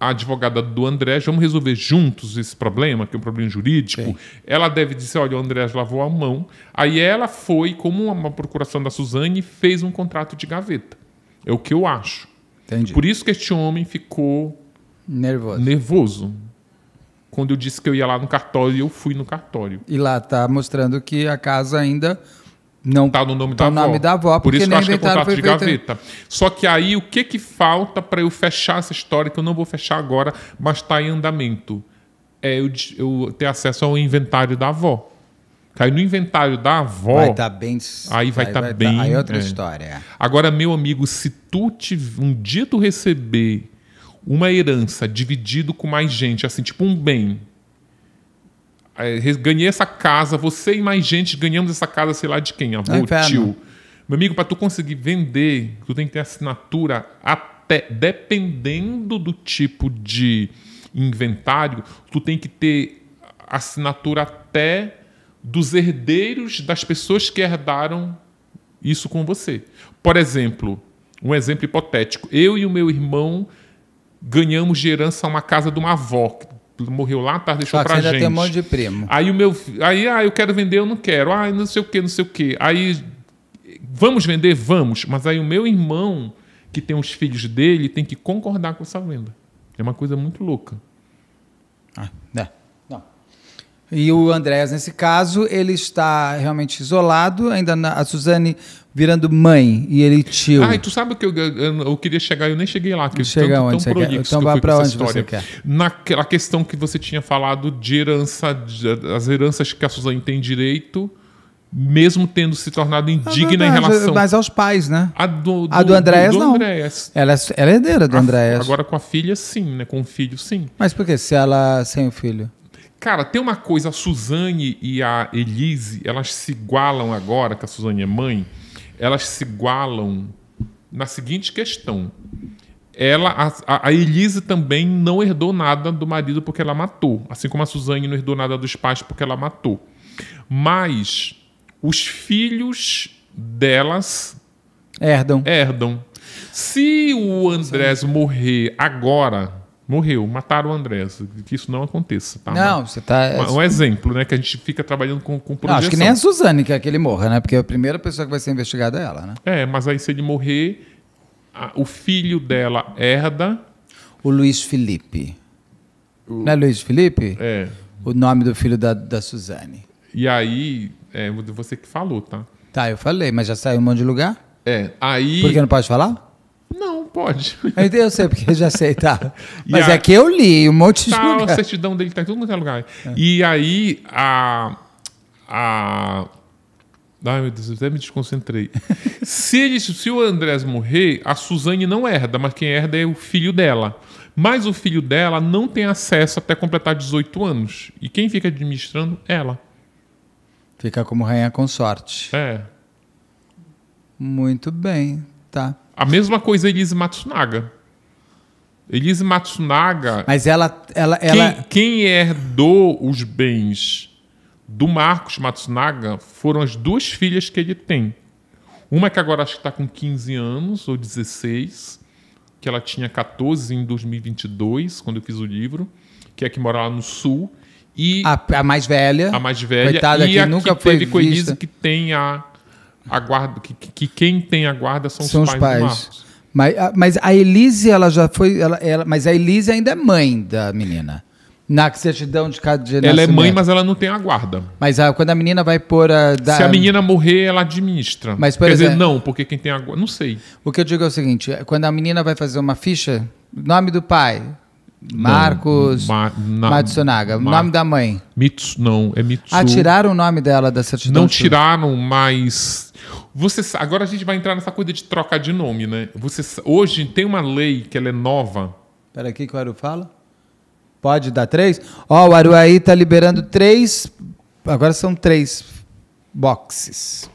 a advogada do André, vamos resolver juntos esse problema, que é um problema jurídico. Sim. Ela deve dizer: olha, o André lavou a mão. Aí ela foi, como uma procuração da Suzane, fez um contrato de gaveta. É o que eu acho. Entendi. Por isso que este homem ficou nervoso. nervoso. Quando eu disse que eu ia lá no cartório, eu fui no cartório. E lá está mostrando que a casa ainda não está no nome, tá da, no avó. nome da avó. Por isso que eu acho que é contrato de gaveta. Só que aí o que, que falta para eu fechar essa história, que eu não vou fechar agora, mas está em andamento? É eu, eu, ter acesso ao inventário da avó. Cai no inventário da avó. Vai tá estar tá, tá bem. Aí vai estar tá bem. aí outra é. história. Agora, meu amigo, se tu um dia tu receber uma herança dividido com mais gente, assim, tipo um bem, é, ganhei essa casa, você e mais gente ganhamos essa casa, sei lá de quem, avô, é Inferno. tio. Meu amigo, para tu conseguir vender, tu tem que ter assinatura até, dependendo do tipo de inventário, tu tem que ter assinatura até dos herdeiros das pessoas que herdaram isso com você. Por exemplo, um exemplo hipotético. Eu e o meu irmão ganhamos de herança uma casa de uma avó morreu lá atrás, deixou ah, pra gente. Tem um monte de primo. Aí o meu. Aí, ah, eu quero vender, eu não quero. Ah, não sei o quê, não sei o quê. Aí. Vamos vender? Vamos. Mas aí o meu irmão, que tem os filhos dele, tem que concordar com essa venda. É uma coisa muito louca. Ah, é. E o Andréas, nesse caso, ele está realmente isolado, ainda na, a Suzane virando mãe e ele tio. Ah, e tu sabe o que eu, eu, eu, queria chegar, eu nem cheguei lá. Que Chega tanto, onde tão você quer. Então vai para onde história. você quer. Naquela questão que você tinha falado de herança, de, as heranças que a Suzane tem direito mesmo tendo se tornado ah, indigna verdade, em relação. Mas aos pais, né? A do, do, a do Andréas, do, do Andréas. não. Ela, é, ela é herdeira do ah, Andréas. Agora com a filha, sim, né? Com o filho, sim. Mas por que se ela sem o filho? Cara, tem uma coisa, a Suzane e a Elise, elas se igualam agora, que a Suzane é mãe, elas se igualam na seguinte questão. Ela, a, a Elise também não herdou nada do marido porque ela matou, assim como a Suzane não herdou nada dos pais porque ela matou. Mas os filhos delas herdam. Herdam. Se o Andrés morrer agora, morreu, mataram o Andrés. Que isso não aconteça. Tá? Não, você tá. Um, um, exemplo, né? Que a gente fica trabalhando com, com projeção. Não, acho que nem a Suzane quer é que ele morra, né? Porque é a primeira pessoa que vai ser investigada é ela, né? É, mas aí se ele morrer, a, o filho dela herda. O Luiz Felipe. O... Não é Luiz Felipe? É. O nome do filho da, da Suzane. E aí, é, você que falou, tá? Tá, eu falei, mas já saiu um monte de lugar? É, aí. Por que não pode falar? pode. Eu sei, porque já aceitaram. [LAUGHS] Mas é a... é que eu li um monte tá, de lugar. a certidão dele está em todo quanto é lugar. É. E aí, a... a... Ai, meu Deus, até me desconcentrei. [LAUGHS] se, ele, se o Andrés morrer, a Suzane não herda, mas quem herda é o filho dela. Mas o filho dela não tem acesso até completar 18 anos. E quem fica administrando? Ela. Fica como rainha consorte. É. Muito bem, tá. A mesma coisa Elise Matsunaga. Elise Matsunaga. Mas ela. ela, ela... Quem, quem herdou os bens do Marcos Matsunaga foram as duas filhas que ele tem. Uma que agora acho que está com 15 anos ou 16, que ela tinha 14 em 2022, quando eu fiz o livro, que é a que mora lá no sul. E a, a mais velha. A mais velha. Coitada, e que a nunca que foi teve vista. com Elise, que tem a a guarda, que, que quem tem a guarda são, são os pais, os pais. Mas, ah, mas a Elise, ela já foi. Ela, ela, mas a Elise ainda é mãe da menina. Na certidão de cada de Ela é mãe, mas ela não tem a guarda. Mas a, ah, quando a menina vai pôr a. Da... Se a menina morrer, ela administra. Mas, Quer exemplo, dizer, não, porque quem tem a guarda. Não sei. O que eu digo é o seguinte: quando a menina vai fazer uma ficha, nome do pai, Marcos Ma Matsunaga. Ma o nome da mãe? Mitsu, não, é Mitsu. Ah, tiraram o nome dela da certidão? Não tiraram, mas... Você, agora a gente vai entrar nessa coisa de trocar de nome, né? Você, hoje tem uma lei que ela é nova. Peraí, o que o Aru fala? Pode dar três? Ó, oh, o Aruaí tá liberando três... Agora são três boxes.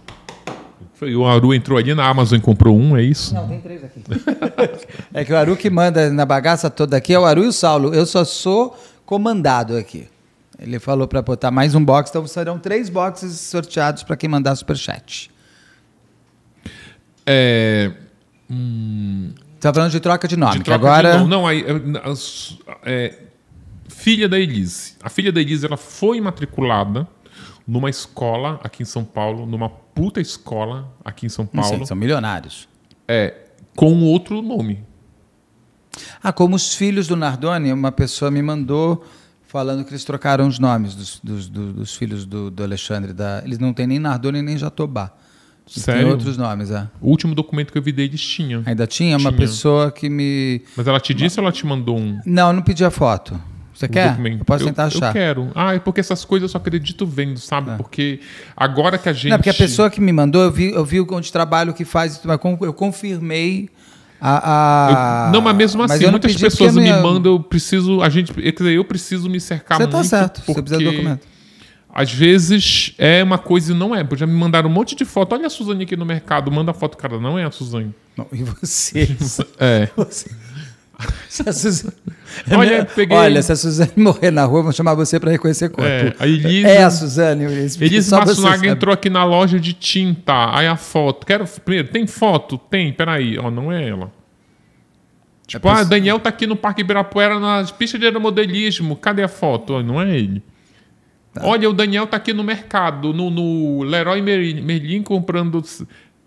E o Aru entrou ali na Amazon e comprou um, é isso? Não, tem três aqui. [LAUGHS] é que o Aru que manda na bagaça toda aqui é o Aru e o Saulo. Eu só sou comandado aqui. Ele falou para botar mais um box, então serão três boxes sorteados para quem mandar superchat. É. Hum... Tá falando de troca de nome, de troca agora. De Não, aí, é, é, filha da Elise. A filha da Elise ela foi matriculada numa escola aqui em São Paulo, numa puta escola aqui em São Paulo. Sei, são milionários. É, com outro nome. Ah, como os filhos do Nardoni, uma pessoa me mandou falando que eles trocaram os nomes dos, dos, dos, dos filhos do, do Alexandre. Da... Eles não têm nem Nardoni nem Jatobá. Sério? Tem outros nomes, é. O último documento que eu vi deles tinha. Ainda tinha? tinha. Uma pessoa que me. Mas ela te disse uma... ou ela te mandou um? Não, eu não pedi a foto. Você quer? Documento. Eu posso tentar achar. Eu quero. Ah, é porque essas coisas eu só acredito vendo, sabe? É. Porque agora que a gente. Não, porque a pessoa que me mandou, eu vi, eu vi onde trabalho que faz, eu confirmei. A, a... Eu, não, mas mesmo assim, mas muitas pessoas me é mandam, eu preciso, a gente, eu preciso me cercar você tá muito. Você tá certo, você precisa do documento. Às vezes é uma coisa e não é. Já me mandaram um monte de foto. Olha a Suzane aqui no mercado, manda foto, cara, não é a Suzane. Não, e você? [LAUGHS] é. Você... Se Suzane... [LAUGHS] olha, é peguei... olha, se a Suzane morrer na rua, vão chamar você para reconhecer corpo. É, a Elisa, é a Suzane. Elise, Elise entrou aqui na loja de tinta. Aí a foto. Quero primeiro, tem foto? Tem, peraí. Ó, não é ela. Tipo, é ah, Daniel tá aqui no Parque Ibirapuera na pista de aeromodelismo. Cadê a foto? não é ele. Tá. Olha, o Daniel tá aqui no mercado, no, no Leroy Merlin comprando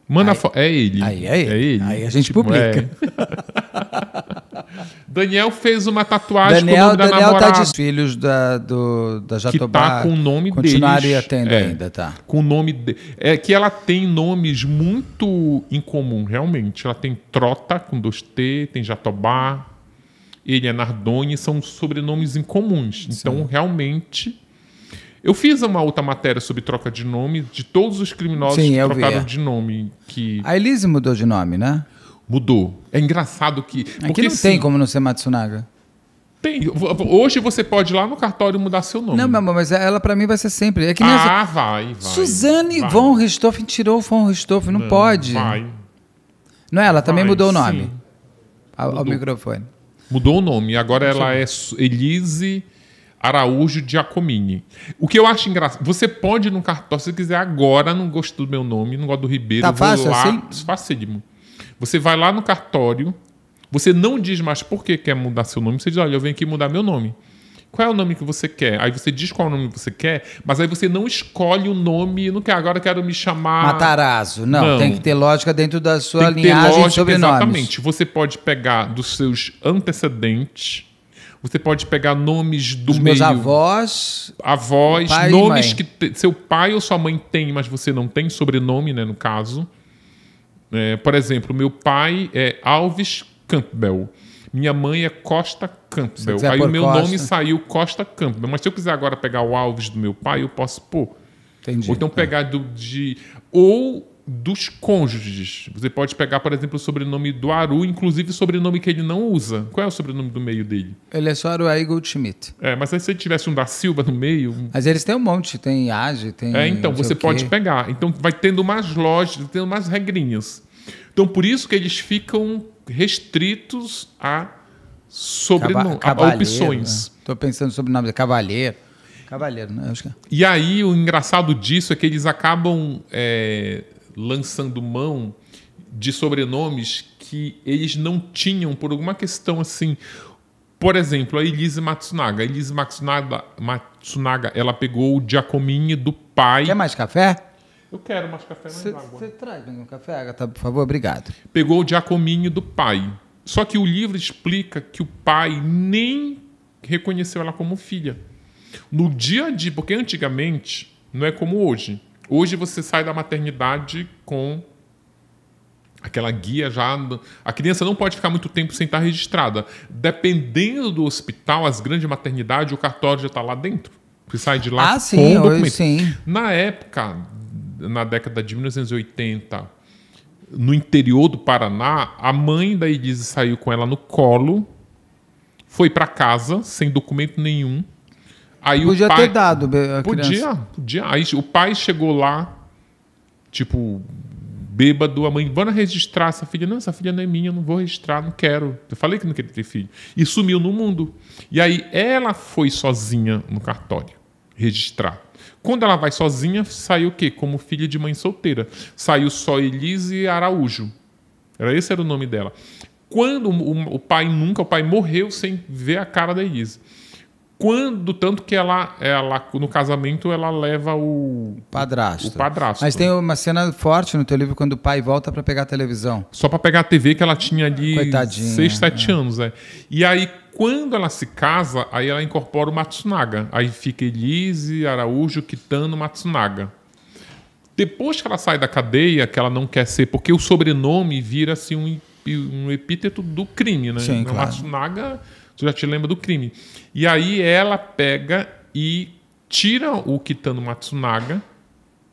Manda aí, é ele. Aí é ele. É ele. Aí a gente tipo, é. publica. É. [LAUGHS] Daniel fez uma tatuagem Daniel, com o nome Daniel da namorada. Daniel tá de filhos da, do, da Jatobá. Que tá com o nome Continuaria deles. tendo é, ainda, tá. Com o nome... De, é que ela tem nomes muito incomum, realmente. Ela tem Trota, com dois T, tem Jatobá, ele é Nardoni, são sobrenomes incomuns. Sim. Então, realmente eu fiz uma outra matéria sobre troca de nome de todos os criminosos Sim, que trocaram vi. É. de nome. Que... A Elise mudou de nome, né? Mudou. É engraçado que. Aqui porque, não assim, tem como não ser Matsunaga. Tem. Hoje você pode ir lá no cartório mudar seu nome. Não, meu amor, mas ela para mim vai ser sempre. É ah, vai, vai. Suzane vai. von Ristoffen tirou von Ristoffen. não, não, pode. Vai. Não é? Ela também vai, mudou o nome. Ao, ao, microfone. Mudou o nome. Agora ela é Elise. Araújo Giacomini. O que eu acho engraçado, você pode ir no cartório se quiser agora, não gosto do meu nome, não gosto do Ribeiro, tá fácil, vou lá, assim? facílimo. Você vai lá no cartório, você não diz mais por que quer mudar seu nome, você diz, olha, eu venho aqui mudar meu nome. Qual é o nome que você quer? Aí você diz qual é o nome que você quer, mas aí você não escolhe o nome, não quer agora quero me chamar Matarazzo. Não, não. tem que ter lógica dentro da sua tem linhagem ter lógica, Exatamente. Você pode pegar dos seus antecedentes você pode pegar nomes do Os meio. Meus avós. Avós, nomes que te, seu pai ou sua mãe tem, mas você não tem sobrenome, né, no caso. É, por exemplo, meu pai é Alves Campbell. Minha mãe é Costa Campbell. Aí o meu Costa. nome saiu Costa Campbell. Mas se eu quiser agora pegar o Alves do meu pai, eu posso pôr. Entendi. Ou então é. pegar do de. Ou dos cônjuges. Você pode pegar, por exemplo, o sobrenome do Aru, inclusive o sobrenome que ele não usa. Qual é o sobrenome do meio dele? Ele é só Eagle Schmidt. É, mas se ele tivesse um da Silva no meio. Mas eles têm um monte, tem Age, tem. É, então, você pode pegar. Então vai tendo mais lojas, tendo mais regrinhas. Então por isso que eles ficam restritos a sobrenomes, a, a opções. Estou né? pensando sobre o nome de Cavalheiro. Cavalheiro, né? Que... É. E aí o engraçado disso é que eles acabam. É lançando mão de sobrenomes que eles não tinham por alguma questão assim. Por exemplo, a Elise Matsunaga. A Elise Matsunaga, Matsunaga ela pegou o Giacomini do pai. Quer mais café? Eu quero mais café, mais cê, água. Você traz um café, Agatha, por favor? Obrigado. Pegou o Giacomini do pai. Só que o livro explica que o pai nem reconheceu ela como filha. No dia a dia, porque antigamente não é como hoje. Hoje você sai da maternidade com aquela guia já. A criança não pode ficar muito tempo sem estar registrada. Dependendo do hospital, as grandes maternidades, o cartório já está lá dentro. Você sai de lá ah, com sim, o documento. Sim. Na época, na década de 1980, no interior do Paraná, a mãe da Elise saiu com ela no colo, foi para casa sem documento nenhum Aí podia o pai, ter dado. podia, podia. Aí o pai chegou lá, tipo, bêbado, a mãe, vamos registrar essa filha. Não, essa filha não é minha, não vou registrar, não quero. Eu falei que não queria ter filho. E sumiu no mundo. E aí ela foi sozinha no cartório registrar. Quando ela vai sozinha, saiu o quê? Como filha de mãe solteira. Saiu só Elise Araújo. Era esse era o nome dela. Quando o, o pai nunca, o pai morreu sem ver a cara da Elise quando tanto que ela ela no casamento ela leva o padrasto. O padrasto. Mas tem uma cena forte no teu livro quando o pai volta para pegar a televisão. Só para pegar a TV que ela tinha ali Coitadinha, seis sete é. anos, é. E aí quando ela se casa, aí ela incorpora o Matsunaga. Aí fica Elise, Araújo, Kitano, Matsunaga. Depois que ela sai da cadeia, que ela não quer ser, porque o sobrenome vira assim um, um epíteto do crime, né? Sim, então, claro. Matsunaga você já te lembra do crime. E aí ela pega e tira o Kitano Matsunaga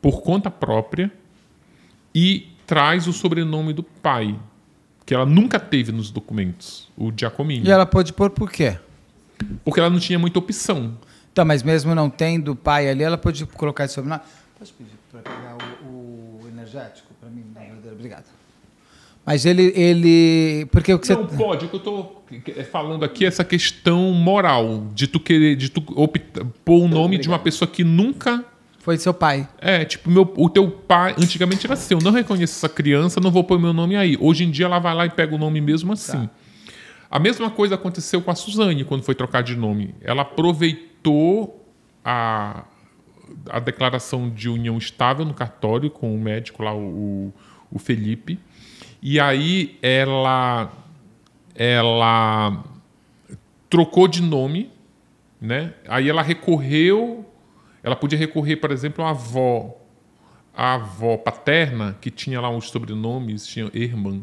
por conta própria e traz o sobrenome do pai, que ela nunca teve nos documentos, o Giacomini. E ela pode pôr por quê? Porque ela não tinha muita opção. Tá, mas mesmo não tendo o pai ali, ela pode colocar esse sobrenome. Posso pedir para pegar o, o energético para mim? Não, obrigado. Mas ele, ele. Porque o que não, você... pode, o é que eu estou é, falando aqui essa questão moral de tu querer, de tu optar, pôr o nome de uma pessoa que nunca foi seu pai. É, tipo, meu, o teu pai antigamente era seu. eu não reconheço essa criança, não vou pôr meu nome aí. Hoje em dia ela vai lá e pega o nome mesmo tá. assim. Tá. A mesma coisa aconteceu com a Suzane quando foi trocar de nome. Ela aproveitou a, a declaração de união estável no cartório com o médico lá, o, o Felipe. E aí ela ela trocou de nome, né? Aí ela recorreu, ela podia recorrer, por exemplo, à avó, a avó paterna que tinha lá uns sobrenomes, tinha Herman,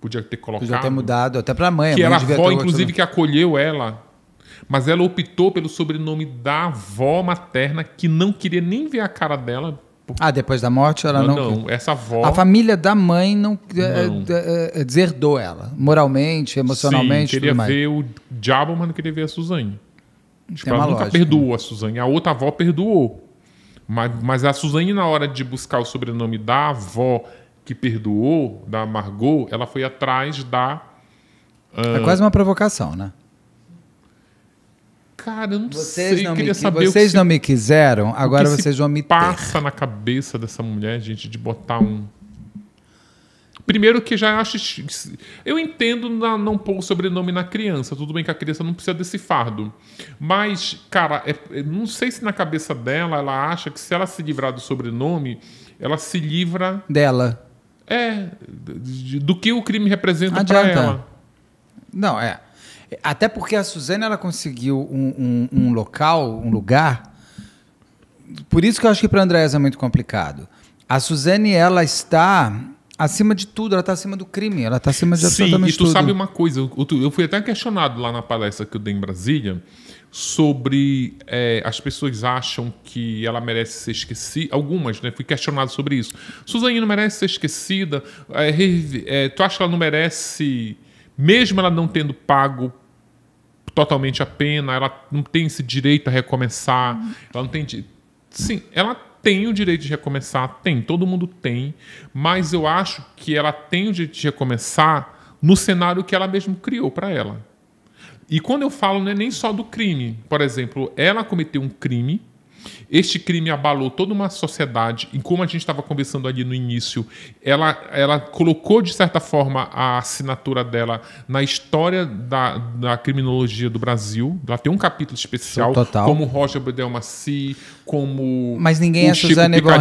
podia ter colocado. Podia ter mudado até para a mãe. Que a mãe era a avó, inclusive, que acolheu ela. Mas ela optou pelo sobrenome da avó materna, que não queria nem ver a cara dela, Tipo, ah, depois da morte ela não. Não, essa avó. A família da mãe não, é, é, não. É, é, é, deserdou ela, moralmente, emocionalmente. Sim, queria ver o diabo, mas não queria ver a Suzane. Tipo, ela nunca lógica, perdoou a Suzane. A outra avó perdoou. Mas, mas a Suzane, na hora de buscar o sobrenome da avó que perdoou, da Margot, ela foi atrás da. Uh... É quase uma provocação, né? Cara, eu não vocês sei, não queria me, saber. Vocês que, não me quiseram, agora vocês vão me ter. passa na cabeça dessa mulher, gente, de botar um. Primeiro que já acho. Eu entendo na, não pôr o sobrenome na criança. Tudo bem que a criança não precisa desse fardo. Mas, cara, é, é não sei se na cabeça dela ela acha que se ela se livrar do sobrenome, ela se livra. Dela. É. Do que o crime representa para ela. Não, é. Até porque a Suzane ela conseguiu um, um, um local, um lugar. Por isso que eu acho que para a Andréas é muito complicado. A Suzane, ela está acima de tudo, ela está acima do crime, ela está acima de absolutamente tudo. Sim, e tu tudo. sabe uma coisa, eu fui até questionado lá na palestra que eu dei em Brasília sobre é, as pessoas acham que ela merece ser esquecida. Algumas, né? Fui questionado sobre isso. Suzane não merece ser esquecida. É, é, tu acha que ela não merece mesmo ela não tendo pago totalmente a pena, ela não tem esse direito a recomeçar, ela não tem. Sim, ela tem o direito de recomeçar, tem, todo mundo tem, mas eu acho que ela tem o direito de recomeçar no cenário que ela mesma criou para ela. E quando eu falo, não é nem só do crime. Por exemplo, ela cometeu um crime este crime abalou toda uma sociedade e, como a gente estava conversando ali no início, ela, ela colocou, de certa forma, a assinatura dela na história da, da criminologia do Brasil. Ela tem um capítulo especial, Total. como Roger Bedelmaci, como. Mas ninguém é Suzane von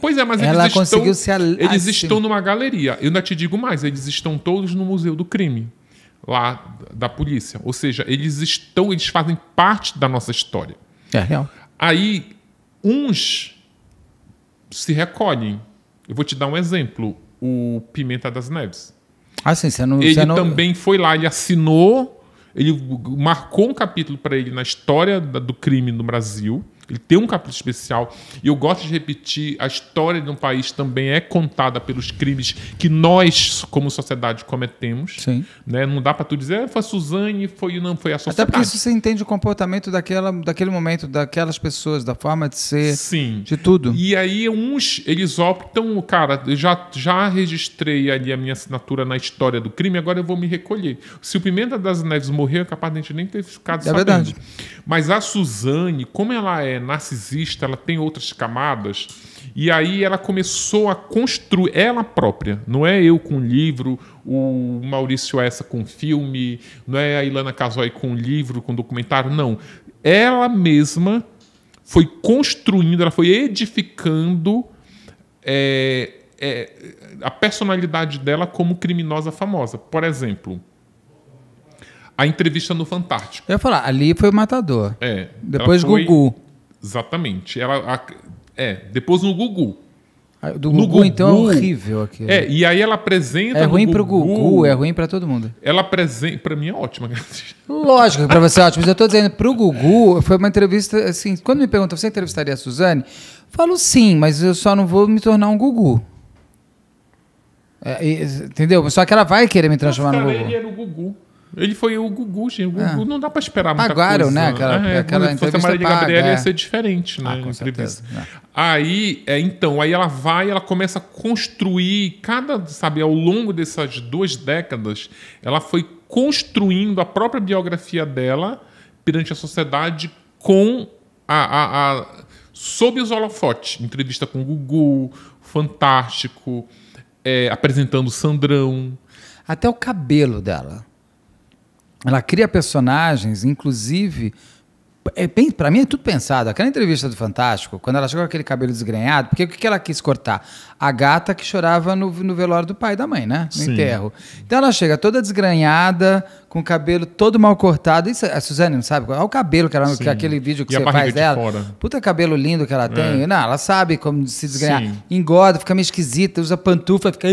Pois é, mas ela eles, conseguiu estão, se al... eles assim. estão numa galeria. Eu ainda te digo mais, eles estão todos no Museu do Crime lá da polícia. Ou seja, eles estão, eles fazem parte da nossa história. É real. Aí, uns se recolhem. Eu vou te dar um exemplo. O Pimenta das Neves. Ah, sim, você não... Ele você não... também foi lá, ele assinou, ele marcou um capítulo para ele na história da, do crime no Brasil. Ele tem um capítulo especial. E eu gosto de repetir: a história de um país também é contada pelos crimes que nós, como sociedade, cometemos. Sim. Né? Não dá para tu dizer, ah, foi a Suzane, foi não, foi a sociedade. Até porque isso você entende o comportamento daquela, daquele momento, daquelas pessoas, da forma de ser, Sim. de tudo. E aí uns, eles optam, cara, já, já registrei ali a minha assinatura na história do crime, agora eu vou me recolher. Se o Pimenta das Neves morreu, é capaz de a gente nem ter ficado é sabendo. Verdade. Mas a Suzane, como ela é narcisista, ela tem outras camadas. E aí ela começou a construir ela própria. Não é eu com livro, o Maurício é Essa com filme, não é a Ilana Casoy com livro, com documentário, não. Ela mesma foi construindo, ela foi edificando é, é, a personalidade dela como criminosa famosa. Por exemplo, a entrevista no Fantástico. Eu ia falar, ali foi o matador. É. Depois foi, Gugu. Exatamente. Ela. A, é, depois no Gugu. Ah, do Gugu, no Gugu, então, é horrível aqui. É, e aí ela apresenta. É ruim para o Gugu, Gugu, é ruim para todo mundo. Ela apresenta. Para mim é ótima, [LAUGHS] Lógico para você é ótimo, mas eu estou dizendo, para o Gugu, foi uma entrevista assim. Quando me perguntam, você entrevistaria a Suzane? Falo sim, mas eu só não vou me tornar um Gugu. É, e, entendeu? Só que ela vai querer me transformar no Gugu. no Gugu. Ele foi o Gugu, gente. O Gugu é. não dá para esperar muita Agora, coisa. né? Aquela, é, aquela se fosse a Maria Gabriela é. ia ser diferente, né? Ah, com certeza, né. Aí, é, então, aí ela vai, ela começa a construir cada, sabe, ao longo dessas duas décadas, ela foi construindo a própria biografia dela perante a sociedade com a, a, a sob os holofotes. Entrevista com o Gugu, Fantástico, é, apresentando Sandrão. Até o cabelo dela ela cria personagens, inclusive. É bem, pra mim é tudo pensado. Aquela entrevista do Fantástico, quando ela chegou com aquele cabelo desgrenhado, porque o que ela quis cortar? A gata que chorava no, no velório do pai e da mãe, né? No Sim. enterro. Então ela chega toda desgrenhada, com o cabelo todo mal cortado. Isso, é, a Suzane não sabe. Olha o cabelo que ela, que aquele vídeo que e você faz dela. Fora. Puta cabelo lindo que ela tem. É. Não, ela sabe como se desganhar. Sim. Engorda, fica meio esquisita, usa pantufa, fica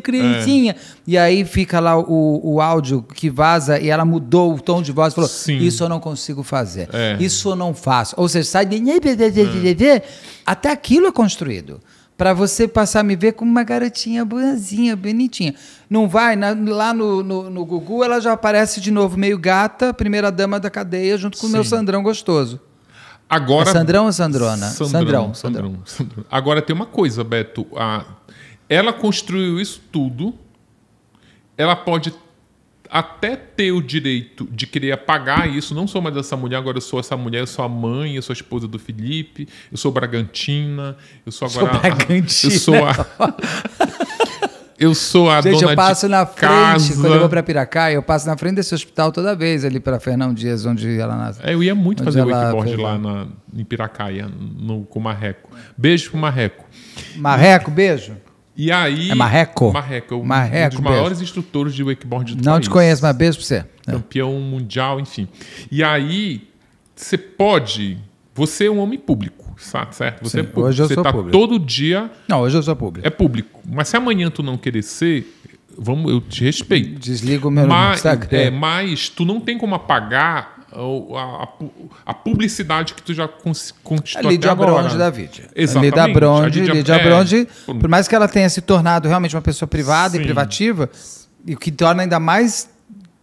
criancinha. É. E aí fica lá o, o áudio que vaza e ela mudou o tom de voz e falou: Sim. Isso eu não consigo fazer. É. Isso eu não faço. Ou seja, sai de. É. Até aquilo é construído para você passar a me ver como uma garotinha boazinha, bonitinha. Não vai? Na, lá no, no, no, Gugu, ela já aparece de novo meio gata, primeira dama da cadeia, junto com o meu Sandrão gostoso. Agora... É Sandrão ou Sandrona? Sandrão Sandrão, Sandrão, Sandrão. Agora tem uma coisa, Beto. A... Ela construiu isso tudo. Ela pode até ter o direito de querer apagar isso, não sou mais essa mulher, agora eu sou essa mulher, eu sou a mãe, eu sou a esposa do Felipe, eu sou Bragantina, eu sou agora. Sou Bragantina. eu sou a. Eu sou a Gente, dona eu passo na casa. quando eu vou para Piracaia, eu passo na frente desse hospital toda vez, ali para Fernão Dias, onde ela nasce. É, eu ia muito fazer o wakeboard lá na, em Piracaia, no, com o Marreco. Beijo pro Marreco. Marreco, beijo. E aí. É Marreco? Marreco. É Marreco um dos maiores instrutores de wakeboard do Não país. te conheço, mas beijo pra você. É. Campeão é. mundial, enfim. E aí, você pode. Você é um homem público, Certo? Você é Sim, é público. Hoje eu você sou tá público. todo dia. Não, hoje eu sou público. É público. Mas se amanhã tu não querer ser, vamos, eu te respeito. Desliga o meu mas, Instagram. É, mas tu não tem como apagar a, a, publicidade que tu já cons, conquistou a Lídia até agora. Exatamente. Lídia Lídia, é, por mais que ela tenha se tornado realmente uma pessoa privada Sim. e privativa, e o que torna ainda mais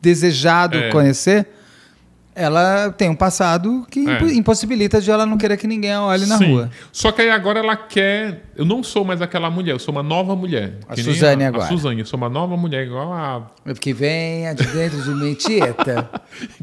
desejado é. conhecer, ela tem um passado que é. impossibilita de ela não querer que ninguém a olhe na rua. Só que aí agora ela quer. Eu não sou mais aquela mulher, eu sou uma nova mulher. A Suzane a, agora. A Suzane, eu sou uma nova mulher, igual a. É que vem de dentro de minha tieta.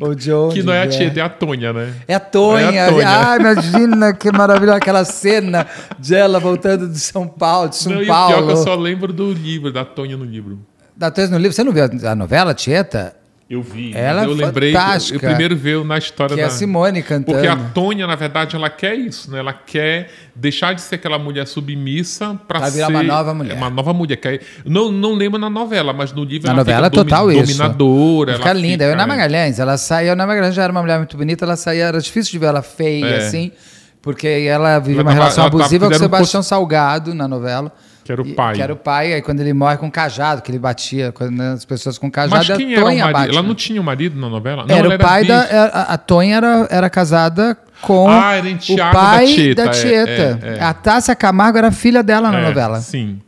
ou de onde que não é a né? tieta, é a Tônia, né? É a Tônia. É a Tônia. Ai, imagina que maravilhosa aquela cena de ela voltando de São Paulo, de São não, Paulo. E o pior é que eu só lembro do livro, da Tônia no livro. Da Tônia no livro? Você não viu a novela, Tieta? Eu vi. Ela é eu é lembrei. Fantástica, eu, primeiro vi na história que é da. É a Simone cantando. Porque a Tônia, na verdade, ela quer isso, né? Ela quer deixar de ser aquela mulher submissa para ser uma nova mulher. É, uma nova mulher. Que não, não lembro na novela, mas no livro. Na novela fica total domi, isso. Dominadora. Ela fica ela linda. Fica, eu na Magalhães, ela saía. Eu na Magalhães já era uma mulher muito bonita. Ela saía. Era difícil de ver ela feia é. assim, porque ela vive uma tava, relação abusiva com Sebastião um... Salgado na novela. Que era o pai. que era o pai, aí quando ele morre com cajado, que ele batia né, as pessoas com cajado. Mas quem era o marido? Bate, Ela né? não tinha o um marido na novela? Não, era o pai era da. Era, a Tonha era, era casada com ah, o pai da é, Tieta. É, é, é. A Tássia Camargo era filha dela na é, novela. Sim.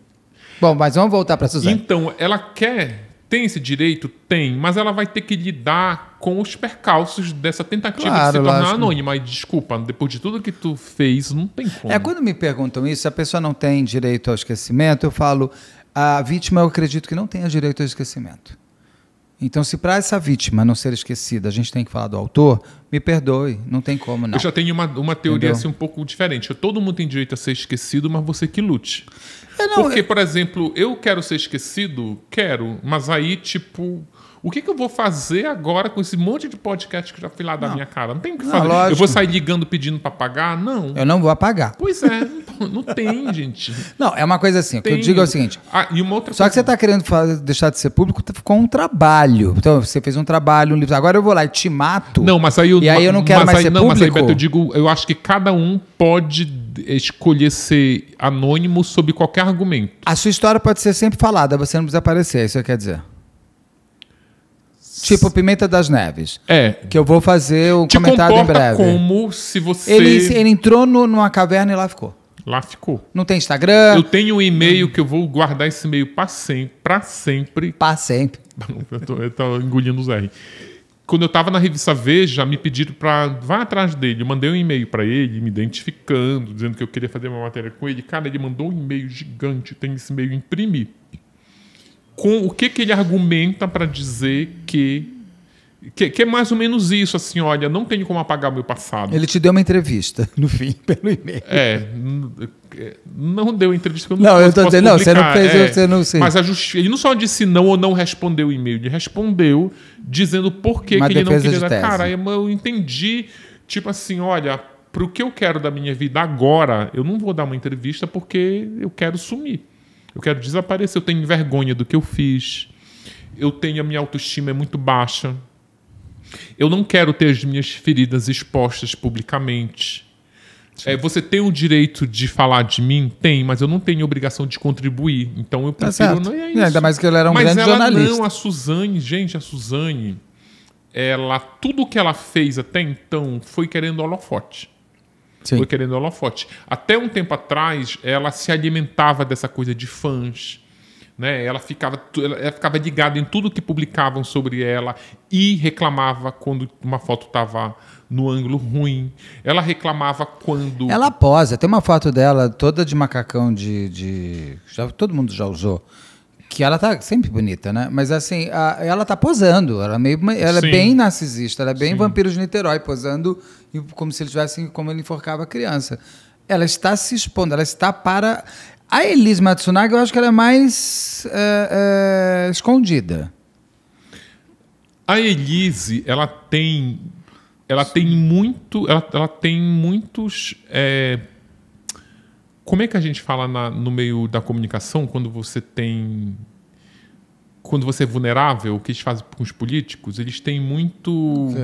Bom, mas vamos voltar para Suzana. Então, ela quer, tem esse direito? Tem, mas ela vai ter que lidar com os percalços dessa tentativa claro, de se tornar lógico. anônima. E desculpa, depois de tudo que tu fez, não tem como. É, quando me perguntam isso, a pessoa não tem direito ao esquecimento, eu falo, a vítima eu acredito que não tenha direito ao esquecimento. Então, se para essa vítima não ser esquecida, a gente tem que falar do autor, me perdoe, não tem como não. Eu já tenho uma, uma teoria Entendeu? assim, um pouco diferente. Todo mundo tem direito a ser esquecido, mas você que lute. Não, Porque, eu... por exemplo, eu quero ser esquecido, quero, mas aí, tipo, o que, que, eu vou fazer agora com esse monte de podcast que já fui lá da não. minha cara? Não tem o que fazer. Eu vou sair ligando pedindo para pagar? Não. Eu não vou apagar. Pois é, [LAUGHS] não, tem, gente. Não, é uma coisa assim. Tem. O que eu digo é o seguinte. Ah, e uma outra Só coisa. que você está querendo deixar de ser público, tá, ficou um trabalho. Então, você fez um trabalho, um livro. Agora eu vou lá e te mato. Não, mas aí eu, e aí eu não quero mais aí, ser não, público. Mas aí, Beto, eu digo, eu acho que cada um pode escolher ser anônimo sob qualquer argumento. A sua história pode ser sempre falada, você não precisa aparecer, é isso quer dizer. Tipo Pimenta das Neves. É. Que eu vou fazer o Te comentário em breve. como se você... Ele, ele entrou no, numa caverna e lá ficou. Lá ficou. Não tem Instagram? Eu tenho um e-mail hum. que eu vou guardar esse e-mail para sempre. Para sempre. Pra sempre. [LAUGHS] eu, tô, eu tô engolindo os R. Quando eu estava na revista Veja, me pediram para vá atrás dele. Eu mandei um e-mail para ele, me identificando, dizendo que eu queria fazer uma matéria com ele. Cara, ele mandou um e-mail gigante. Tem esse e-mail imprimir com o que, que ele argumenta para dizer que, que, que. é mais ou menos isso, assim, olha, não tenho como apagar meu passado. Ele te deu uma entrevista, [LAUGHS] no fim, pelo e-mail. É, é não deu entrevista, eu não Não, eu tô dizendo, não, você não fez, é, você não sei. Mas justiça, ele não só disse não ou não respondeu o e-mail, ele respondeu dizendo por que, que ele não queria dar. Cara, eu entendi, tipo assim, olha, para o que eu quero da minha vida agora, eu não vou dar uma entrevista porque eu quero sumir. Eu quero desaparecer, eu tenho vergonha do que eu fiz. Eu tenho a minha autoestima é muito baixa. Eu não quero ter as minhas feridas expostas publicamente. É, você tem o direito de falar de mim? Tem, mas eu não tenho obrigação de contribuir. Então eu tá prefiro. Tá não é isso. Ainda mais que ela era um mas grande ela jornalista. Não, a Suzane, gente, a Suzane, ela, tudo que ela fez até então foi querendo holofote. Sim. foi querendo holofote. Até um tempo atrás, ela se alimentava dessa coisa de fãs. Né? Ela ficava, ela ficava ligada em tudo que publicavam sobre ela e reclamava quando uma foto estava no ângulo ruim. Ela reclamava quando. Ela posa, tem uma foto dela toda de macacão de. de... Já, todo mundo já usou que ela tá sempre bonita, né? Mas assim, a, ela tá posando. Ela, é meio, ela é bem narcisista, ela é bem Sim. vampiro de Niterói, posando como se ele tivesse, como ele enforcava a criança. Ela está se expondo, ela está para. A Elise Matsunaga, eu acho que ela é mais é, é, escondida. A Elise, ela tem. Ela tem muito. Ela, ela tem muitos. É, como é que a gente fala na, no meio da comunicação quando você tem. Quando você é vulnerável, o que eles fazem com os políticos? Eles têm muito.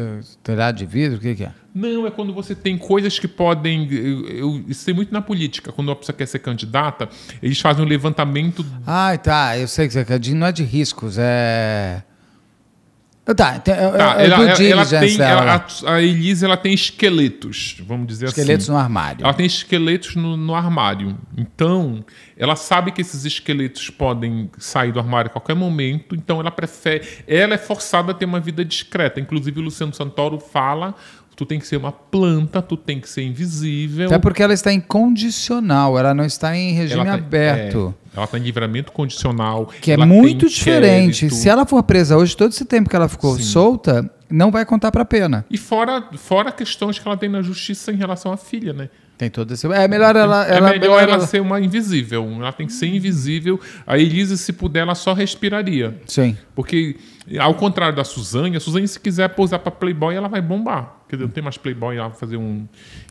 terá de vidro? O que, é? Não, é quando você tem coisas que podem. Eu, eu, isso tem muito na política. Quando a pessoa quer ser candidata, eles fazem um levantamento. Ah, tá. Eu sei que você quer Não é de riscos, é. Então tá, então, tá, eu, ela, a, Elise ela tem esqueletos, vamos dizer esqueletos assim. Esqueletos no armário. Ela tem esqueletos no, no, armário. Então, ela sabe que esses esqueletos podem sair do armário a qualquer momento, então ela prefere. Ela é forçada a ter uma vida discreta. Inclusive, o Luciano Santoro fala. Tu tem que ser uma planta, tu tem que ser invisível. Até porque ela está incondicional, ela não está em regime tá, aberto. É. Ela está em livramento condicional. Que é muito diferente. Se ela for presa hoje, todo esse tempo que ela ficou Sim. solta, não vai contar para a pena. E fora, fora questões que ela tem na justiça em relação à filha, né? Tem todo esse. É melhor ela. É ela melhor, melhor ela, ela, ser uma invisível. Ela tem que ser invisível. A Elise, se puder, ela só respiraria. Sim. Porque, ao contrário da Suzane, a Suzane, se quiser posar para Playboy, ela vai bombar. Quer dizer, não tem mais Playboy lá fazer um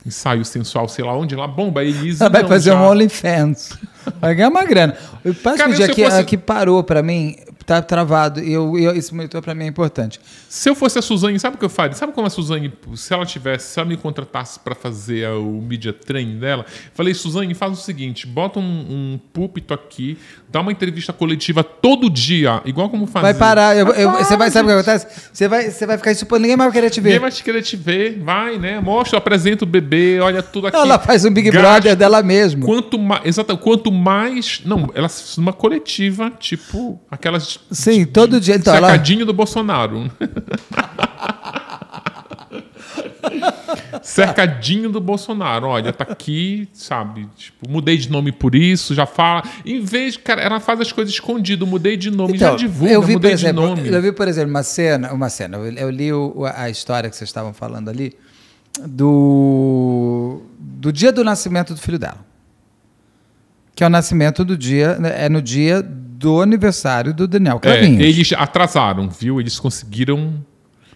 ensaio sensual, sei lá onde, ela bomba. A Elise. Ela vai não, fazer já. um OnlyFans. Vai ganhar uma grana. Eu passo Cara, um dia que, fosse... que parou para mim tá travado. E eu, eu, esse monitor para mim é importante. Se eu fosse a Suzane, sabe o que eu faria? Sabe como a Suzane, se ela tivesse, se ela me contratasse para fazer o media training dela, falei, Suzane, faz o seguinte, bota um, um púlpito aqui, dá uma entrevista coletiva todo dia, igual como fazia. Vai parar, eu, eu, você vai, sabe o que acontece? Você vai, você vai ficar supondo, ninguém mais vai querer te ver. Ninguém vai te querer te ver, vai, né? Mostra, apresenta o bebê, olha tudo aqui. Ela faz um Big Gaste. Brother dela mesma. Quanto mais, exato, quanto mais, não, ela uma coletiva, tipo, aquelas Sim, todo dia. Então, Cercadinho ela... do Bolsonaro. Cercadinho do Bolsonaro. Olha, tá aqui, sabe? Tipo, mudei de nome por isso, já fala. Em vez, cara, ela faz as coisas escondido, mudei de nome, então, já divulga, eu vi, mudei exemplo, de nome. Eu vi, por exemplo, uma cena, uma cena. Eu li o, a história que vocês estavam falando ali do, do dia do nascimento do filho dela. Que é o nascimento do dia, né, é no dia do aniversário do Daniel Clavinho. É, eles atrasaram, viu? Eles conseguiram.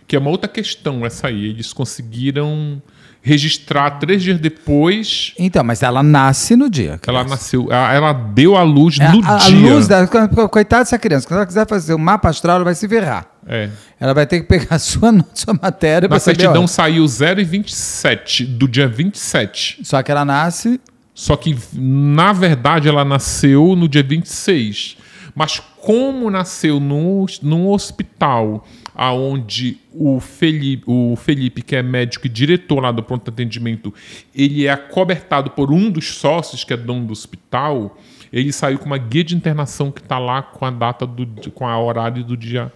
Que é uma outra questão essa aí. Eles conseguiram registrar três dias depois. Então, mas ela nasce no dia. Ela nasceu, ela, ela deu a luz é, no a, dia. A luz da coitada dessa criança. Quando ela quiser fazer o um mapa astral, ela vai se verrar. É. Ela vai ter que pegar a [LAUGHS] sua, sua matéria para saber. A certidão saiu 0 e 27 do dia 27. Só que ela nasce Só que na verdade ela nasceu no dia 26. Mas como nasceu num, num hospital aonde o Felipe, o Felipe, que é médico e diretor lá do pronto atendimento, ele é acobertado por um dos sócios, que é dono do hospital, ele saiu com uma guia de internação que está lá com a data do com a horário do dia.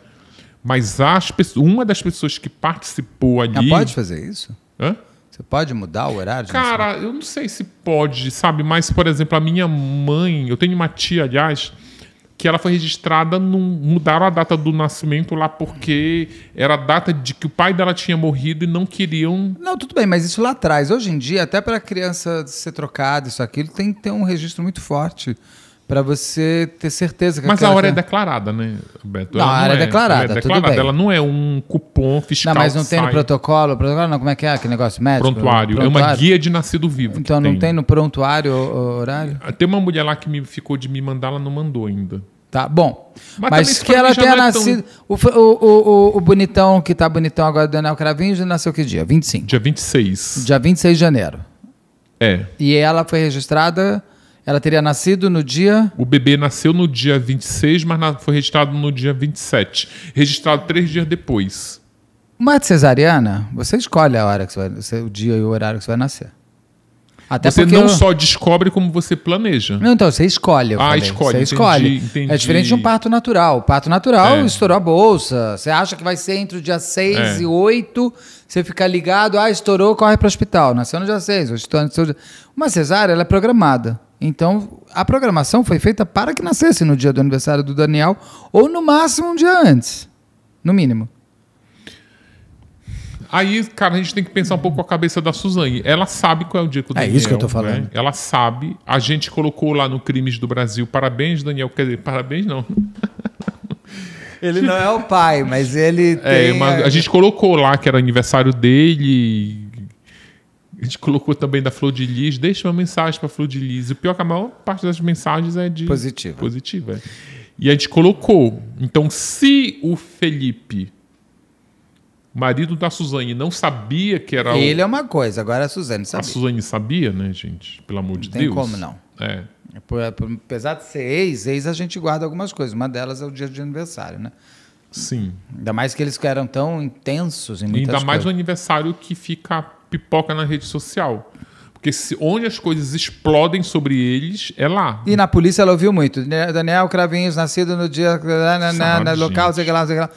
Mas as uma das pessoas que participou ah, ali. Ah, pode fazer isso? Hã? Você pode mudar o horário? Cara, eu não sei se pode, sabe? Mas, por exemplo, a minha mãe, eu tenho uma tia, aliás, que ela foi registrada, num, mudaram a data do nascimento lá porque era a data de que o pai dela tinha morrido e não queriam. Não, tudo bem, mas isso lá atrás. Hoje em dia, até para a criança ser trocada, isso aquilo, tem que ter um registro muito forte para você ter certeza que Mas a hora é declarada, né, Beto? Não, a hora não é, é, declarada. Ela é bem. Ela não é um cupom fiscal. Não, mas não tem no protocolo. Protocolo não, como é que é aquele negócio médico? Prontuário. prontuário. É uma guia de nascido vivo. Então não tem. tem no prontuário horário? Ah, tem uma mulher lá que me ficou de me mandar, ela não mandou ainda. Tá bom. Mas, mas que ela tenha é nascido. Tão... O, o, o, o, bonitão que tá bonitão agora, Daniel Cravinho, já nasceu que dia? 25. Dia 26. Dia 26 de janeiro. É. E ela foi registrada ela teria nascido no dia. O bebê nasceu no dia 26, mas foi registrado no dia 27. Registrado três dias depois. Uma cesariana, você escolhe a hora que você vai, o dia e o horário que você vai nascer. Até você não eu... só descobre como você planeja. Não, então, você escolhe. ah, falei. escolhe. Você entendi, escolhe. É entendi. É diferente de um parto natural. O parto natural é. estourou a bolsa. Você acha que vai ser entre o dia 6 é. e 8, você fica ligado, ah, estourou, corre para o hospital. Nasceu no dia 6, no dia... Uma cesárea, ela é programada. Então, a programação foi feita para que nascesse no dia do aniversário do Daniel, ou no máximo um dia antes. No mínimo. Aí, cara, a gente tem que pensar um pouco com a cabeça da Suzane. Ela sabe qual é o dia que o Daniel... É isso que eu tô falando. Né? Ela sabe. A gente colocou lá no Crimes do Brasil, parabéns, Daniel. Quer dizer, parabéns não. [LAUGHS] Ele não é o pai, mas ele é, tem... É, a gente colocou lá que era aniversário dele a gente colocou também da Flor de Lis, deixa uma mensagem para a Flor de Lis. O pior é que a maior parte das mensagens é de positiva. positiva. É. E a gente colocou. Então, se o Felipe, marido da Suzane, não sabia que era Ele o... é uma coisa, agora a Suzane sabia. A Suzane sabia, né, gente? Pelo amor não de Deus. Não tem como não. É. Apesar de ser ex, ex a gente guarda algumas coisas. Uma delas é o dia de aniversário, né? Sim. Ainda mais que eles eram tão intensos em muitas Ainda mais o aniversário que fica pipoca na rede social. Porque se, onde as coisas explodem sobre eles é lá. E na polícia ela ouviu muito. Né, Daniel Cravinhos, nascido no dia. Na, na, na local, sei lá, sei lá.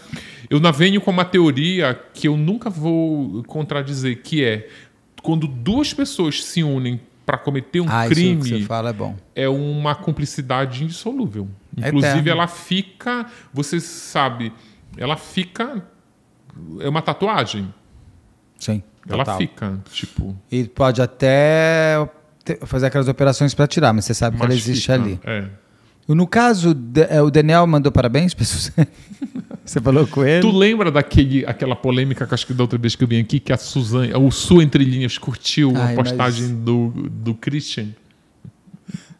Eu venho com uma teoria que eu nunca vou contradizer, que é quando duas pessoas se unem para cometer um ah, crime é, é uma cumplicidade indissolúvel. É Inclusive, Eterno. ela fica. Você sabe, ela fica. É uma tatuagem. Sim. Ela total. fica, tipo. E pode até fazer aquelas operações para tirar, mas você sabe mas que ela existe ali. É. No caso, é, o Daniel mandou parabéns [LAUGHS] para Suzane. Você falou com ele? Tu lembra daquele, aquela polêmica que acho que da outra vez que eu vim aqui, que a Suzane, o Su Entre Linhas, curtiu Ai, a postagem mas... do, do Christian?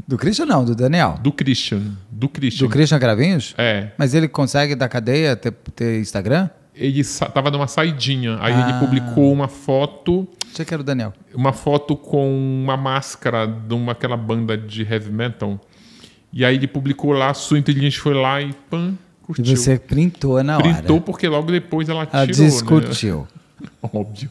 Do Christian não, do Daniel. Do Christian. Do Christian. Do Christian Cravinhos? É. Mas ele consegue da cadeia ter, ter Instagram? ele estava numa saidinha. Aí ah. ele publicou uma foto. Você que era o Daniel? Uma foto com uma máscara de uma, aquela banda de heavy metal. E aí ele publicou lá, sua inteligente foi lá e pã, curtiu. E você printou na hora. Printou porque logo depois ela, ela tirou. Ela discutiu. Né? [LAUGHS] Óbvio.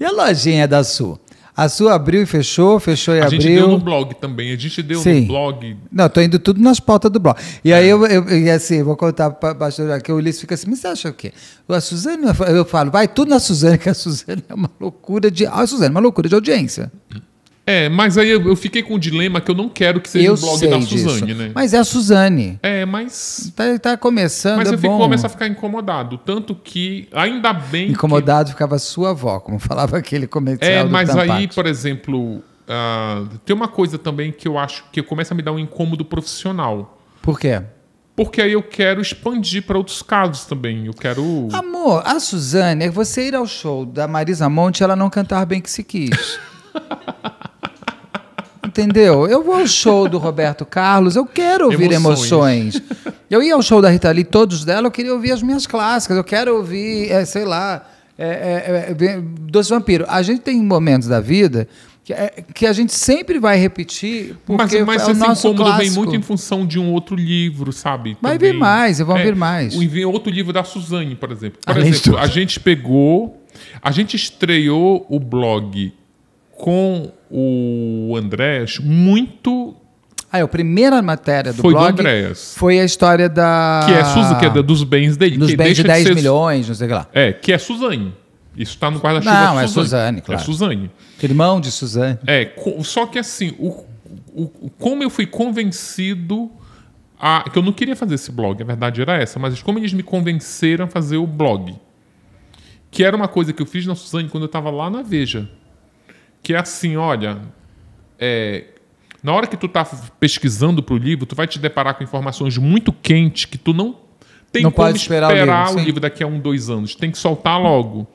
E a lojinha da Su? A sua abriu e fechou, fechou e a abriu. A gente deu no blog também, a gente deu Sim. no blog. Não, tô indo tudo nas pautas do blog. E aí é. eu, eu, assim, vou contar para pastor que o Ulisses fica assim, mas você acha o quê? A Suzane, eu falo, vai tudo na Suzane, [LAUGHS] que a Suzane é uma loucura de. A Suzane é uma loucura de audiência. Hum. É, mas aí eu, fiquei com o dilema que eu não quero que seja eu um blog da Suzane, disso. né? Mas é a Suzane. É, mas. Tá, tá começando. Mas é eu começo a ficar incomodado. Tanto que, ainda bem. Incomodado que... ficava sua avó, como [LAUGHS] falava aquele comentário. É, mas aí, por exemplo, uh, tem uma coisa também que eu acho que começa a me dar um incômodo profissional. Por quê? porque aí eu quero expandir para outros casos também. Eu quero. Amor, a Suzane, é você ir ao show da Marisa Monte, ela não cantar bem que se quis. [LAUGHS] Entendeu? Eu vou ao show do Roberto Carlos, eu quero ouvir emoções. emoções. Eu ia ao show da Rita Lee, todos dela, eu queria ouvir as minhas clássicas, eu quero ouvir, é, sei lá, é, é, é, Doce Vampiro. A gente tem momentos da vida que, é, que a gente sempre vai repetir porque mas, mas é o nosso incômodo clássico. vem muito em função de um outro livro, sabe? Vai vir mais, vão é, vir mais. O outro livro da Suzane, por exemplo. Por Além ah, exemplo, a gente pegou, a gente estreou o blog com o Andrés muito ah, é, a primeira matéria do foi blog do foi a história da... Que é, Suza, que é dos bens dele. Dos bens de 10 de ser... milhões, não sei o que lá. É, que é Suzane. Isso está no guarda-chuva Não, é Suzane, claro. É Suzane. Irmão de Suzane. É, só que assim, o, o, como eu fui convencido a... Que eu não queria fazer esse blog, a verdade era essa. Mas como eles me convenceram a fazer o blog. Que era uma coisa que eu fiz na Suzane quando eu estava lá na Veja que é assim, olha, é, na hora que tu tá pesquisando pro livro, tu vai te deparar com informações muito quentes que tu não tem não como esperar, esperar, o, livro, o livro, daqui a um, dois anos. Tem que soltar logo.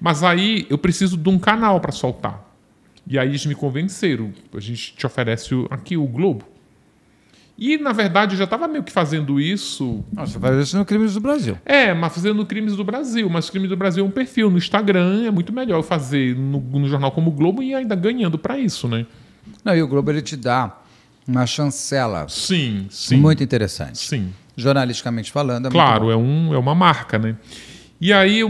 Mas aí eu preciso de um canal para soltar. E aí eles me convenceram. A gente te oferece aqui o Globo. E, na verdade, eu já estava meio que fazendo isso. Nossa, faz isso no Crimes do Brasil. É, mas fazendo Crimes do Brasil. Mas Crimes do Brasil é um perfil. No Instagram é muito melhor fazer no, no jornal como o Globo e ainda ganhando para isso, né? Não, e o Globo ele te dá uma chancela. Sim, sim. Muito interessante. Sim. Jornalisticamente falando. É claro, é, um, é uma marca, né? E aí eu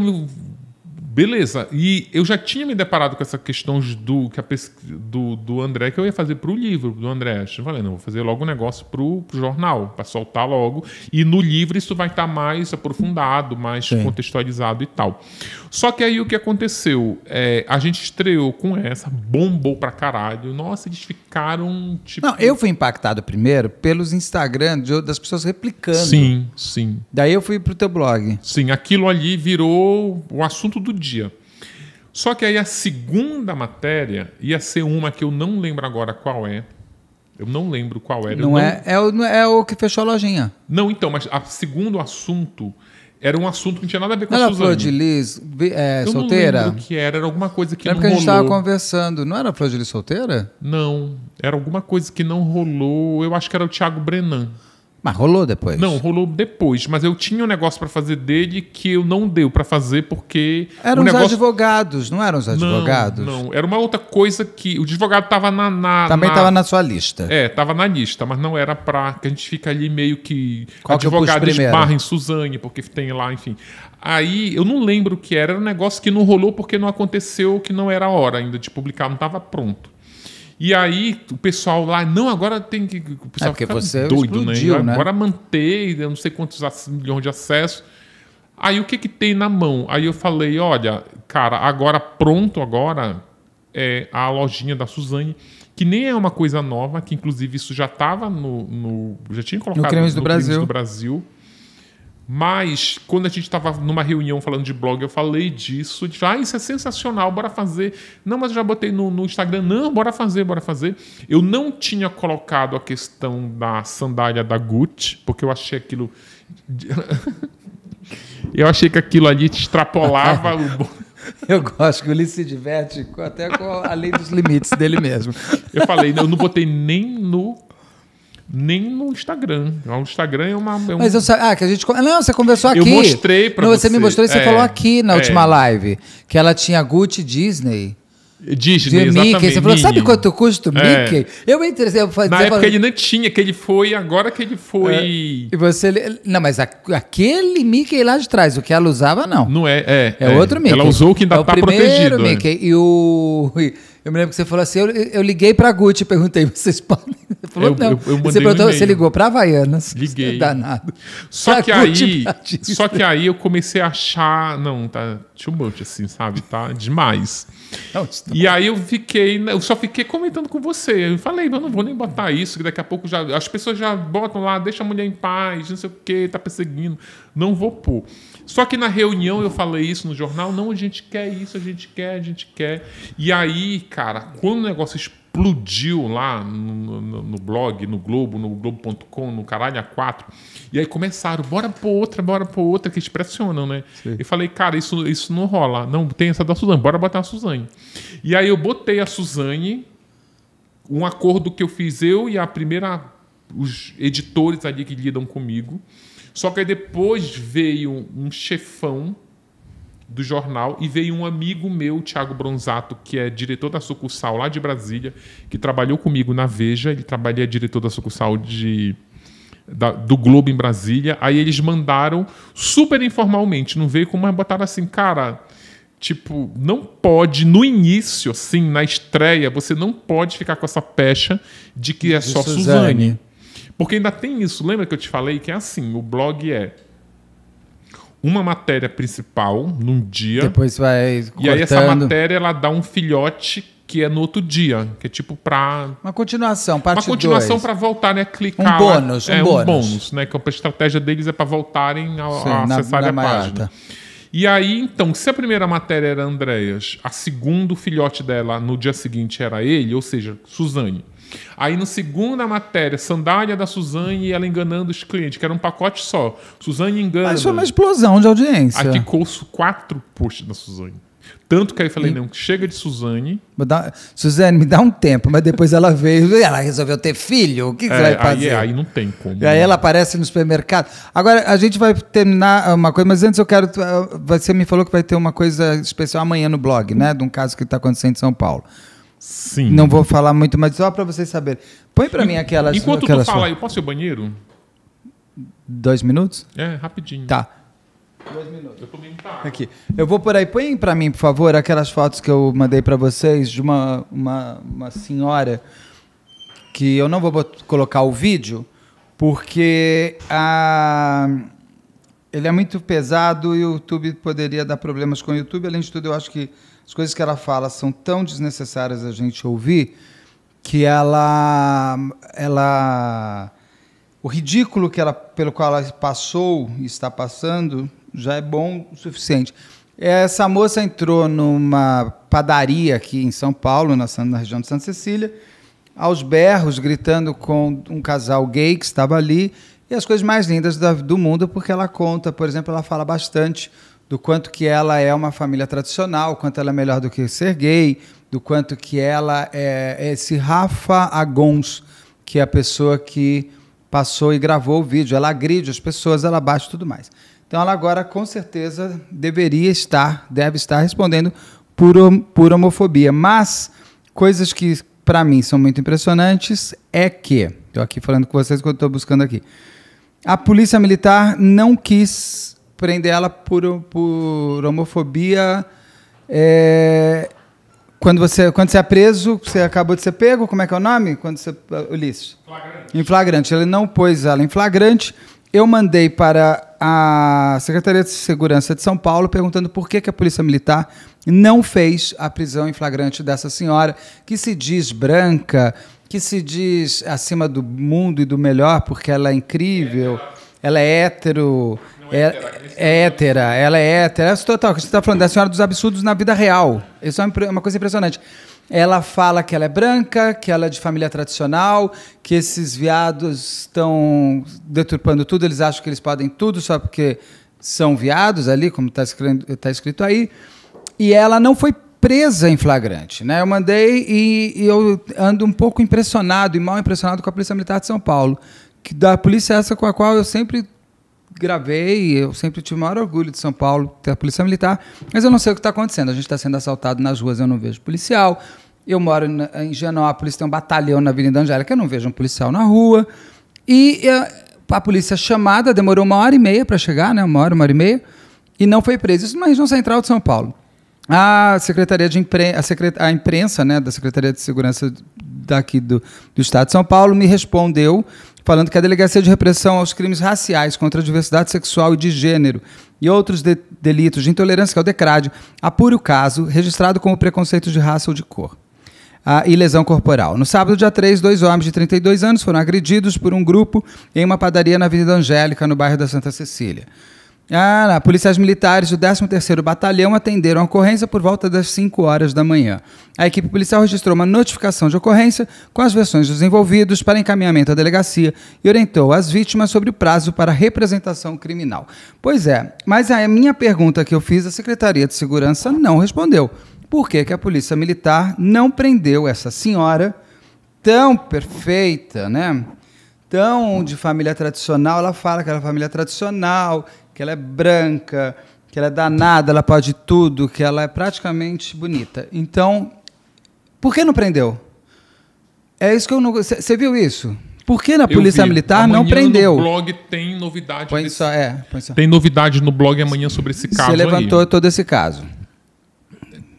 Beleza, e eu já tinha me deparado com essa questão do, que a do, do André que eu ia fazer para o livro do André. Eu falei, não, vou fazer logo um negócio para o jornal, para soltar logo. E no livro isso vai estar tá mais aprofundado, mais Sim. contextualizado e tal. Só que aí o que aconteceu? É, a gente estreou com essa, bombou pra caralho. Nossa, eles ficaram tipo. Não, eu fui impactado primeiro pelos Instagram de, das pessoas replicando. Sim, sim. Daí eu fui pro teu blog. Sim, aquilo ali virou o assunto do dia. Só que aí a segunda matéria ia ser uma que eu não lembro agora qual é. Eu não lembro qual era. Não, não... É, é o, é, o, que fechou a lojinha. Não, então, mas a segundo assunto era um assunto que não tinha nada a ver com não a Suzane. Era a Flor de Lis é, eu solteira? Não lembro o que era, era alguma coisa que é não, não rolou. Lembro que a gente estava conversando. Não era a Flor de Lis solteira? Não, era alguma coisa que não rolou. Eu acho que era o Thiago Brenan. Mas rolou depois. Não, rolou depois. Mas eu tinha um negócio para fazer dele que eu não deu para fazer porque. Eram negócio... os advogados, não eram os advogados? Não, não, era uma outra coisa que. O advogado estava na, na, Também estava na... na... sua lista. É, estava na lista, mas não era para. Que a gente fica ali meio que. Qual advogado que esbarra em Suzane, porque tem lá, enfim. Aí eu não lembro o que era, era um negócio que não rolou porque não aconteceu, que não era a hora ainda de publicar, não estava pronto. E aí, o pessoal lá, não, agora tem que. O pessoal é porque você doido, né? explodiu, né? né? Agora manter, eu não sei quantos milhões de acessos. Aí o que que tem na mão? Aí eu falei, olha, cara, agora pronto agora é a lojinha da Suzane, que nem é uma coisa nova, que inclusive isso já estava no, no, já tinha colocado no Crimes do, no Brasil. Crimes do Brasil. Mas, quando a gente estava numa reunião falando de blog, eu falei disso. De, ah, isso é sensacional, bora fazer. Não, mas eu já botei no, no, Instagram. Não, bora fazer, bora fazer. Eu não tinha colocado a questão da sandália da Gucci, porque eu achei aquilo. [LAUGHS] eu achei que aquilo ali extrapolava o. [LAUGHS] Eu gosto que o Lee se diverte até com além dos limites dele mesmo. Eu falei, eu não botei nem no nem no Instagram. O Instagram é uma. É um... Mas eu sabia. Ah, que a gente. Não, você conversou aqui. Eu mostrei pra não, você. Você me mostrou e você é, falou aqui na é. última live que ela tinha Gucci Disney. Disney, de Mickey. Você falou, sabe quanto custa o é. Mickey? É. Eu me interessei. Na época falou... ele não tinha, que ele foi, agora que ele foi. É. E você. Não, mas a, aquele Mickey lá de trás, o que ela usava, não. Não é, é. É, é. outro Mickey. Ela usou o que ainda é tá o primeiro protegido. É. Mickey. E o. Eu me lembro que você falou assim: eu, eu liguei para a Gucci, perguntei, [LAUGHS] vocês podem. Você falou, eu, não. Eu, eu você, perguntou, um você ligou para Havaianas. Liguei. É danado. Só pra que, Gucci, aí, só que aí eu comecei a achar, não, tá too much, assim, sabe? Tá demais. Não, e é. aí eu fiquei, né, eu só fiquei comentando com você. Eu falei, eu não vou nem botar isso, que daqui a pouco já, as pessoas já botam lá, deixa a mulher em paz, não sei o que, tá perseguindo. Não vou pôr. Só que na reunião eu falei isso no jornal, não, a gente quer isso, a gente quer, a gente quer. E aí, cara, quando o negócio explodiu lá no, no, no blog, no Globo, no Globo.com, no Caralho A4, e aí começaram, bora pôr outra, bora pôr outra, que eles pressionam, né? E falei, cara, isso, isso não rola. Não, tem essa da Suzane, bora botar a Suzane. E aí eu botei a Suzane, um acordo que eu fiz eu e a primeira os editores ali que lidam comigo. Só que aí depois veio um chefão do jornal e veio um amigo meu, Thiago Bronzato, que é diretor da sucursal lá de Brasília, que trabalhou comigo na Veja, ele trabalha é diretor da sucursal de da, do Globo em Brasília. Aí eles mandaram super informalmente, não veio como, mas botaram assim, cara, tipo, não pode, no início, assim, na estreia, você não pode ficar com essa pecha de que é de só é Suzane. Suzane. Porque ainda tem isso. Lembra que eu te falei que é assim: o blog é uma matéria principal num dia. Depois vai. Cortando. E aí essa matéria ela dá um filhote que é no outro dia, que é tipo para uma continuação, parte uma continuação para voltar, né? Clicar. Um bônus, é, um, é, bônus. um bônus, né? Que é a estratégia deles é para voltarem a, Sim, a acessar a maiota. página. E aí, então, se a primeira matéria era Andréas, a segundo filhote dela no dia seguinte era ele, ou seja, Suzane. Aí segundo segunda matéria, sandália da Suzane e ela enganando os clientes, que era um pacote só. Suzane engana. Mas foi é uma explosão de audiência. Aí ficou quatro posts da Suzane. Tanto que aí eu falei, não, chega de Suzane. Dá, Suzane, me dá um tempo, mas depois ela veio ela resolveu ter filho. O que, que é, você vai fazer? Aí, é, aí não tem como. E aí né? ela aparece no supermercado. Agora, a gente vai terminar é, uma coisa, mas antes eu quero. Você me falou que vai ter uma coisa especial amanhã no blog, né? De um caso que está acontecendo em São Paulo. Sim. Não vou falar muito, mas só para vocês saberem. Põe para mim aquelas. Enquanto aquelas tu fala, sua. eu posso ir ao banheiro? Dois minutos? É, rapidinho. Tá. Dois minutos. Eu tô meio Aqui. Eu vou por aí. Põe para mim, por favor, aquelas fotos que eu mandei para vocês de uma, uma, uma senhora que eu não vou colocar o vídeo porque a ele é muito pesado e o YouTube poderia dar problemas com o YouTube. Além de tudo, eu acho que as coisas que ela fala são tão desnecessárias a gente ouvir que ela ela o ridículo que ela pelo qual ela passou e está passando já é bom o suficiente. Essa moça entrou numa padaria aqui em São Paulo, na, na região de Santa Cecília, aos berros, gritando com um casal gay que estava ali, e as coisas mais lindas do mundo, porque ela conta, por exemplo, ela fala bastante do quanto que ela é uma família tradicional, quanto ela é melhor do que ser gay, do quanto que ela é esse Rafa Agons, que é a pessoa que passou e gravou o vídeo, ela agride as pessoas, ela bate tudo mais. Então ela agora com certeza deveria estar, deve estar respondendo por, por homofobia, mas coisas que para mim são muito impressionantes é que, estou aqui falando com vocês que eu estou buscando aqui. A polícia militar não quis prender ela por, por homofobia. É, quando, você, quando você é preso, você acabou de ser pego, como é que é o nome? Quando você, Ulisses? Flagrante. Em flagrante. Ele não pôs ela em flagrante. Eu mandei para a Secretaria de Segurança de São Paulo perguntando por que, que a Polícia Militar não fez a prisão em flagrante dessa senhora, que se diz branca, que se diz acima do mundo e do melhor porque ela é incrível, é, é ela é hétero, é, é, é hétera, ela é hétera. É total, você está falando da é Senhora dos Absurdos na vida real. Isso é uma coisa impressionante. Ela fala que ela é branca, que ela é de família tradicional, que esses viados estão deturpando tudo, eles acham que eles podem tudo só porque são viados ali, como está escrito, tá escrito aí. E ela não foi presa em flagrante. Né? Eu mandei e, e, eu ando um pouco impressionado e mal impressionado com a Polícia Militar de São Paulo, que da polícia essa com a qual eu sempre gravei, eu sempre tive o maior orgulho de São Paulo, ter a polícia militar, mas eu não sei o que está acontecendo. A gente está sendo assaltado nas ruas, eu não vejo policial. Eu moro na, em Genópolis, tem um batalhão na Avenida Angélica, eu não vejo um policial na rua. E eh, a, polícia chamada demorou uma hora e meia para chegar, né? Uma hora, uma hora e meia, e não foi preso. Isso na região central de São Paulo. A Secretaria de Imprensa, a, secret, a imprensa né, da Secretaria de Segurança daqui do, do Estado de São Paulo me respondeu falando que a Delegacia de Repressão aos Crimes Raciais contra a Diversidade Sexual e de Gênero e outros de delitos de intolerância, que é o DECRAD, apure o caso registrado como preconceito de raça ou de cor. Ah, e lesão corporal. No sábado, dia 3, dois homens de 32 anos foram agredidos por um grupo em uma padaria na Avenida Angélica, no bairro da Santa Cecília. Ah, policiais militares do 13º Batalhão atenderam a ocorrência por volta das 5 horas da manhã. A equipe policial registrou uma notificação de ocorrência com as versões dos envolvidos para encaminhamento à delegacia e orientou as vítimas sobre o prazo para representação criminal. Pois é, mas a minha pergunta que eu fiz, a Secretaria de Segurança não respondeu. Por que, que a Polícia Militar não prendeu essa senhora tão perfeita, né? Tão de família tradicional, ela fala que ela é família tradicional, que ela é branca, que ela é danada, ela pode tudo, que ela é praticamente bonita. Então, por que não prendeu? É isso que eu não. Você viu isso? Por que na Polícia Militar amanhã não prendeu? No blog tem novidade. Põe desse... só, é, põe só. Tem novidade no blog amanhã sobre esse caso. Você levantou aí. todo esse caso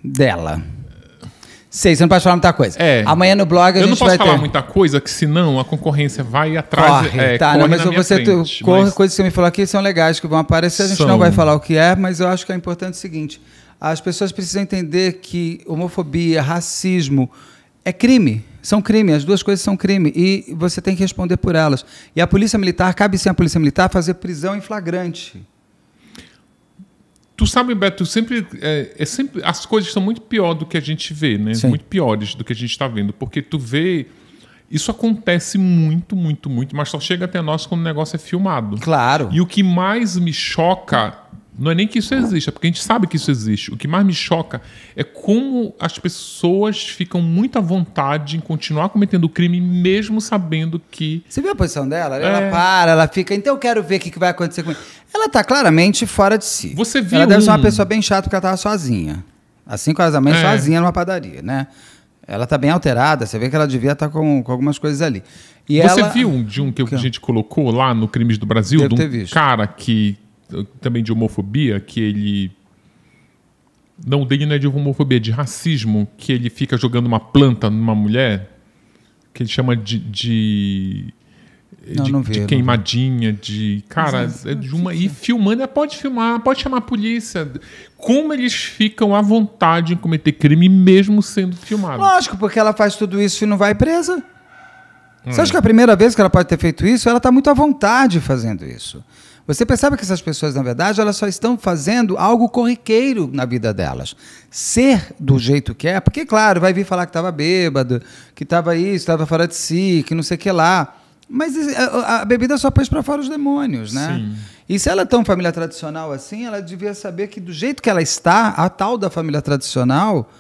dela. Sei, você não pode falar muita coisa. É. Amanhã no blog a eu gente vai ter... Eu não posso falar muita coisa, que senão a concorrência vai atrás... Corre, é, tá. Corre não, mas você frente, tu, corre coisas que você me falou aqui são legais, que vão aparecer. A gente são... não vai falar o que é, mas eu acho que é importante o seguinte. As pessoas precisam entender que homofobia, racismo é crime. São crime, as duas coisas são crime. E você tem que responder por elas. E a polícia militar, cabe sim a polícia militar fazer prisão em flagrante Tu sabe, Beto, sempre, é, é, sempre as coisas são muito pior do que a gente vê, né? Sim. Muito piores do que a gente está vendo, porque tu vê isso acontece muito, muito, muito, mas só chega até nós quando o negócio é filmado. Claro. E o que mais me choca não é nem que isso exista, é porque a gente sabe que isso existe. O que mais me choca é como as pessoas ficam muito à vontade em continuar cometendo crime, mesmo sabendo que. Você viu a posição dela? Ela é. para, ela fica. Então eu quero ver o que vai acontecer com Ela tá claramente fora de si. Você viu? Ela deve um... ser uma pessoa bem chata porque ela tava sozinha. assim 5 horas da é. sozinha numa padaria, né? Ela tá bem alterada, você vê que ela devia estar tá com, com algumas coisas ali. E Você ela... viu um de um que, que, a gente colocou lá no Crimes do Brasil? Deve de um cara que também de homofobia, que ele. Não, dele não é de homofobia, é de racismo, que ele fica jogando uma planta numa mulher, que ele chama de. de, de, não vi, de queimadinha, de. Cara, é, é de uma. E filmando, é, pode filmar, pode chamar a polícia. Como eles ficam à vontade em cometer crime, mesmo sendo filmado. Lógico, porque ela faz tudo isso e não vai presa. Você hum. acha que a primeira vez que ela pode ter feito isso, ela está muito à vontade fazendo isso. Você percebe que essas pessoas, na verdade, elas só estão fazendo algo corriqueiro na vida delas. Ser do jeito que é, porque, claro, vai vir falar que estava bêbado, que estava isso, estava fora de si, que não sei o que lá. Mas eh, a, a bebida só pôs para fora os demônios, né? Sim. E se ela é tão família tradicional assim, ela devia saber que do jeito que ela está, a tal da família tradicional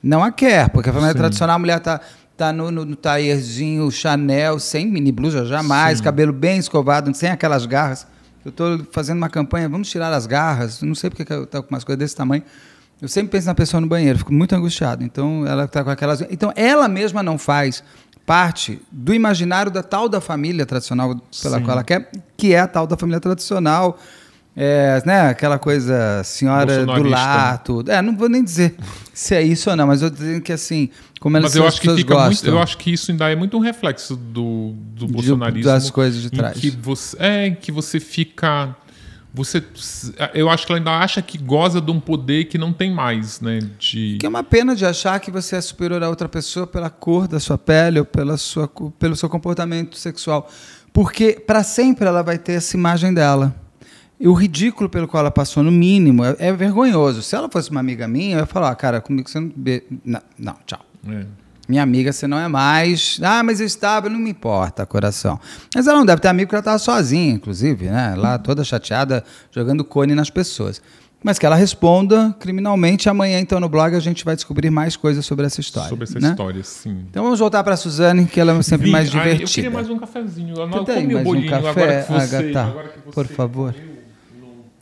não a quer. Porque a família Sim. tradicional, a mulher está tá no, no, no taierzinho Chanel, sem mini blusa jamais, Sim. cabelo bem escovado, sem aquelas garras eu estou fazendo uma campanha, vamos tirar as garras. Não sei porque eu estou com umas coisas desse tamanho. Eu sempre penso na pessoa no banheiro, fico muito angustiado. Então ela está com aquelas. Então ela mesma não faz parte do imaginário da tal da família tradicional pela Sim. qual ela quer, que é a tal da família tradicional é, né, aquela coisa, senhora do né? lar, É, não vou nem dizer [LAUGHS] se é isso ou não, mas eu dizendo que assim, como elas mas eu acho que fica gostam. Muito, eu acho que isso ainda é muito um reflexo do, do de, bolsonarismo. das coisas de trás. que você, é, que você fica você eu acho que ela ainda acha que goza de um poder que não tem mais né de que é uma pena de achar que você é superior a outra pessoa pela cor da sua pele ou pela sua pelo seu comportamento sexual porque para sempre ela vai ter essa imagem dela e o ridículo pelo qual ela passou, no mínimo, é, é, vergonhoso. Se ela fosse uma amiga minha, eu ia falar, ah, cara, comigo você não. Be... Não, não, tchau. É. Minha amiga, você não é mais. Ah, mas eu é estava, não me importa, coração. Mas ela não deve ter amigo porque ela estava sozinha, inclusive, né? Lá uhum. toda chateada, jogando cone nas pessoas. Mas que ela responda criminalmente. Amanhã, então, no blog, a gente vai descobrir mais coisas sobre essa história. Sobre essa né? história, sim. Então vamos voltar para a Suzane, que ela é sempre Vi, mais divertida. Ai, eu queria mais um cafezinho. Eu não comi o bolinho um café, agora, que você, Agatha, agora que você... Por favor.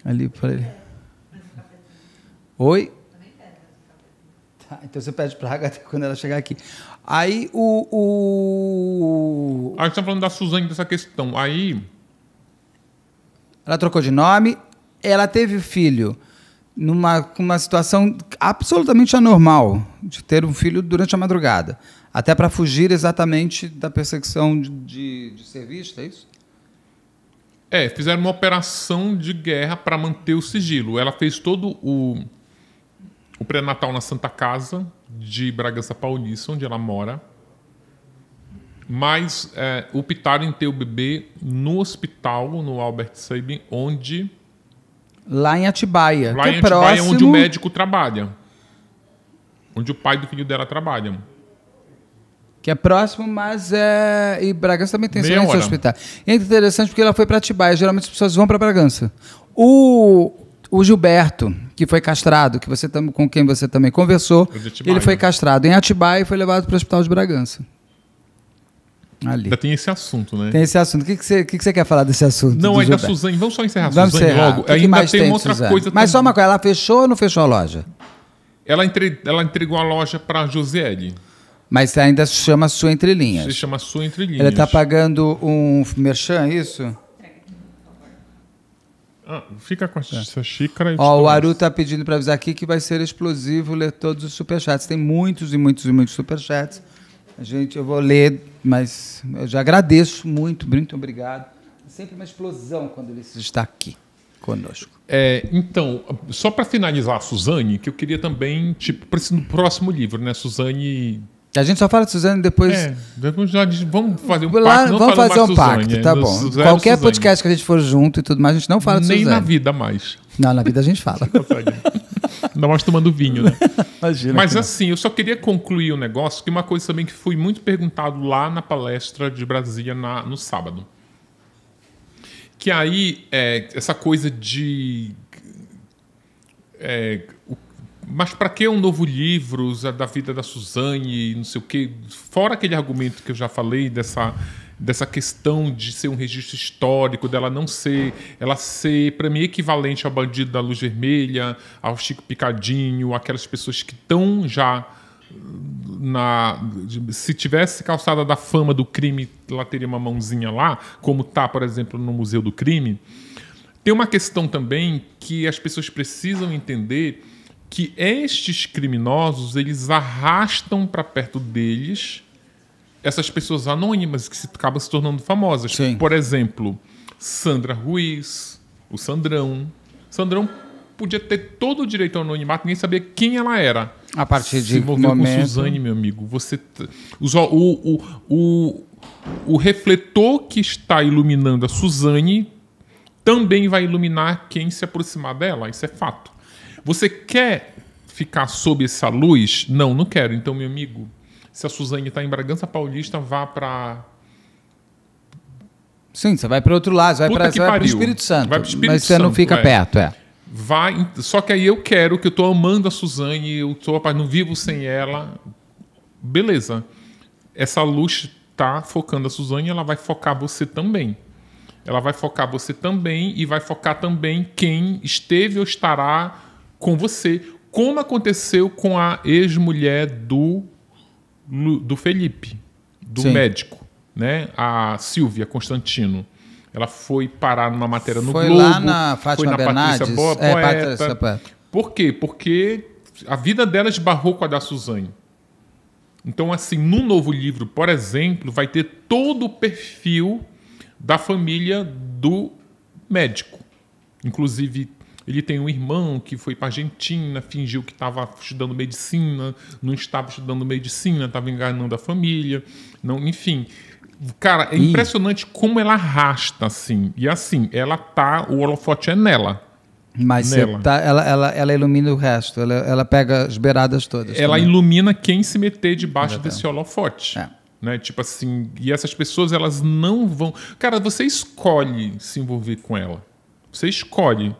Ali para ele. Oi? Tá, então você pede para a Agatha quando ela chegar aqui. Aí o. o... gente você está falando da Suzane dessa questão. Aí. Ela trocou de nome, ela teve filho numa uma situação absolutamente anormal de ter um filho durante a madrugada até para fugir exatamente da perseguição de, de, de ser vista, é isso? É, fizeram uma operação de guerra para manter o sigilo. Ela fez todo o, o pré-natal na Santa Casa de Bragança Paulista, onde ela mora. Mas é, optaram em ter o bebê no hospital, no Albert Sabin, onde. Lá em Atibaia. Lá que em é Atibaia, próximo... onde o médico trabalha. Onde o pai do filho dela trabalha que é próximo, mas é. E Bragança também tem excelente hospital. é interessante porque ela foi para Atibaia. Geralmente as pessoas vão para Bragança. O, o Gilberto, que foi castrado, que você tam, com quem você também conversou, ele foi né? castrado em Atibaia e foi levado para o Hospital de Bragança. Ali. Ainda tem esse assunto, né? Tem esse assunto. O que, que, você, que, que você quer falar desse assunto? Não, ainda da Suzane. Vamos só encerrar Vamos Suzane encerrar. logo. Que Ainda mais tem, tem outra Suzane? coisa. Mas só uma coisa, ela fechou ou não fechou a loja? Ela, entre, ela entregou a loja para a Josiele. Mas ainda se chama sua entrelinha. Se chama sua entrelinha. Ela está pagando um merchan, é isso? Ah, fica com essa é. xícara. Ó, o Aru está pedindo para avisar aqui que vai ser explosivo ler todos os superchats. Tem muitos e muitos e muitos superchats. A gente, eu vou ler, mas eu já agradeço muito, muito obrigado. É sempre uma explosão quando ele está aqui conosco. É, então, só para finalizar, Suzane, que eu queria também, tipo, para esse próximo livro, né? Suzane a gente só fala de Suzane depois. É, depois já diz, vamos fazer um Lá, pacto. vamos fazer um Suzane, pacto, tá bom. Suzane, é Qualquer Suzane. podcast que a gente for junto e tudo mais, a gente não fala de Nem Suzane. Nem na vida mais. Não, na vida a gente fala. [LAUGHS] Ainda mais tomando vinho, né? [LAUGHS] Imagina. Mas assim, não. eu só queria concluir um negócio, que uma coisa também que fui muito perguntado lá na palestra de Brasília na, no sábado. Que aí, é, essa coisa de. É, mas para que um novo livro da vida da Suzane, não sei o quê? Fora aquele argumento que eu já falei dessa dessa questão de ser um registro histórico, dela não ser, ela ser para mim equivalente ao bandido da Luz Vermelha, ao Chico Picadinho, aquelas pessoas que estão já hum, na se tivesse calçada da fama do crime, ela teria uma mãozinha lá, como tá, por exemplo, no Museu do Crime. Tem uma questão também que as pessoas precisam entender que estes criminosos eles arrastam para perto deles essas pessoas anônimas que se, acabam se tornando famosas. Sim. Por exemplo, Sandra Ruiz, o Sandrão. Sandrão podia ter todo o direito ao anonimato, ninguém sabia quem ela era. A partir de se envolveu com Suzane, meu amigo. Você o, o, o, o refletor que está iluminando a Suzane também vai iluminar quem se aproximar dela. Isso é fato. Você quer ficar sob essa luz? Não, não quero. Então, meu amigo, se a Suzane está em Bragança Paulista, vá para Sim, você vai para outro lado, você vai para o Espírito Santo. Vai pro Espírito mas você não fica é. perto, é. Vai, só que aí eu quero, que eu estou amando a Suzane, eu tô, rapaz, não vivo sem ela. Beleza. Essa luz está focando a Suzane, ela vai focar você também. Ela vai focar você também e vai focar também quem esteve ou estará com você, como aconteceu com a ex-mulher do, do Felipe, do Sim. médico, né? A Silvia Constantino. Ela foi parar numa matéria no foi Globo. Foi lá na Fátima foi na Bernardes. Patrícia Boa, é, poeta. Patrícia... Por quê? Porque a vida dela esbarrou com a da Suzane. Então, assim, no novo livro, por exemplo, vai ter todo o perfil da família do médico. Inclusive, ele tem um irmão que foi para Argentina, fingiu que estava estudando medicina, não estava estudando medicina, estava enganando a família, não, enfim. Cara, é Ih. impressionante como ela arrasta assim. E assim, ela tá, o holofote é nela. Mas tá, ela, ela, ela ilumina o resto, ela, ela pega as beiradas todas. Ela também. ilumina quem se meter debaixo desse holofote. É. Né? Tipo assim, e essas pessoas elas não vão. Cara, você escolhe se envolver com ela. Você escolhe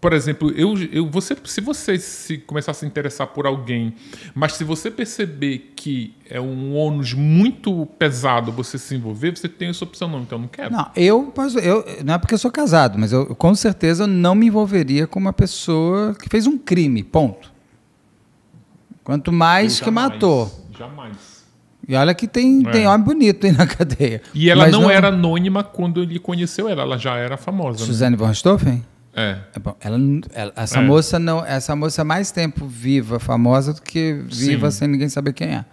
por exemplo, eu, eu você, se você se começar a se interessar por alguém, mas se você perceber que é um ônus muito pesado você se envolver, você tem essa opção não, então não quero. Não, eu, eu não é porque eu sou casado, mas eu com certeza não me envolveria com uma pessoa que fez um crime, ponto. Quanto mais que matou. Jamais. E olha que tem, é. tem homem bonito aí na [LAUGHS] cadeia. E ela não, não, era anônima quando ele conheceu ela, ela já era famosa. Suzane né? von Stoffen? É. é bom, ela, ela essa é. moça não, essa moça é mais tempo viva, famosa do que viva Sim. sem ninguém saber quem é.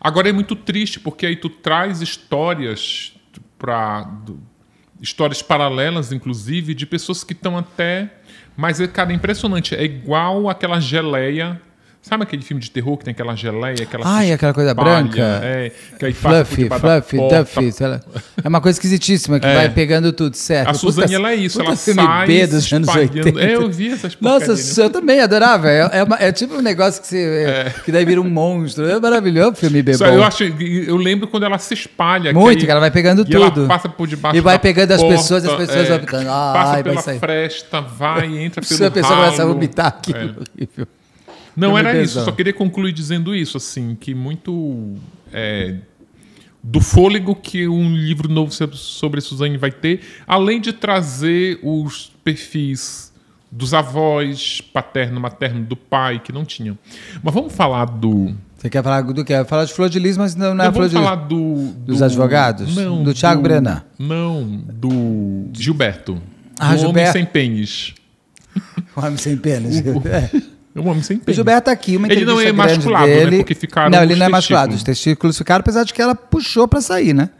Agora é muito triste porque aí tu traz histórias para histórias paralelas, inclusive, de pessoas que estão até. Mas, é, cara, é impressionante. É igual aquela geleia Sabe aquele filme de terror que tem aquela geleia, aquela. e aquela coisa branca. É, que aí fluffy, fluffy, duffy. É uma coisa esquisitíssima que é. vai pegando tudo certo. A Suzane, ela é isso. Ela filme sai B dos anos 80. É, eu vi essas Nossa, né? eu também adorava. É, é, uma, é tipo um negócio que, você, é, é. que daí vira um monstro. É maravilhoso o filme B. Só eu, acho, eu lembro quando ela se espalha. Muito, que, aí, que ela vai pegando tudo. Ela passa por debaixo E vai pegando porta, as pessoas, as pessoas é. vão ficando. Ah, passa ai, pela vai sair. fresta, vai, entra pelo [LAUGHS] Se a pessoa começa a vomitar aquilo. É. Horrível. Não era isso, só queria concluir dizendo isso, assim, que muito é, do fôlego que um livro novo sobre Suzane vai ter, além de trazer os perfis dos avós, paterno, materno, do pai, que não tinham. Mas vamos falar do. Você quer falar do quê? Falar de Flor de Lis, mas não, não é Flor de Lis. falar do, Dos do, advogados? Não. Do Thiago Brenan? Não, do Gilberto. Ah, do Gilberto. Homem Sem Pênis. [LAUGHS] O Homem Sem Pênis. [LAUGHS] O, é. É um homem sem pênis. O Gilberto tá aqui, uma Ele entrevista não é masculado, né? dele. né? Porque ficaram Não, ele não é masculado. Os testículos ficaram, apesar de que ela puxou para sair, né?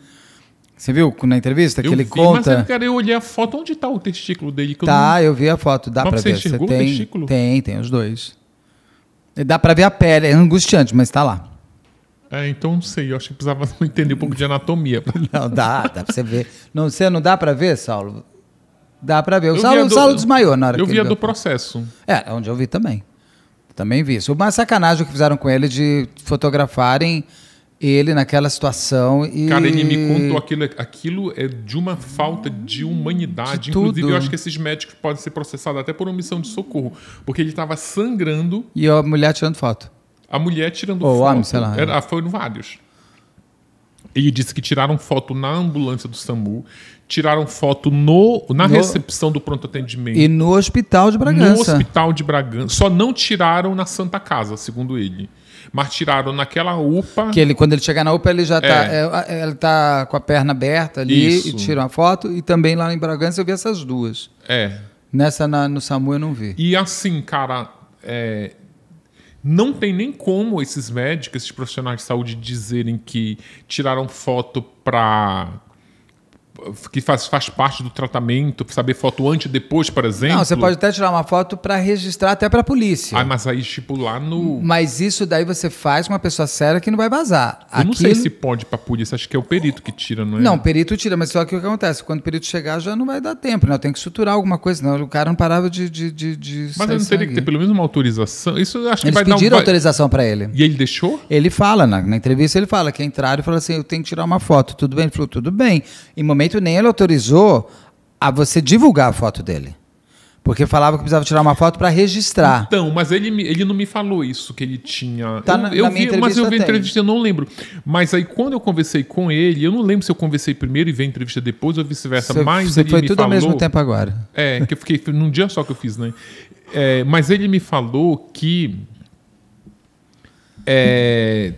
Você viu na entrevista que eu ele vi, Mas eu conta? olhar eu a foto. Onde tá o testículo dele? Que eu Tá, eu vi a foto, dá para ver. você ver. o tem, testículo? tem, tem os dois. Dá para ver a pele, é angustiante, mas tá lá. É, então não sei. Eu acho que precisava [LAUGHS] entender um pouco de anatomia. [LAUGHS] Não, dá, dá você ver. Não, você não dá para ver, Saulo? Dá para ver. O Saulo, do- Saulo desmaiou na hora eu que vi a do processo. É, é, onde eu vi também também vi isso. Uma sacanagem que fizeram com ele de fotografarem ele naquela situação e. Cara, ele me contou aquilo. Aquilo é de uma falta de humanidade. De Inclusive, tudo. eu acho que esses médicos podem ser processados até por omissão de socorro. Porque ele estava sangrando. E a mulher tirando foto. A mulher tirando Ou foto. homem, sei lá. Era, foram vários. Ele disse que tiraram foto na ambulância do SAMU tiraram foto no, na no... recepção do pronto atendimento. E no hospital de Bragança. No hospital de Bragança. Só não tiraram na Santa Casa, segundo ele. Mas tiraram naquela UPA. Que ele, quando ele chegar na UPA, ele já está é. É, é. ele tá com a perna aberta ali Isso. e tira uma foto. E também lá em Bragança eu vi essas duas. É. Nessa na, no SAMU eu não vi. E assim, cara, é, não tem nem como esses médicos, esses profissionais de saúde dizerem que tiraram foto para que faz, faz parte do tratamento, saber foto antes e depois, por exemplo? Não, você pode até tirar uma foto para registrar até para a polícia. Ah, mas aí, tipo, lá no... Mas isso daí você faz com uma pessoa séria que não vai vazar. Eu Aquilo... não sei se pode para a polícia, acho que é o perito que tira, não é? Não, o perito tira, mas só que o que acontece, quando o perito chegar já não vai dar tempo, né? Tem que suturar alguma coisa, não, o cara não parava de... de, de, de mas não teria que ter pelo menos uma autorização? Isso acho que vai dar um... pediram autorização para ele. E ele deixou? Ele fala, na, na entrevista ele fala que entraram e falaram assim, eu tenho que tirar uma foto, tudo bem? Ele falou, tudo bem. Em momento momento nem ele autorizou a você divulgar a foto dele. Porque falava que precisava tirar uma foto para registrar. Então, mas ele, ele não me falou isso que ele tinha. Tá eu, na, eu na vi, mas eu vi a entrevista, eu não lembro. Mas aí quando eu conversei com ele, eu não lembro se eu conversei primeiro e vi a entrevista depois ou vice-versa. Mas você ele foi me tudo falou, ao mesmo tempo agora. É, que eu fiquei num dia só que eu fiz, né? É, mas ele me falou que é,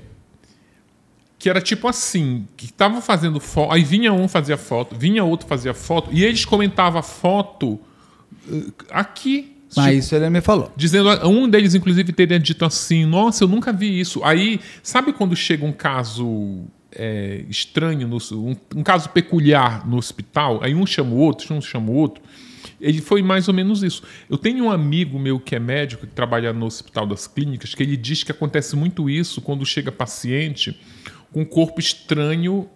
que era tipo assim, que estavam fazendo foto, aí vinha um fazia foto, vinha outro fazia foto, e eles comentavam foto eh, aqui. Mas tipo, isso ele me falou. Dizendo, ah, um deles, inclusive, teria dito assim, nossa, eu nunca vi isso. Aí, sabe quando chega um caso é, estranho, no, um, um, caso peculiar no hospital, aí um chama o outro, um chama o outro. Ele foi mais ou menos isso. Eu tenho um amigo meu que é médico, que trabalha no Hospital das Clínicas, que ele diz que acontece muito isso quando chega paciente com um corpo estranho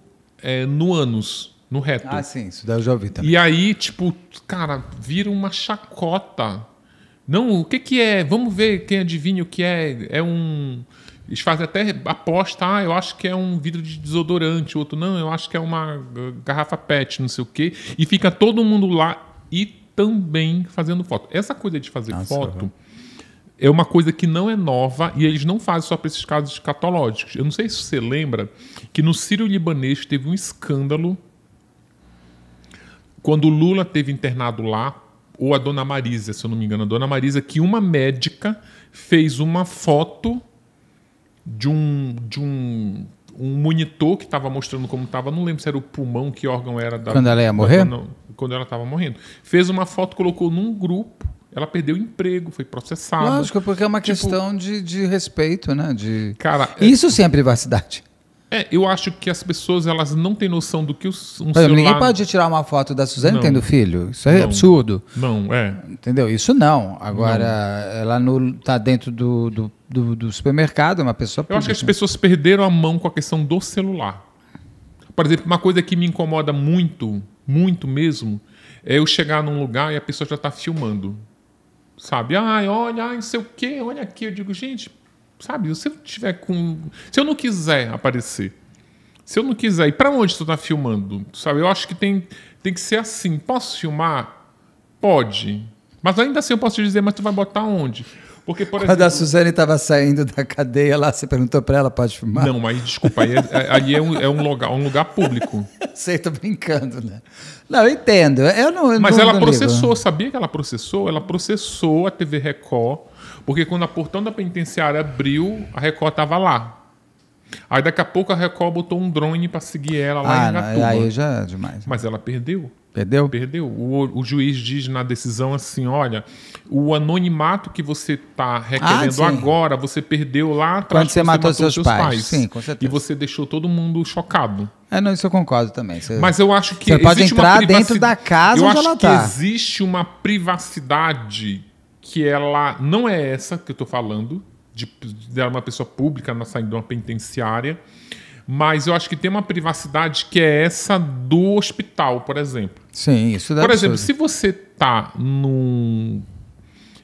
é, no ânus, no reto. Ah, sim, isso daí eu já vi também. E aí, tipo, cara, vira uma chacota. Não, o que que é? Vamos ver quem adivinha o que é. É um... Eles fazem até aposta, ah, eu acho que é um vidro de desodorante, o outro, não, eu acho que é uma garrafa pet, não sei o quê. E fica todo mundo lá e também fazendo foto. Essa coisa de fazer Nossa, ah, foto... Cara é uma coisa que não é nova e eles não fazem só para esses casos escatológicos. Eu não sei se você lembra que no Sírio Libanês teve um escândalo quando o Lula teve internado lá, ou a dona Marisa, se eu não me engano, a dona Marisa, que uma médica fez uma foto de um, de um, um monitor que estava mostrando como estava, não lembro se era o pulmão, que órgão era da. Quando ela ia morrer? Da, quando ela estava morrendo. Fez uma foto, colocou num grupo ela perdeu o emprego, foi processada. Lógico, porque é uma tipo, questão de, de respeito, né? De... Cara, é- Isso é... sim é privacidade. É, eu acho que as pessoas elas não têm noção do que um celular... Ninguém pode tirar uma foto da Suzane não. tendo filho. Isso é não. absurdo. Não, é. Entendeu? Isso não. Agora, não. ela está dentro do, do, do, do supermercado, é uma pessoa... Eu pública. acho que as pessoas perderam a mão com a questão do celular. Por exemplo, uma coisa que me incomoda muito, muito mesmo, é eu chegar num lugar e a pessoa já está filmando. Sabe? Ai, olha, não sei o quê, olha aqui. Eu digo, gente, sabe? Se eu tiver com. Se eu não quiser aparecer. Se eu não quiser. E para onde tu tá filmando? Sabe? Eu acho que tem, tem que ser assim. Posso filmar? Pode. Mas ainda assim eu posso te dizer, mas tu vai botar onde? Porque, por Quando exemplo, a Suzane estava saindo da cadeia lá, você perguntou para ela, pode fumar? Não, mas desculpa, aí é, é ali é, um, é um, lugar, um lugar público. [LAUGHS] Sei, tô brincando, né? Não, eu entendo. Eu não, mas não, ela não processou, ligo. sabia que ela processou? Ela processou a TV Record, porque quando a portão da penitenciária abriu, a Record estava lá. Aí daqui a pouco a Record botou um drone para seguir ela lá ah, em Gatuba. Aí já é demais. Né? Mas ela perdeu. Perdeu? Perdeu. O, o, juiz diz na decisão assim: olha, o anonimato que você está requerendo ah, agora, você perdeu lá atrás. Quando você, você matou, matou, seus, seus pais. pais. Sim, com certeza. E você deixou todo mundo chocado. É, não, isso eu concordo também. Você, Mas eu acho que. Você pode entrar dentro da casa eu onde acho ela está. existe uma privacidade que ela não é essa que eu estou falando, de, de é uma pessoa pública na tá saída de uma penitenciária mas eu acho que tem uma privacidade que é essa do hospital, por exemplo. Sim, isso dá Por absurdo. exemplo, se você tá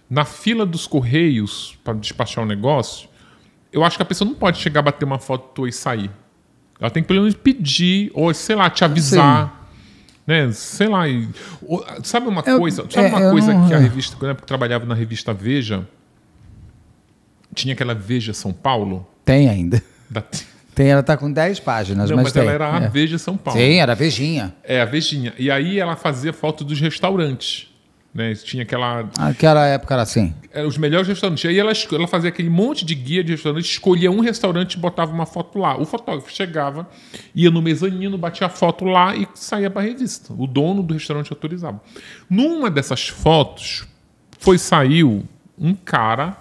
na fila dos correios para despachar um negócio, eu acho que a pessoa não pode chegar, bater uma foto tua e sair. Ela tem que pelo menos pedir, ou sei lá, te avisar. Né? Sei lá. E, ou, sabe uma eu, coisa? Sabe é, uma coisa não... que a é. revista, quando eu trabalhava na revista Veja, tinha aquela Veja São Paulo? Tem ainda. Da, tem, ela tá com 10 páginas, não, mas, mas tem. ela era a é. Veja São Paulo. Sim, era a Vejinha. É, a Vejinha. E aí ela fazia foto dos restaurantes. Né? Tinha aquela. Aquela época era assim. Era é, os melhores restaurantes. E Aí ela, ela fazia aquele monte de guia de restaurante, escolhia um restaurante e botava uma foto lá. O fotógrafo chegava, ia no mezanino, batia a foto lá e saía para a revista. O dono do restaurante autorizava. Numa dessas fotos, foi saiu um cara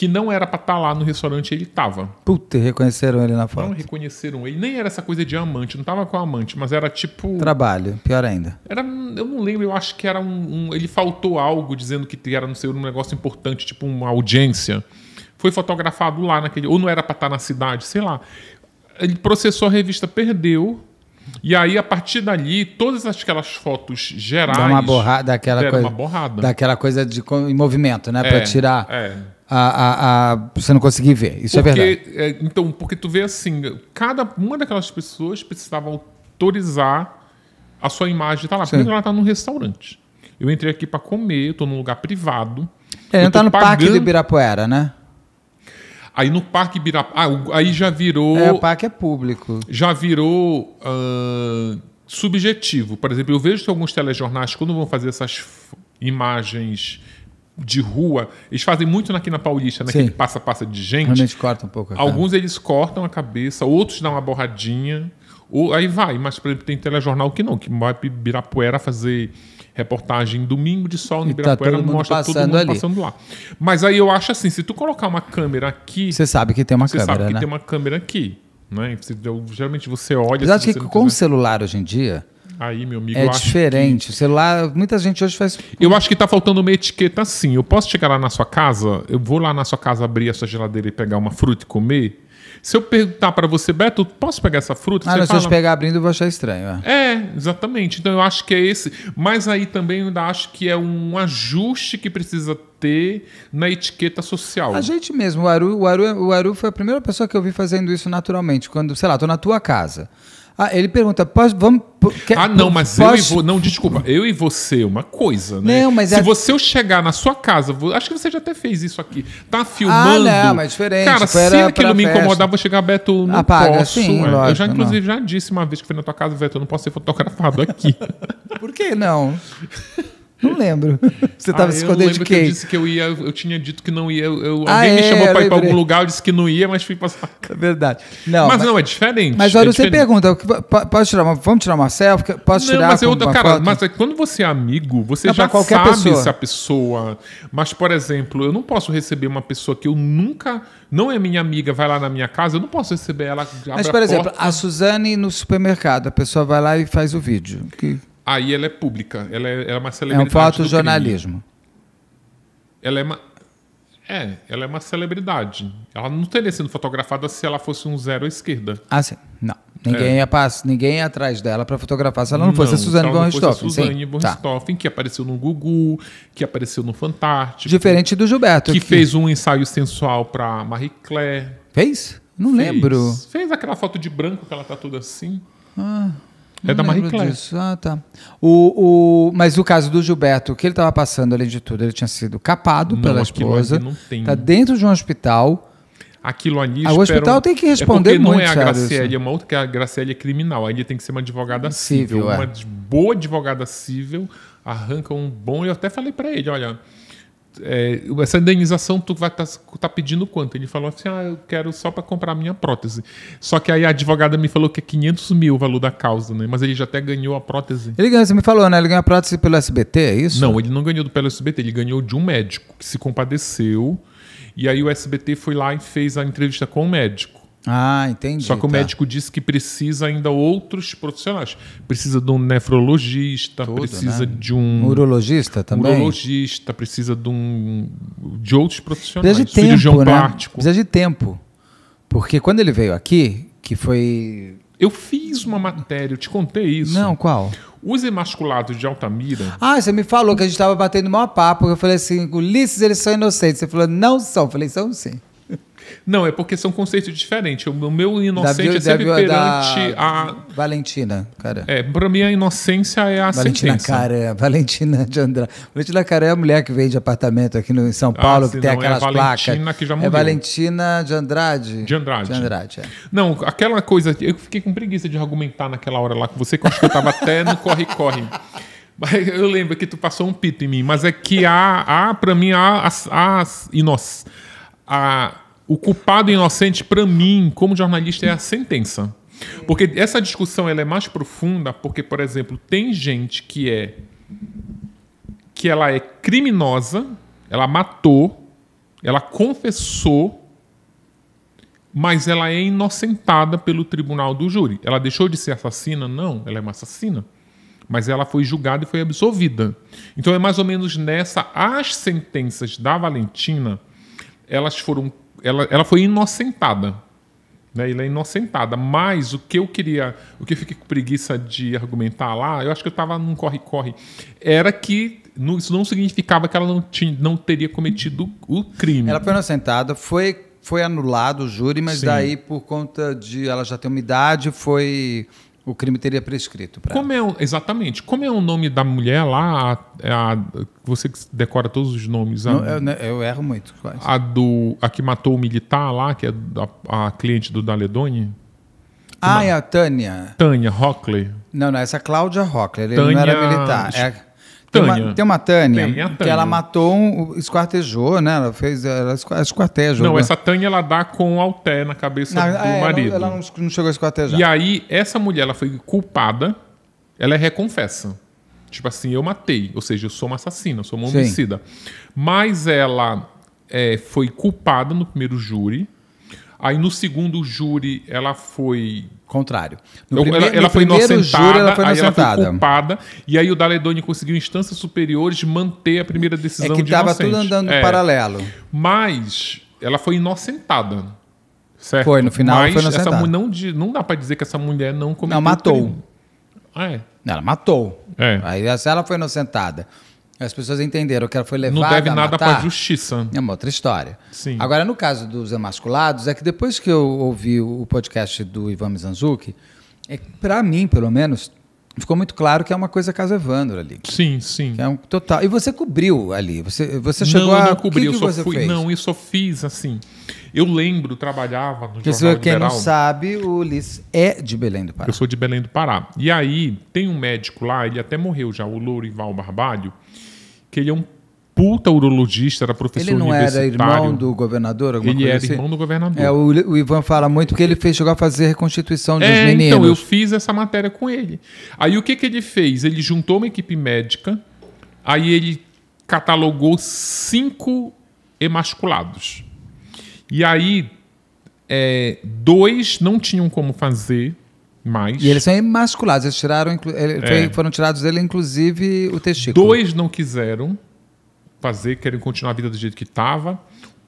que não era para estar tá lá no restaurante, ele tava. Puta, reconheceram ele na foto. Não reconheceram ele. Nem era essa coisa de amante, não tava com amante, mas era tipo. Trabalho, pior ainda. Era, eu não lembro, eu acho que era um. um ele faltou algo dizendo que era, não sei, um negócio importante, tipo uma audiência. Foi fotografado lá naquele. Ou não era para estar tá na cidade, sei lá. Ele processou a revista, perdeu. E aí, a partir dali, todas aquelas fotos gerais. Dá uma borrada, daquela coisa. Uma borrada. Daquela coisa de em movimento, né? É, tirar. É a, a, a, você não conseguir ver. Isso é porque, é verdade. É, então, porque tu vê assim, cada uma daquelas pessoas precisava autorizar a sua imagem estar tá lá. Sim. Porque ela está num restaurante. Eu entrei aqui para comer, estou num lugar privado. É, está no pagando... Parque do Ibirapuera, né? Aí no Parque Ibirapuera. Ah, aí já virou. É, o parque é público. Já virou. Uh, subjetivo. Por exemplo, eu vejo que alguns telejornais, quando vão fazer essas imagens de rua, eles fazem muito aqui na Paulista, né? Sim. Que passa passa de gente. Realmente corta um pouco. Alguns eles cortam a cabeça, outros dão uma borradinha. Ou, aí vai, mas por exemplo, tem telejornal que não, que vai para Ibirapuera fazer reportagem domingo de sol no tá Ibirapuera, tá todo mostra passando todo mundo ali. passando lá. Mas aí eu acho assim, se tu colocar uma câmera aqui, você sabe que tem uma câmera, sabe que né? tem uma câmera aqui, né? Geralmente você olha. Mas acho que com o celular hoje em dia Aí, meu amigo, é diferente. Que... O celular, muita gente hoje faz. Eu acho que está faltando uma etiqueta assim. Eu posso chegar lá na sua casa, eu vou lá na sua casa abrir a sua geladeira e pegar uma fruta e comer. Se eu perguntar para você, Beto, posso pegar essa fruta? Ah, você não, fala... se eu pegar abrindo, eu vou achar estranho. É. é, exatamente. Então eu acho que é esse. Mas aí também eu ainda acho que é um ajuste que precisa ter na etiqueta social. A gente mesmo, o Aru, o Aru, o Aru foi a primeira pessoa que eu vi fazendo isso naturalmente. Quando, sei lá, tô na tua casa. Ah, ele pergunta, vamos. Quer, ah, não, mas eu e vou. Não, desculpa, eu e você uma coisa, né? Não, mas Se é... você eu chegar na sua casa, acho que você já até fez isso aqui. Tá ah, filmando. Ah, não, mas diferente. Cara, tipo, se aquilo me incomodar, vou chegar, Beto, não Apaga, ah, posso. Sim, é. lógico, eu já, inclusive, não. já disse uma vez que fui na tua casa, Beto, eu não posso ser fotografado aqui. [LAUGHS] Por que não? Não lembro. [LAUGHS] Você estava ah, escondendo de quem? Que eu disse que eu ia, eu tinha dito que não ia. Eu, ah, alguém é, me chamou para ir para algum lugar, eu disse que não ia, mas fui passar. [LAUGHS] É verdade. Não, mas, mas, não, é diferente. Mas olha, é você pergunta, posso tirar uma, vamos tirar uma selfie? Posso não, tirar mas eu, é uma cara, foto? Mas é quando você é amigo, você não, já sabe pessoa. se a pessoa. Mas, por exemplo, eu não posso receber uma pessoa que eu nunca. Não é minha amiga, vai lá na minha casa, eu não posso receber ela. Mas, por exemplo, a, a Suzane no supermercado, a pessoa vai lá e faz o vídeo. Que aí ela é pública. Ela é, ela é uma celebridade. É um fotojornalismo. Ela é uma. É, ela é uma celebridade. Ela não teria sido fotografada se ela fosse um zero à esquerda. Ah, sim. Não. Ninguém, é. ia pass... Ninguém ia atrás dela para fotografar se ela não, não fosse a Suzane von Richthofen. Suzane von Richthofen, tá. que apareceu no Gugu, que apareceu no Fantástico. Diferente do Gilberto. Que, que... fez um ensaio sensual para Marie Claire. Fez? Não fez. lembro. Fez aquela foto de branco que ela tá toda assim. Ah. É da Marie Claire. Disso. Ah, tá. O, o, mas o caso do Gilberto, o que ele estava passando, além de tudo, ele tinha sido capado não, pela esposa. Não tem. Tá dentro de um hospital. Aquilo ali. Ah, o hospital um... tem que responder é muito. Não é a Graciele, é uma outra que a Graciele é criminal. Aí ele tem que ser uma advogada civil. civil é. Uma boa advogada civil arranca um bom. Eu até falei para ele, olha é, essa indenização tu vai estar tá, tá pedindo quanto? Ele falou assim, ah, eu quero só para comprar a minha prótese. Só que aí a advogada me falou que é 500 mil o valor da causa, né? Mas ele já até ganhou a prótese. Ele ganhou, você me falou, né? Ele ganhou a prótese pelo SBT, é isso? Não, ele não ganhou pelo SBT, ele ganhou de um médico que se compadeceu. E aí o SBT foi lá e fez a entrevista com o médico. Ah, entendi. Só que tá. o médico disse que precisa ainda outros profissionais. Precisa de um nefrologista, Tudo, precisa né? de um. Urologista também? Urologista, precisa de um. de outros profissionais. Precisa de tempo. Cirurgião né? plástico. Precisa de tempo. Porque quando ele veio aqui, que foi. Eu fiz uma matéria, eu te contei isso. Não, qual? Os emasculados de Altamira. Ah, você me falou que a gente estava batendo maior papo. Eu falei assim, Ulisses, eles são inocentes. Você falou, não são. Eu falei, são sim. Não, é porque são conceitos diferentes. O meu inocente da, é sempre é da, perante da, a. Valentina, cara. É, pra mim a inocência é a Valentina sentença. Cara, é Valentina de Andrade. Valentina Cara é a mulher que vende apartamento aqui no, em São ah, Paulo, ah, que tem não, é aquelas é placas. Valentina que já morreu. É Valentina de Andrade. De Andrade. De Andrade, é. Não, aquela coisa. Eu fiquei com preguiça de argumentar naquela hora lá com você, que eu acho que eu tava até no corre-corre. Eu lembro que tu passou um pito em mim, mas é que há, há para mim, há, há, há, e nós, há o culpado inocente, para mim, como jornalista, é a sentença. Porque essa discussão ela é mais profunda, porque, por exemplo, tem gente que é que ela é criminosa, ela matou, ela confessou, mas ela é inocentada pelo tribunal do júri. Ela deixou de ser assassina? Não, ela é uma assassina. Mas ela foi julgada e foi absolvida. Então é mais ou menos nessa as sentenças da Valentina, elas foram ela, ela foi inocentada. Né? Ela é inocentada. Mas o que eu queria, o que eu fiquei com preguiça de argumentar lá, eu acho que eu estava num corre-corre, era que isso não significava que ela não, tinha, não teria cometido o crime. Ela foi inocentada, foi, foi anulado o júri, mas Sim. daí, por conta de ela já ter uma idade, foi o crime teria prescrito. Pra... Como é exatamente. Como é o nome da mulher lá? A, é a, você que decora todos os nomes. A, não, eu, né, eu, erro muito. Quase. A, do, a que matou o militar lá, que é a, a cliente do Daledoni? Ah, é a Tânia. Tânia Rockley. Não, não, essa é a Cláudia Rockley. Ele Tânia... não era militar. É... Tânia. Tem uma, tem uma Tânia, tem, é Tânia, que ela matou, um, esquartejou, né? Ela fez, ela esquartejou. Não, né? essa Tânia ela dá com o alté na cabeça não, do é, marido. Ela, ela não, chegou a esquartejar. E aí, essa mulher, ela foi culpada, ela é reconfessa. Tipo assim, eu matei, ou seja, eu sou uma assassina, eu sou uma Sim. homicida. Mas ela é, foi culpada no primeiro júri. Aí no segundo júri ela foi Contrário. No eu, primeiro, ela, ela no foi primeiro inocentada, ela foi inocentada. Ela foi culpada, e aí o Daledoni conseguiu instâncias superiores manter a primeira é decisão é que estava tudo andando é. paralelo. Mas ela foi inocentada. Certo? Foi, no final Mas foi inocentada. não, não dá para dizer que essa mulher não cometeu Não, matou. é? Ela matou. É. Aí ela foi inocentada. As pessoas entenderam que ela foi levada. Não deve nada para a justiça. É uma outra história. Sim. Agora, no caso dos emasculados, é que depois que eu ouvi o podcast do Ivan Mizanzuki, é, para mim, pelo menos, ficou muito claro que é uma coisa Casa Evandro ali. sim, sim. é um total. E você cobriu ali. Você, você chegou não, a. Não, cobri, que eu que só fui. Fez? Não, eu só fiz assim. Eu lembro, trabalhava no Porque Jornal Quem Liberal. não sabe, o Ulisses é de Belém do Pará. Eu sou de Belém do Pará. E aí, tem um médico lá, ele até morreu já, o Lourival Barbalho que ele é um puta urologista, era professor Ele não era irmão do governador? Alguma ele era assim? irmão do governador. É, o, o, Ivan fala muito que ele fez, chegou a fazer reconstituição de é, então, meninos. Então, eu fiz essa matéria com ele. Aí o que, que ele fez? Ele juntou uma equipe médica, aí ele catalogou cinco emasculados. E aí, é, dois não tinham como fazer mas... E eles são emasculados. Eles tiraram, é. foram tirados dele, inclusive, o testículo. Dois não quiseram fazer, querem continuar a vida do jeito que estava.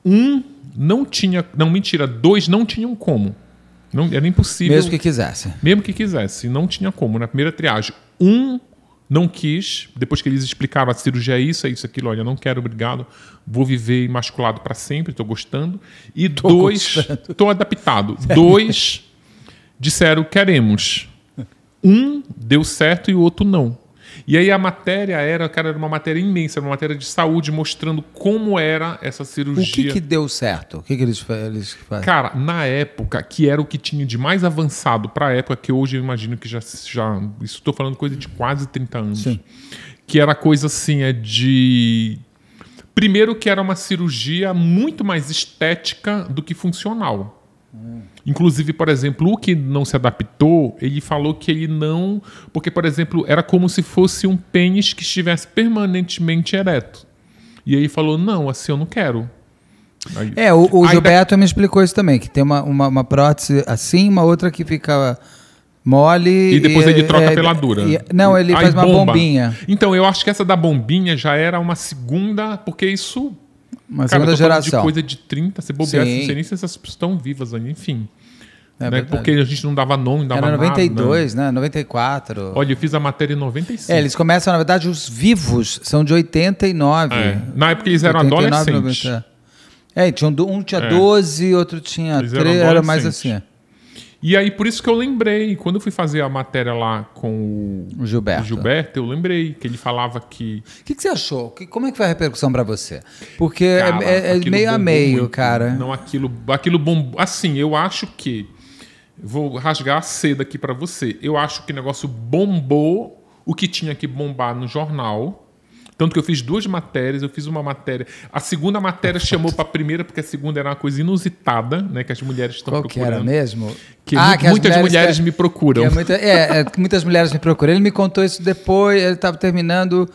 Um não tinha. Não, mentira, dois não tinham como. Não, era impossível. Mesmo que quisesse. Mesmo que quisesse. Não tinha como. Na primeira triagem, um não quis. Depois que eles explicaram a cirurgia é isso, é isso, aquilo, olha, não quero, obrigado. Vou viver emasculado para sempre, estou gostando. E tô dois. Estou adaptado. [LAUGHS] É dois disseram queremos. Um deu certo e o outro não. E aí a matéria era, cara, era uma matéria imensa, uma matéria de saúde mostrando como era essa cirurgia. O que, que deu certo? O que, que eles, eles fazem? Cara, na época, que era o que tinha de mais avançado para a época, que hoje eu imagino que já. já isso estou falando coisa de quase 30 anos. Sim. Que era coisa assim, é de. Primeiro que era uma cirurgia muito mais estética do que funcional. Hum. Inclusive, por exemplo, o que não se adaptou, ele falou que ele não. Porque, por exemplo, era como se fosse um pênis que estivesse permanentemente ereto. E aí falou: não, assim eu não quero. Aí, é, o, o Gilberto da... me explicou isso também, que tem uma, uma, uma, prótese assim, uma outra que fica mole. E depois e, ele é, troca é, pela dura. E, é, não, ele aí faz bomba. uma bombinha. Então, eu acho que essa da bombinha já era uma segunda, porque isso mas é uma Cara, segunda geração. de coisa de 30, se bobear, não assim, sei nem se essas pessoas estão vivas ainda, enfim. É né? Porque a gente não dava nome, não dava Era 92, nada, né? 94. Né? Olha, eu fiz a matéria em 95. É, eles começam, na verdade, os vivos são de 89. É. Na época eles eram 89, adolescentes. 90. É, tinha um, um tinha é. 12, outro tinha eles 3, era mais assim. É. E aí, por isso que eu lembrei, quando eu fui fazer a matéria lá com o Gilberto, o Gilberto eu lembrei que ele falava que. O que, que, você achou? Que, como é que foi a repercussão para você? Porque é, cara, é, é meio a meio, muito, cara. Não, aquilo, aquilo bombou. Assim, eu acho que. Vou rasgar a seda aqui para você. Eu acho que o negócio bombou o que tinha que bombar no jornal. Tanto que eu fiz duas matérias, eu fiz uma matéria. A segunda matéria [LAUGHS] chamou para a primeira, porque a segunda era uma coisa inusitada, né? Que as mulheres estão Qual procurando. Que era mesmo? Que, ah, que muitas mulheres, mulheres que... me procuram. É, muita... é, é, muitas mulheres me procuram. Ele me contou isso depois, ele estava terminando.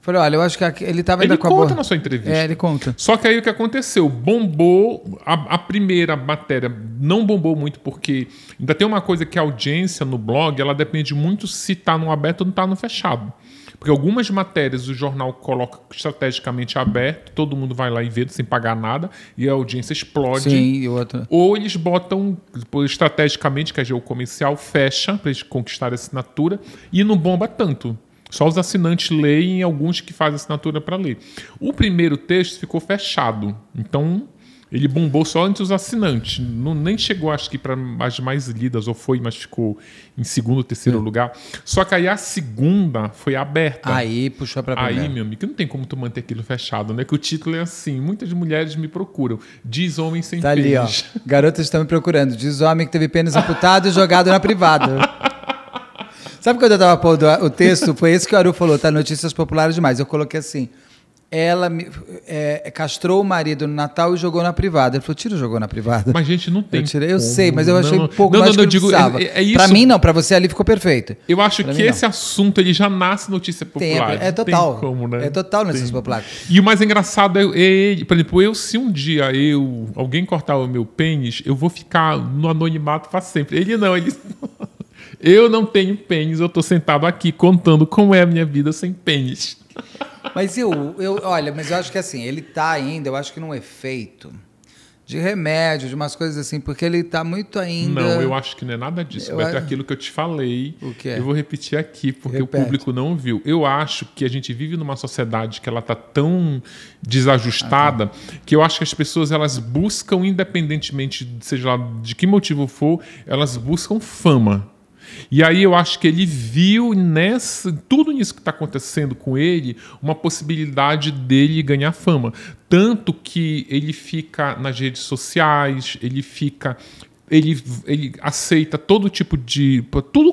Falei, olha, eu acho que ele estava ainda ele com a Ele conta na sua entrevista. É, ele conta. Só que aí o que aconteceu? Bombou a, a, primeira matéria. Não bombou muito porque ainda tem uma coisa que a audiência no blog, ela depende muito se está no aberto ou não está no fechado. Porque algumas matérias o jornal coloca estrategicamente aberto, todo mundo vai lá e vê sem pagar nada, e a audiência explode. Sim, e outra. Ou eles botam estrategicamente, quer dizer, o comercial fecha para eles conquistarem a assinatura e não bomba tanto. Só os assinantes leem e alguns que fazem assinatura para ler. O primeiro texto ficou fechado. Então, ele bombou só entre os assinantes. Não, nem chegou, acho que, para as mais lidas, ou foi, mas ficou em segundo, terceiro é. lugar. Só que aí a segunda foi aberta. Aí puxou para Aí, meu amigo, que não tem como tu manter aquilo fechado, né? Que o título é assim: muitas mulheres me procuram. Diz homem sem tá pênis. ali, ó. [LAUGHS] Garotas estão me procurando. Diz homem que teve pênis amputado e jogado na privada. [LAUGHS] Sabe quando eu tava pondo o texto? Foi esse que o Aru falou, tá? Notícias populares demais. Eu coloquei assim: ela é, castrou o marido no Natal e jogou na privada. Ele falou, tira jogou na privada. Mas a gente não tem. Eu, tirei, eu sei, mas eu achei não, pouco não, mais não, não, que eu digo, precisava. É, é mim não, para você ali ficou perfeito. Eu acho pra que esse assunto ele já nasce notícia popular. Tem, é, é total. Tem como, né? É total notícias popular. E o mais engraçado é, por exemplo, eu se um dia eu alguém cortar o meu pênis, eu vou ficar no anonimato para sempre. Ele não, ele... [LAUGHS] Eu não tenho pênis, eu tô sentado aqui contando como é a minha vida sem pênis. Mas eu, eu, olha, mas eu acho que assim, ele tá ainda, eu acho que num efeito de remédio, de umas coisas assim, porque ele tá muito ainda. Não, eu acho que não é nada disso. Eu... Vai ter aquilo que eu te falei. O é? Eu vou repetir aqui, porque Repete. o público não viu. Eu acho que a gente vive numa sociedade que ela tá tão desajustada ah, que eu acho que as pessoas elas buscam, independentemente, seja lá de que motivo for, elas buscam fama. E aí eu acho que ele viu nessa, tudo isso que está acontecendo com ele, uma possibilidade dele ganhar fama. Tanto que ele fica nas redes sociais, ele fica. Ele, ele aceita todo tipo de. Tudo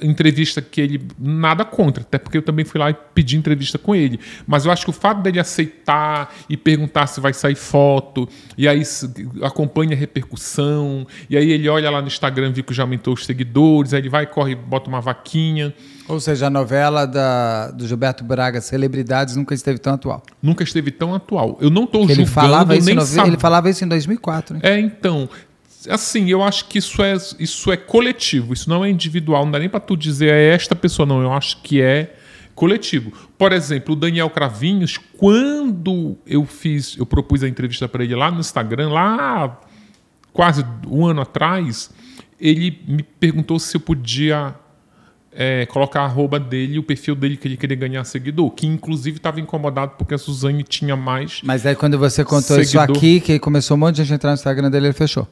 entrevista que ele. Nada contra, até porque eu também fui lá e pedi entrevista com ele. Mas eu acho que o fato dele aceitar e perguntar se vai sair foto, e aí acompanha a repercussão, e aí ele olha lá no Instagram, viu que já aumentou os seguidores, aí ele vai, corre, bota uma vaquinha. Ou seja, a novela da, do Gilberto Braga, Celebridades, nunca esteve tão atual. Nunca esteve tão atual. Eu não estou julgando, ele falava isso nem no, Ele falava isso em 2004. Né? É, então assim, eu acho que isso é, isso é coletivo, isso não é individual, não dá nem para tu dizer é esta pessoa, não. Eu acho que é coletivo. Por exemplo, o Daniel Cravinhos, quando eu fiz, eu propus a entrevista para ele lá no Instagram, lá quase um ano atrás, ele me perguntou se eu podia é, colocar a arroba dele, o perfil dele que ele queria ganhar seguidor, que inclusive estava incomodado porque a Suzane tinha mais. Mas aí quando você contou seguidor. isso aqui, que começou um monte de gente entrar no Instagram dele, ele fechou.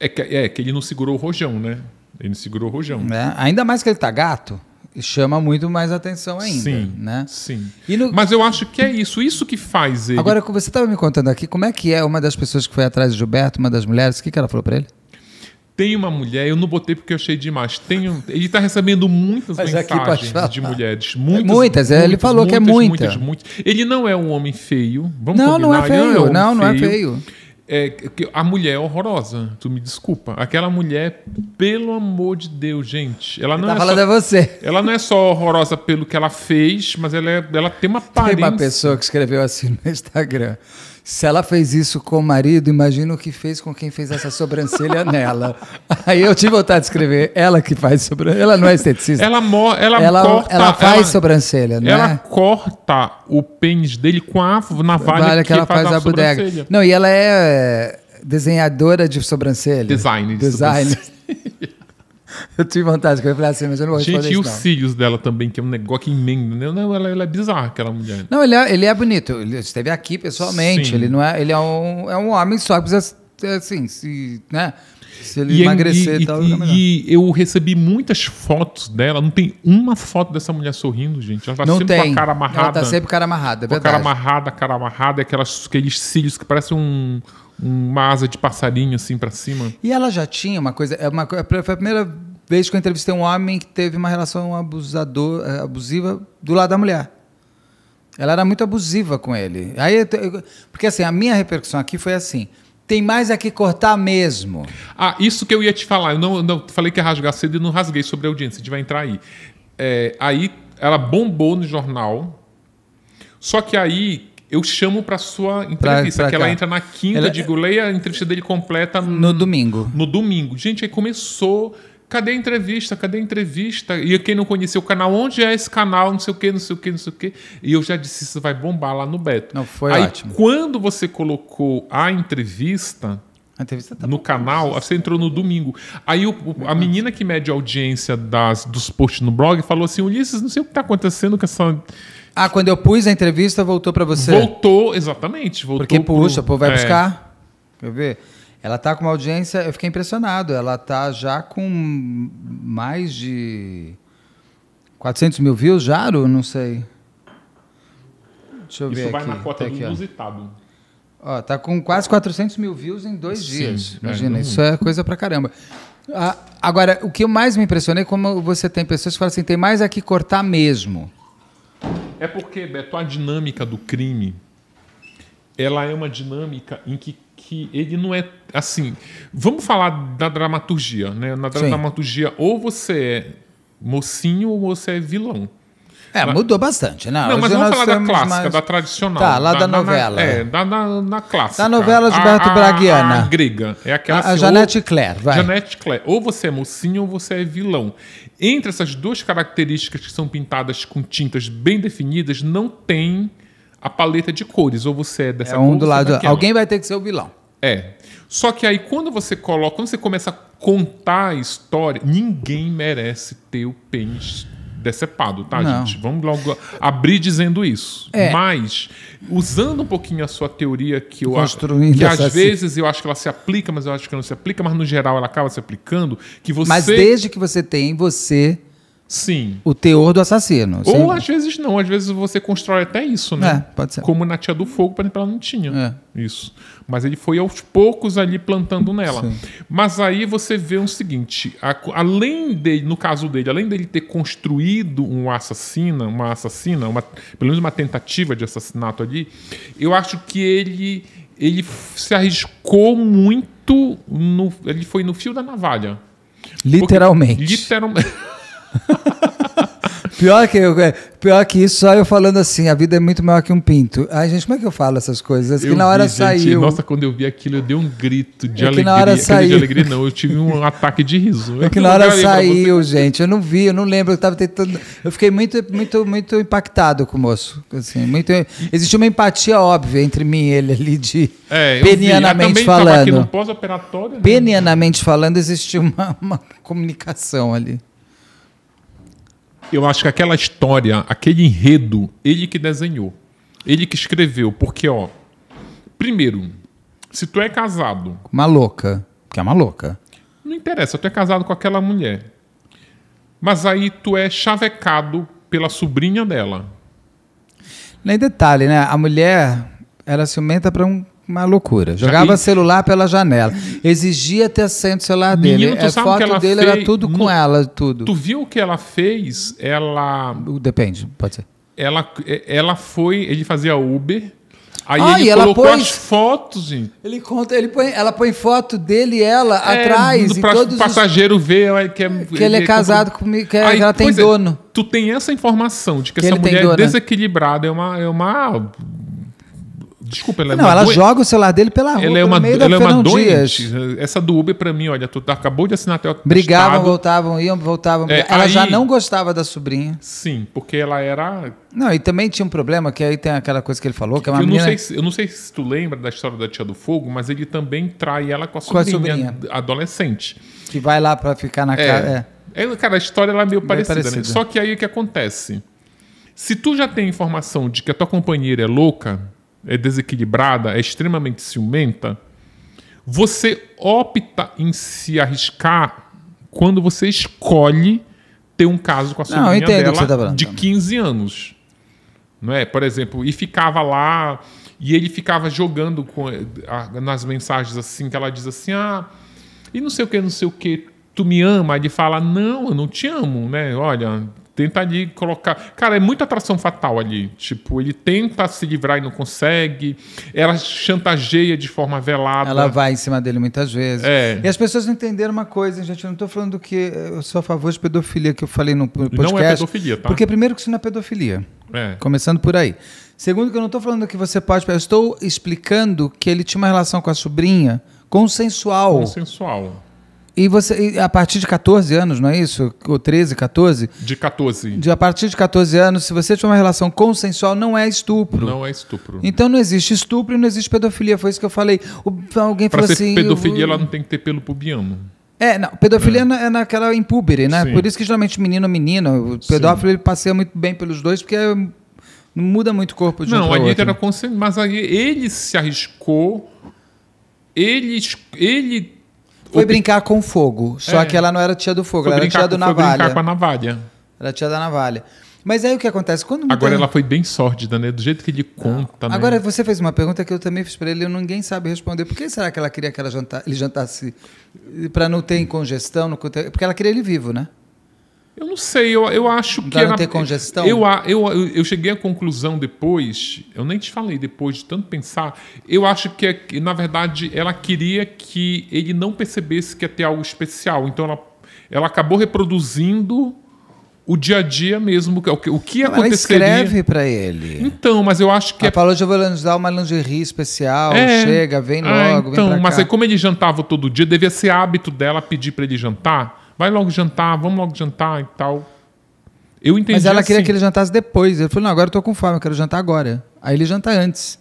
É que, é que ele não segurou o rojão, né? Ele não segurou o rojão. É, ainda mais que ele tá gato, chama muito mais atenção ainda. Sim, né? sim. No... Mas eu acho que é isso, isso que faz ele. Agora, você estava me contando aqui, como é que é uma das pessoas que foi atrás de Gilberto, uma das mulheres, o que, que ela falou para ele? Tem uma mulher, eu não botei porque eu achei demais. Tem um, ele está recebendo muitas Mas mensagens de mulheres. Muitas, muitas é, ele falou muitas, que é muita. Muitas, muitas, Ele não é um homem feio. Vamos não, combinar. não é feio. Não, é um não, não é feio. É, a mulher é horrorosa, tu me desculpa. Aquela mulher, pelo amor de Deus, gente. Ela não tá é falando só, é você. Ela não é só horrorosa pelo que ela fez, mas ela, é, ela tem uma aparência. Tem uma pessoa que escreveu assim no Instagram. Se ela fez isso com o marido, imagina o que fez com quem fez essa sobrancelha [LAUGHS] nela. Aí eu tive vontade de escrever. Ela que faz sobrancelha. Ela não é esteticista. Ela, mo ela, ela é corta. Ela faz ela, sobrancelha, né? Ela é? corta o pênis dele com a navalha vale que, que ela faz, faz a, a bodega. Não, e ela é desenhadora de sobrancelha. Design. De Design. [LAUGHS] [LAUGHS] Eu tive vontade, eu falei assim, mas eu não vou responder Gente, e os cílios dela também, que é um negócio que emenda. Né? Não, ela, ela, é bizarra, aquela mulher. Não, ele é, ele é bonito. Ele esteve aqui pessoalmente. Sim. Ele não é. Ele é um, é um homem só que precisa assim, se, né? Se ele e, é emagrecer e, e tal, e, e, eu recebi muitas fotos dela. Não tem uma foto dessa mulher sorrindo, gente. Ela tá não sempre tem. com a cara amarrada. Ela tá sempre com a cara amarrada, é com cara amarrada, cara amarrada, aquelas, aqueles cílios que parecem um, uma asa de passarinho assim para cima. E ela já tinha uma coisa. É uma, é foi a primeira vez que eu entrevistei um homem que teve uma relação abusador, é, abusiva do lado da mulher. Ela era muito abusiva com ele. Aí, porque assim, a minha repercussão aqui foi assim. Tem mais a que cortar mesmo. Ah, isso que eu ia te falar. Eu não, não falei que ia rasgar cedo e não rasguei sobre a audiência. A gente vai entrar aí. É, aí ela bombou no jornal. Só que aí eu chamo para sua entrevista, pra, pra que cá. ela entra na quinta, ela... digo, leia a entrevista dele completa no, no domingo. No domingo. Gente, aí começou Cadê a entrevista? Cadê a entrevista? E quem não conhecia o canal, onde é esse canal? Não sei o quê, não sei o quê, não sei o quê. E eu já disse, isso vai bombar lá no Beto. Não, foi Aí, ótimo. quando você colocou a entrevista, Tá no bom. canal, você entrou no domingo. Aí o, a menina que mede a audiência das, dos posts no blog falou assim: Ulisses, não sei o que está acontecendo com essa. Ah, quando eu pus a entrevista, voltou para você? Voltou, exatamente. Voltou Porque, puxa, o povo vai é. buscar. Quer ver? Ela está com uma audiência, eu fiquei impressionado. Ela está já com mais de 400 mil views, Jaro? Não sei. Deixa eu Isso ver. Isso vai na cota tá aqui, inusitado. Ó. ó, tá com quase 400 mil views em dois Sim, dias. É, Imagina, é. isso é coisa pra caramba. Ah, agora, o que eu mais me impressionei é como você tem pessoas que falam assim: tem mais aqui é cortar mesmo. É porque, Beto, a dinâmica do crime ela é uma dinâmica em que que ele não é assim. Vamos falar da dramaturgia, né? Na Sim. dramaturgia, ou você é mocinho ou você é vilão. É, na... mudou bastante, né? Não, mas vamos falar da clássica, mais... da tradicional. Tá, lá da, da novela. Na, é, da, na, na clássica. Da novela de Berto Braguiana. A, grega. É aquela A, assim, a Janete ou, Claire, vai. Janete Claire. Ou você é mocinho ou você é vilão. Entre essas duas características que são pintadas com tintas bem definidas, não tem a paleta de cores. Ou você é dessa é um cor, do é lado. Alguém vai ter que ser o vilão. É. Só que aí quando você coloca, quando você começa a contar a história, ninguém merece ter o pênis decepado, tá, Não. gente? Vamos logo abrir dizendo isso. É. Mas, usando um pouquinho a sua teoria que eu acho que às vezes eu acho que ela se aplica, mas eu acho que não se aplica, mas no geral ela acaba se aplicando, que você Mas desde que você tem você Sim. O teor do assassino. Ou às vezes não, às vezes você constrói até isso, né? É, pode ser. Como na Tia do Fogo, para ela não tinha. É. Isso. Mas ele foi aos poucos ali plantando nela. Sim. Mas aí você vê o seguinte: a, além dele, no caso dele, além dele ter construído um assassino, uma assassina, uma, pelo menos uma tentativa de assassinato ali, eu acho que ele, ele se arriscou muito. No, ele foi no fio da navalha. Literalmente. Porque, [LAUGHS] Pior que, eu, é, pior que isso, só eu falando assim, a vida é muito maior que um pinto. Ai, gente, como é que eu falo essas coisas? Eu que na hora vi, saiu. Gente, nossa, quando eu vi aquilo, eu dei um grito de é alegria. Que na hora saiu. De alegria, não, eu tive um ataque de riso. É que na hora saiu, gente. Eu não vi, eu não lembro. Eu tava tentando. Eu fiquei muito, muito, muito impactado com o moço. Assim, muito... Existe uma empatia óbvia entre mim e ele ali de é, penianamente falando. Pós-operatório. Né? Penianamente falando, existe uma, uma comunicação ali eu acho que aquela história, aquele enredo, ele que desenhou. Ele que escreveu. Porque, ó. Primeiro, se tu é casado. Uma louca. Que é uma louca. Não interessa, tu é casado com aquela mulher. Mas aí tu é chavecado pela sobrinha dela. Nem detalhe, né? A mulher, ela ciumenta para um uma loucura. Jogava e... celular pela janela. Exigia ter senha celular dele. Menino, tu é, sabe foto que dele fez... era tudo no... com ela, tudo. Tu viu o que ela fez? Ela. Depende, pode ser. Ela, é, ela foi. Ele fazia Uber. Aí ah, ele colocou põe, as fotos, gente. Ele conta, ele põe, ela põe foto dele e ela é, atrás. Pra, todos o passageiro os... vê é que, é, que ele, ele é casado compra... comigo, que Aí, ela tem é, dono. É, tu tem essa informação de que, que essa mulher é né? desequilibrada, é uma, é uma Desculpa, ela não, é não, ela doente. joga o celular dele pela rua, ela é uma, no meio ela da é uma doente. Dias. Essa do Uber, para mim, olha, tu tá, acabou de assinar teu Brigavam, estado. voltavam, iam, voltavam. É, ela aí, já não gostava da sobrinha. Sim, porque ela era... Não, e também tinha um problema, que aí tem aquela coisa que ele falou, que, que é uma eu menina... Não sei, eu não sei se tu lembra da história da Tia do Fogo, mas ele também trai ela com a sobrinha, com a sobrinha. adolescente. Que vai lá para ficar na é. casa... É. é. Cara, a história ela é meio, meio parecida, parecida. Né? Só que aí o que acontece... Se tu já tem informação de que a tua companheira é louca, é desequilibrada, é extremamente ciumenta, você opta em se arriscar quando você escolhe ter um caso com a sua mãe dela tá de 15 anos. Não é? Por exemplo, e ficava lá e ele ficava jogando com, a, nas mensagens assim que ela diz assim: "Ah, e não sei o que, não sei o que, tu me ama?" Ele fala: "Não, eu não te amo", né? Olha, tenta ali colocar. Cara, é muita atração fatal ali. Tipo, ele tenta se livrar e não consegue. Ela chantageia de forma velada. Ela vai em cima dele muitas vezes. É. E as pessoas não entenderam uma coisa, gente. Eu não estou falando que eu sou a favor de pedofilia, que eu falei no podcast. Não é pedofilia, tá? Porque, primeiro, que isso não é pedofilia. É. Começando por aí. Segundo, que eu não estou falando que você pode. Eu estou explicando que ele tinha uma relação com a sobrinha consensual. Consensual. E você, a partir de 14 anos, não é isso? Ou 13, 14? De 14. De, a partir de 14 anos, se você tiver uma relação consensual, não é estupro. Não é estupro. Então não existe estupro e não existe pedofilia. Foi isso que eu falei. O, alguém pra falou ser assim. pedofilia, ela não tem que ter pelo pubiano. É, não, pedofilia é, na, é naquela impúbere, né? Sim. Por isso que geralmente menino ou menina, o pedófilo ele passeia muito bem pelos dois, porque não muda muito o corpo de não, um Não, ali era consenso, mas aí ele se arriscou, ele, ele foi brincar com fogo. Só é. que ela não era tia do fogo, foi ela era tia do com, navalha. Foi brincar com a navalha. Era tia da navalha. Mas aí o que acontece? Quando Agora tem... ela foi bem sórdida, né? Do jeito que ele conta. Né? Agora você fez uma pergunta que eu também fiz para ele e ninguém sabe responder. Por que será que ela queria que ela janta... ele jantasse para não ter congestão? Não... Porque ela queria ele vivo, né? Eu não sei, eu, eu acho que. Era, ter congestão? Eu, eu, eu, eu cheguei à conclusão depois, eu nem te falei depois de tanto pensar, eu acho é que, na verdade, ela queria que ele não percebesse que ia ter algo especial. Então ela, ela acabou reproduzindo o dia a dia mesmo, o que, o que não, aconteceria. Ela escreve para ele. Então, mas eu acho que... Ela é... falou, eu vou lhe dar uma lingerie especial, é. chega, vem é, logo, Então, vem mas cá. aí como ele jantava todo dia, devia ser hábito dela pedir para ele jantar vai logo jantar, vamos logo jantar e tal. Eu entendi. Mas ela assim. queria que ele jantasse depois. Ele falou: não, agora eu tô com fome, eu quero jantar agora. Aí ele janta antes.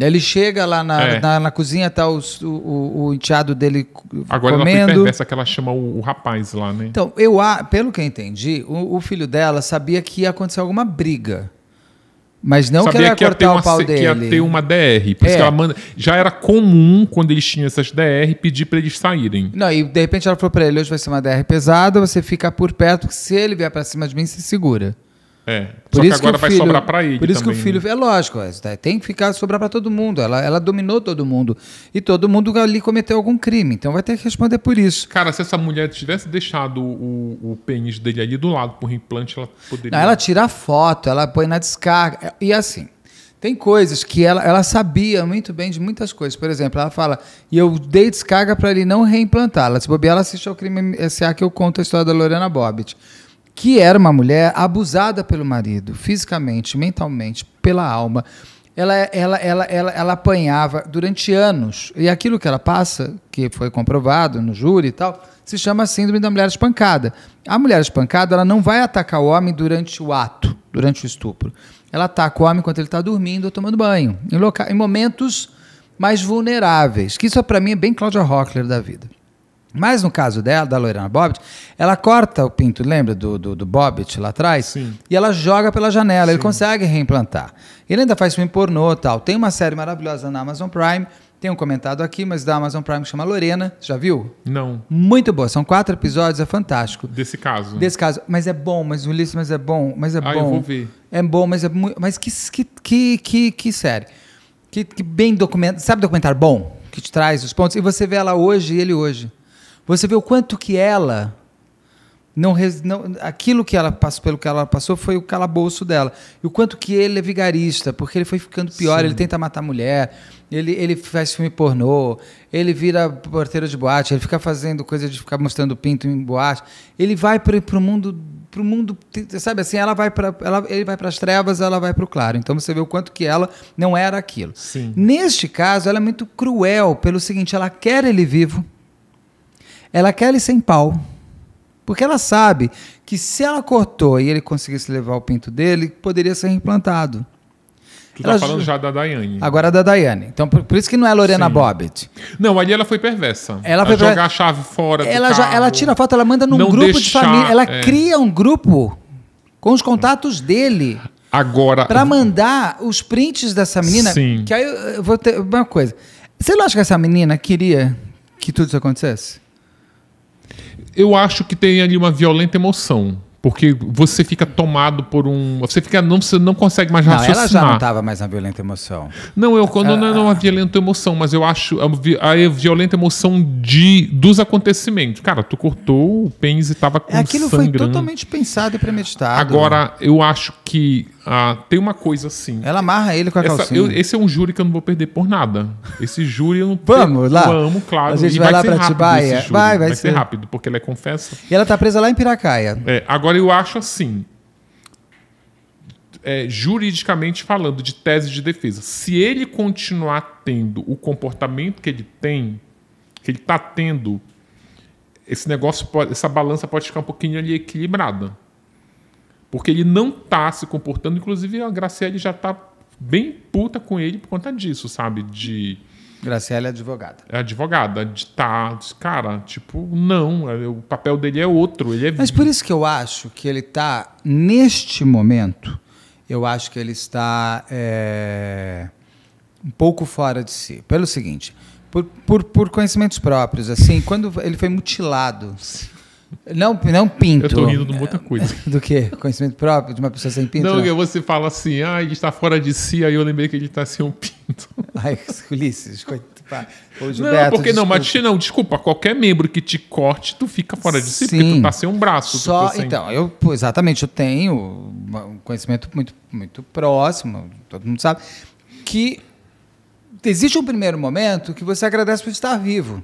Aí ele chega lá na, é. na, na, cozinha, tá o, o, o, enteado dele Agora comendo. ela foi que ela chama o, o, rapaz lá, né? Então, eu, pelo que eu entendi, o, o filho dela sabia que ia acontecer alguma briga. Mas não Sabia que ela ia cortar o pau dele. Que ia ter uma DR. Por é. isso que é. ela manda. Já era comum, quando eles tinham essas DR, pedir para eles saírem. Não, e de repente ela falou para ele: hoje vai ser uma DR pesada, você fica por perto, porque se ele vier para cima de mim, você segura. É. Por Só isso que agora que o filho, vai sobrar para ele. Por isso também, que o filho. Né? É lógico, é, é, tem que ficar sobrar para todo mundo. Ela, ela dominou todo mundo. E todo mundo ali cometeu algum crime. Então vai ter que responder por isso. Cara, se essa mulher tivesse deixado o, o pênis dele ali do lado por implante, ela poderia. Não, ela tira a foto, ela põe na descarga. É, e assim. Tem coisas que ela, ela sabia muito bem de muitas coisas. Por exemplo, ela fala, e eu dei descarga para ele não reimplantar. Ela se bobear, ela assistiu ao crime SA que eu conto a história da Lorena Bobbitt que era uma mulher abusada pelo marido, fisicamente, mentalmente, pela alma. Ela, ela, ela, ela, ela apanhava durante anos. E aquilo que ela passa, que foi comprovado no júri e tal, se chama síndrome da mulher espancada. A mulher espancada ela não vai atacar o homem durante o ato, durante o estupro. Ela ataca o homem quando ele está dormindo ou tomando banho, em, em momentos mais vulneráveis. Que isso, para mim, é bem Cláudia Rockler da vida. Mas no caso dela, da Loirana Bobbitt, ela corta o pinto, lembra do, do, do Bobbitt lá atrás? Sim. E ela joga pela janela, Sim. ele consegue reimplantar. Ele ainda faz filme pornô tal. Tem uma série maravilhosa na Amazon Prime, tem um comentado aqui, mas da Amazon Prime que chama Lorena, já viu? Não. Muito boa, são quatro episódios, é fantástico. Desse caso. Desse caso, mas é bom, mas Ulisses, mas é bom, mas é ah, bom. Ah, eu vou ver. É bom, mas é muito, mas que que que que, série. Que, que bem documentado. sabe documentar bom, que te traz os pontos e você vê ela hoje e ele hoje. Você vê o quanto que ela não, não, aquilo que ela passou pelo que ela passou foi o calabouço dela e o quanto que ele é vigarista porque ele foi ficando pior Sim. ele tenta matar a mulher ele, ele faz filme pornô ele vira porteiro de boate ele fica fazendo coisa de ficar mostrando pinto em boate ele vai para o mundo para o mundo sabe assim ela vai para ele vai para as trevas ela vai para o claro então você vê o quanto que ela não era aquilo Sim. neste caso ela é muito cruel pelo seguinte ela quer ele vivo ela quer ele sem pau. Porque ela sabe que se ela cortou e ele conseguisse levar o pinto dele, poderia ser implantado. Tu tá ela tá falando já da Daiane. Agora da Daiane. Então, por, por isso que não é Lorena Sim. Bobbitt. Não, ali ela foi perversa. Ela foi jogar a chave fora ela já, Ela tira a foto, ela manda num grupo deixar, de família. Ela é... cria um grupo com os contatos dele. Agora. Pra mandar os prints dessa menina. Sim. Que aí eu vou ter uma coisa. Você não acha que essa menina queria que tudo isso acontecesse? eu acho que tem ali uma violenta emoção. Porque você fica tomado por um. Você fica. Não, você não consegue mais raciocinar. ela já não estava mais na violenta emoção. Não, eu quando ah, não é uma ah, ah. violenta emoção, mas eu acho a, a, violenta emoção de, dos acontecimentos. Cara, tu cortou o pênis e estava com Aquilo sangrando. foi totalmente pensado e premeditado. Agora, eu acho que ah, tem uma coisa assim. Ela amarra ele com a Essa, calcinha. Eu, esse é um júri que eu não vou perder por nada. Esse júri eu não [LAUGHS] Vamos lá. Vamos, claro. A gente vai, vai, lá pra Atibaia. Vai, vai, vai ser. rápido, porque ela é confessa. E ela tá presa lá em Piracaia. É, agora eu acho assim. É, juridicamente falando, de tese de defesa, se ele continuar tendo o comportamento que ele tem, que ele está tendo, esse negócio, pode, essa balança pode ficar um pouquinho ali equilibrada. Porque ele não tá se comportando, inclusive a Graciele já tá bem puta com ele por conta disso, sabe? De. Graciela é advogada. É advogada, de tá, cara, tipo, não, é, o papel dele é outro, ele é... Mas por isso que eu acho que ele tá, neste momento, eu acho que ele está é, um pouco fora de si. Pelo seguinte, por, por, por conhecimentos próprios, assim, quando ele foi mutilado... Sim não, não pinto. Eu tô rindo de muita outra coisa. [LAUGHS] Do quê? Conhecimento próprio de uma pessoa sem pinto? Não, não? você fala assim, ah, ele está fora de si, aí eu lembrei que ele está sem um pinto. [LAUGHS] Ai, Ulisses, coitado. não, porque desculpa. não, mas não, desculpa, qualquer membro que te corte, tu fica fora de si, Sim. porque tu tá sem um braço. Só, tá sem... Então, eu, exatamente, eu tenho um conhecimento muito, muito próximo, todo mundo sabe, que existe um primeiro momento que você agradece por estar vivo.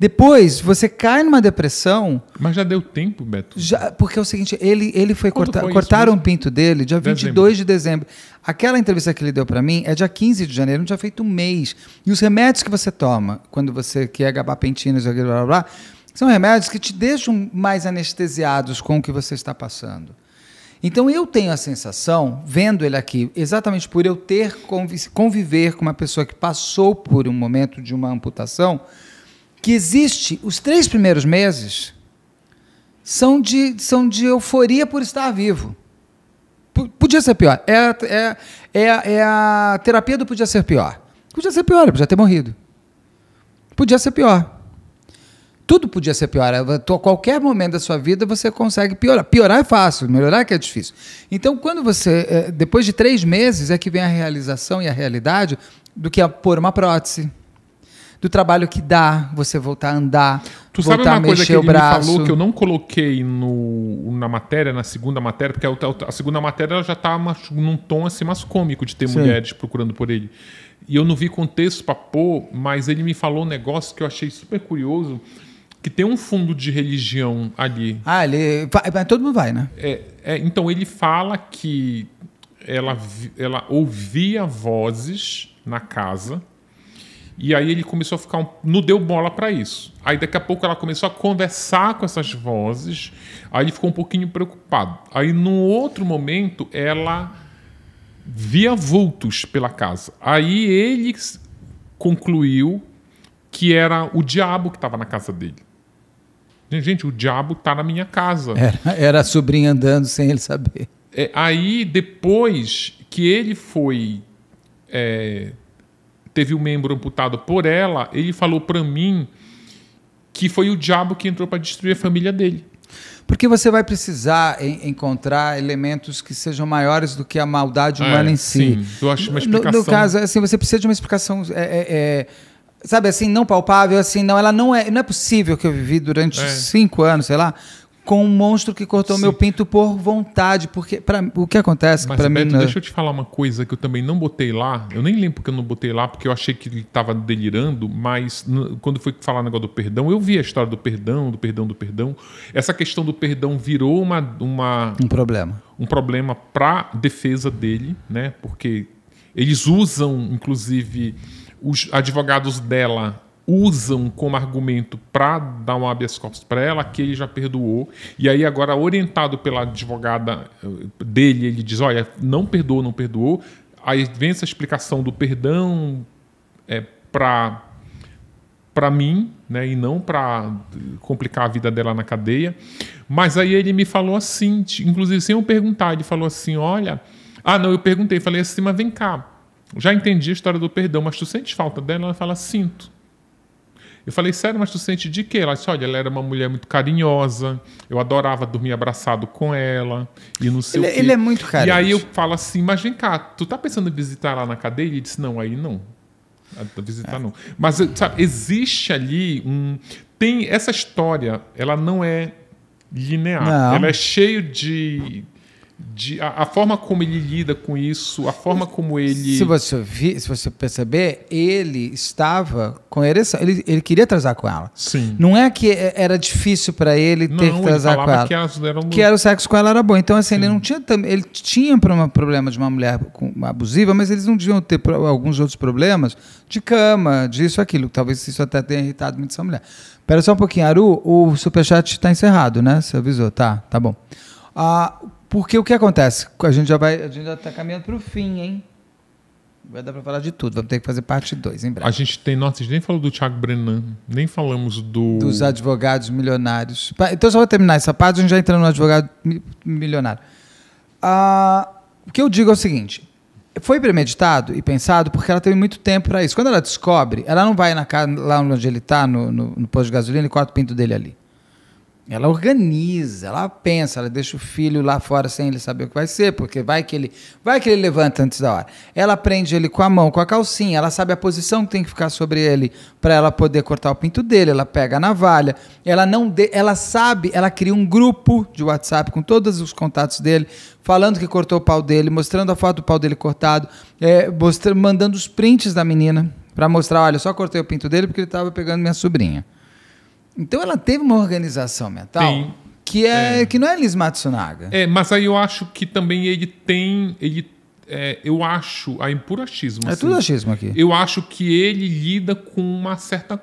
Depois você cai numa depressão. Mas já deu tempo, Beto. Já, porque é o seguinte, ele, ele foi cortar, cortaram o um pinto dele dia 22 dezembro. de dezembro. Aquela entrevista que ele deu para mim é dia 15 de janeiro, não tinha feito um mês. E os remédios que você toma quando você quer gabapentinos, blá, blá, blá, são remédios que te deixam mais anestesiados com o que você está passando. Então eu tenho a sensação, vendo ele aqui, exatamente por eu ter conviver com uma pessoa que passou por um momento de uma amputação, que existe, os três primeiros meses são de, são de euforia por estar vivo. P podia ser pior. É, é, é, é, a terapia do podia ser pior. Podia ser pior, podia ter morrido. Podia ser pior. Tudo podia ser pior. A é, qualquer momento da sua vida você consegue piorar. Piorar é fácil, melhorar é que é difícil. Então, quando você. É, depois de três meses é que vem a realização e a realidade do que é pôr uma prótese do trabalho que dá você voltar a andar, tu voltar sabe uma a mexer coisa que o ele braço. Me falou que eu não coloquei no, na matéria, na segunda matéria, porque a, a segunda matéria já tá num tom assim mais cômico de ter Sim. mulheres procurando por ele. E eu não vi contexto para pôr, mas ele me falou um negócio que eu achei super curioso que tem um fundo de religião ali. Ah, ele. Vai, todo mundo vai, né? É, é, então ele fala que ela, ela ouvia vozes na casa e aí ele começou a ficar. Um... Não deu bola para isso. Aí daqui a pouco ela começou a conversar com essas vozes. Aí ele ficou um pouquinho preocupado. Aí num outro momento ela via vultos pela casa. Aí ele concluiu que era o diabo que estava na casa dele. Gente, o diabo está na minha casa. Era, era a sobrinha andando sem ele saber. É, aí depois que ele foi. É teve o um membro amputado por ela, ele falou para mim que foi o diabo que entrou para destruir a família dele. Porque você vai precisar encontrar elementos que sejam maiores do que a maldade humana é, em si. Sim, eu acho uma explicação. No, no caso, assim, você precisa de uma explicação. É, é, é, sabe assim, não palpável, assim, não, ela não é. Não é possível que eu vivi durante é. cinco anos, sei lá, com um monstro que cortou Sim. meu pinto por vontade, porque para o que acontece para mim, Beto, não... Né? deixa eu te falar uma coisa que eu também não botei lá. Eu nem lembro porque eu não botei lá, porque eu achei que ele estava delirando, mas quando foi falar o negócio do perdão, eu vi a história do perdão, do perdão, do perdão. Essa questão do perdão virou uma, uma um problema. Um problema para defesa dele, né? Porque eles usam inclusive os advogados dela usam como argumento para dar um habeas corpus para ela que ele já perdoou. E aí agora orientado pela advogada eh, dele, ele diz: "Olha, não perdoou, não perdoou". Aí vem essa explicação do perdão é, eh, para para mim, né, e não para complicar a vida dela na cadeia. Mas aí ele me falou assim, inclusive sem eu perguntar, ele falou assim: "Olha, ah, não, eu perguntei, falei assim, mas vem cá. Já entendi a história do perdão, mas tu sentes falta dela?" Ela fala: "Sinto". Eu falei, sério, mas tu sente de quê? Ela disse, olha, ela era uma mulher muito carinhosa, eu adorava dormir abraçado com ela, e não sei ele, o é- quê. Ele é muito carinhoso. E aí eu falo assim, mas vem cá, tu tá pensando em visitar lá na cadeia? Ele disse, não, aí não. Visitar é. não. Mas, sabe, existe ali um... Tem essa história, ela não é linear. Não. Ela é cheio de de, a, a, forma como ele lida com isso, a forma como ele. Se você, vi, se você perceber, ele estava com ereção. Ele, ele queria transar com ela. Sim. Não é que era difícil para ele não, ter que transar com ela. Que, as, que era o sexo com ela era bom. Então, assim, Sim. ele não tinha. Ele tinha um problema de uma mulher abusiva, mas eles não deviam ter alguns outros problemas de cama, disso, aquilo. Talvez isso até tenha irritado muito essa mulher. Espera só um pouquinho, Aru, o superchat está encerrado, né? Você avisou. Tá, tá bom. Ah, porque o que acontece? A gente já vai, a gente já está caminhando para o fim, hein? Vai dar para falar de tudo. Vamos ter que fazer parte 2 em breve. A gente tem, nossa, a gente nem falou do Thiago Brenan, nem falamos do. Dos advogados milionários. Então, só vou terminar essa parte, a gente já entra no advogado milionário. Ah, o que eu digo é o seguinte: foi premeditado e pensado porque ela teve muito tempo para isso. Quando ela descobre, ela não vai na casa, lá onde ele está, no, no, no posto de gasolina, e corta o pinto dele ali. Ela organiza, ela pensa, ela deixa o filho lá fora sem ele saber o que vai ser, porque vai que ele, vai que ele levanta antes da hora. Ela prende ele com a mão, com a calcinha, ela sabe a posição que tem que ficar sobre ele para ela poder cortar o pinto dele, ela pega a navalha, ela não de, ela sabe, ela cria um grupo de WhatsApp com todos os contatos dele, falando que cortou o pau dele, mostrando a foto do pau dele cortado, é, mostrando, mandando os prints da menina para mostrar, olha, só cortei o pinto dele porque ele estava pegando minha sobrinha. Então ela teve uma organização mental. Tem. Que, é, é, que não é Liz Matsunaga. É, mas aí eu acho que também ele tem. Ele, é, eu acho. Aí puro achismo. É assim, tudo achismo aqui. Eu acho que ele lida com uma certa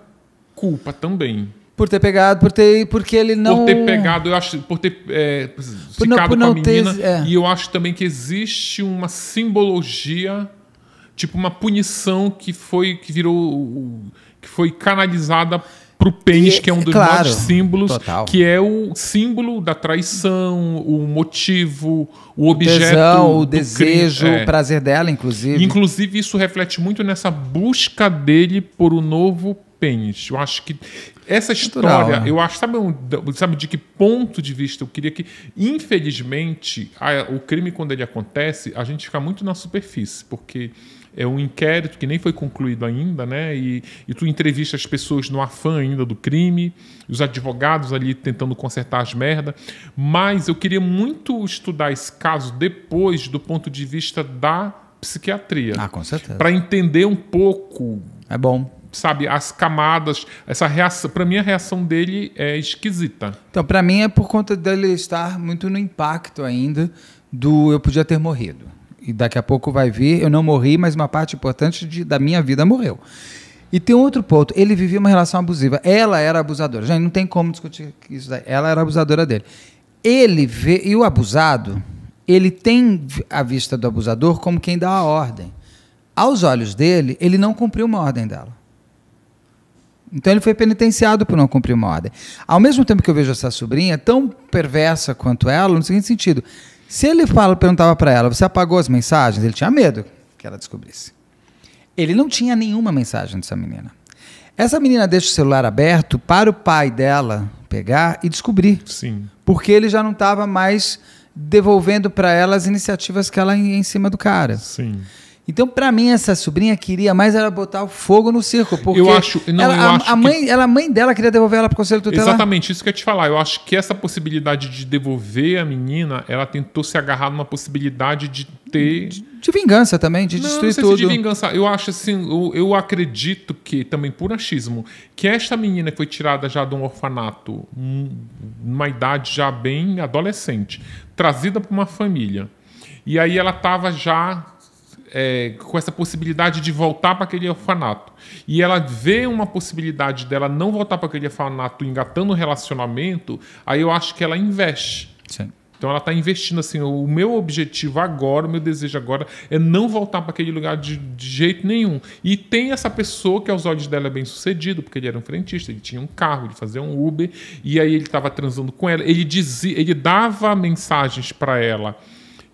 culpa também. Por ter pegado, por ter. Porque ele não. Por ter pegado, eu acho. Por ter é, por não, ficado por com a menina. Ter, é. E eu acho também que existe uma simbologia, tipo uma punição que foi. que virou. que foi canalizada pro pênis, que é um dos claro, maiores símbolos, total. que é o símbolo da traição, o motivo, o objeto. O, tesão, o desejo, crime, é. o prazer dela, inclusive. Inclusive, isso reflete muito nessa busca dele por um novo pênis. Eu acho que essa Natural, história, né? eu acho, sabe, sabe de que ponto de vista eu queria que, infelizmente, a, o crime, quando ele acontece, a gente fica muito na superfície, porque é um inquérito que nem foi concluído ainda, né? E, e tu entrevista as pessoas no afã ainda do crime, os advogados ali tentando consertar as merda. Mas eu queria muito estudar esse caso depois do ponto de vista da psiquiatria. Ah, com certeza. Para entender um pouco. É bom sabe, as camadas, essa reação, para mim a reação dele é esquisita. Então, para mim é por conta dele estar muito no impacto ainda do eu podia ter morrido e daqui a pouco vai vir, eu não morri, mas uma parte importante de, da minha vida morreu. E tem outro ponto, ele vivia uma relação abusiva. Ela era abusadora. Gente, não tem como discutir isso daí. Ela era abusadora dele. Ele vê, e o abusado, ele tem a vista do abusador como quem dá a ordem. Aos olhos dele, ele não cumpriu uma ordem dela. Então ele foi penitenciado por não cumprir uma ordem. Ao mesmo tempo que eu vejo essa sobrinha, tão perversa quanto ela, no seguinte sentido: se ele fala, perguntava para ela, você apagou as mensagens? Ele tinha medo que ela descobrisse. Ele não tinha nenhuma mensagem dessa menina. Essa menina deixa o celular aberto para o pai dela pegar e descobrir. Sim. Porque ele já não estava mais devolvendo para ela as iniciativas que ela ia em cima do cara. Sim. Então, para mim, essa sobrinha queria mais era botar o fogo no circo. Porque eu acho, não, ela, eu a, acho a, mãe, que... ela, a mãe dela queria devolver ela para o conselho tutelar. Exatamente, isso que eu ia te falar. Eu acho que essa possibilidade de devolver a menina, ela tentou se agarrar numa possibilidade de ter. De, de vingança também, de não, destruir não sei tudo. Se de vingança. Eu acho assim, eu, eu acredito que, também por achismo, que esta menina foi tirada já de um orfanato, hum, numa idade já bem adolescente, trazida para uma família. E aí ela estava já é, com essa possibilidade de voltar para aquele orfanato. E ela vê uma possibilidade dela não voltar para aquele orfanato engatando o relacionamento, aí eu acho que ela investe. Sim. Então ela está investindo assim, o meu objetivo agora, o meu desejo agora é não voltar para aquele lugar de, de, jeito nenhum. E tem essa pessoa que aos olhos dela é bem sucedido, porque ele era um frentista, ele tinha um carro, ele fazia um Uber, e aí ele estava transando com ela. Ele dizia, ele dava mensagens para ela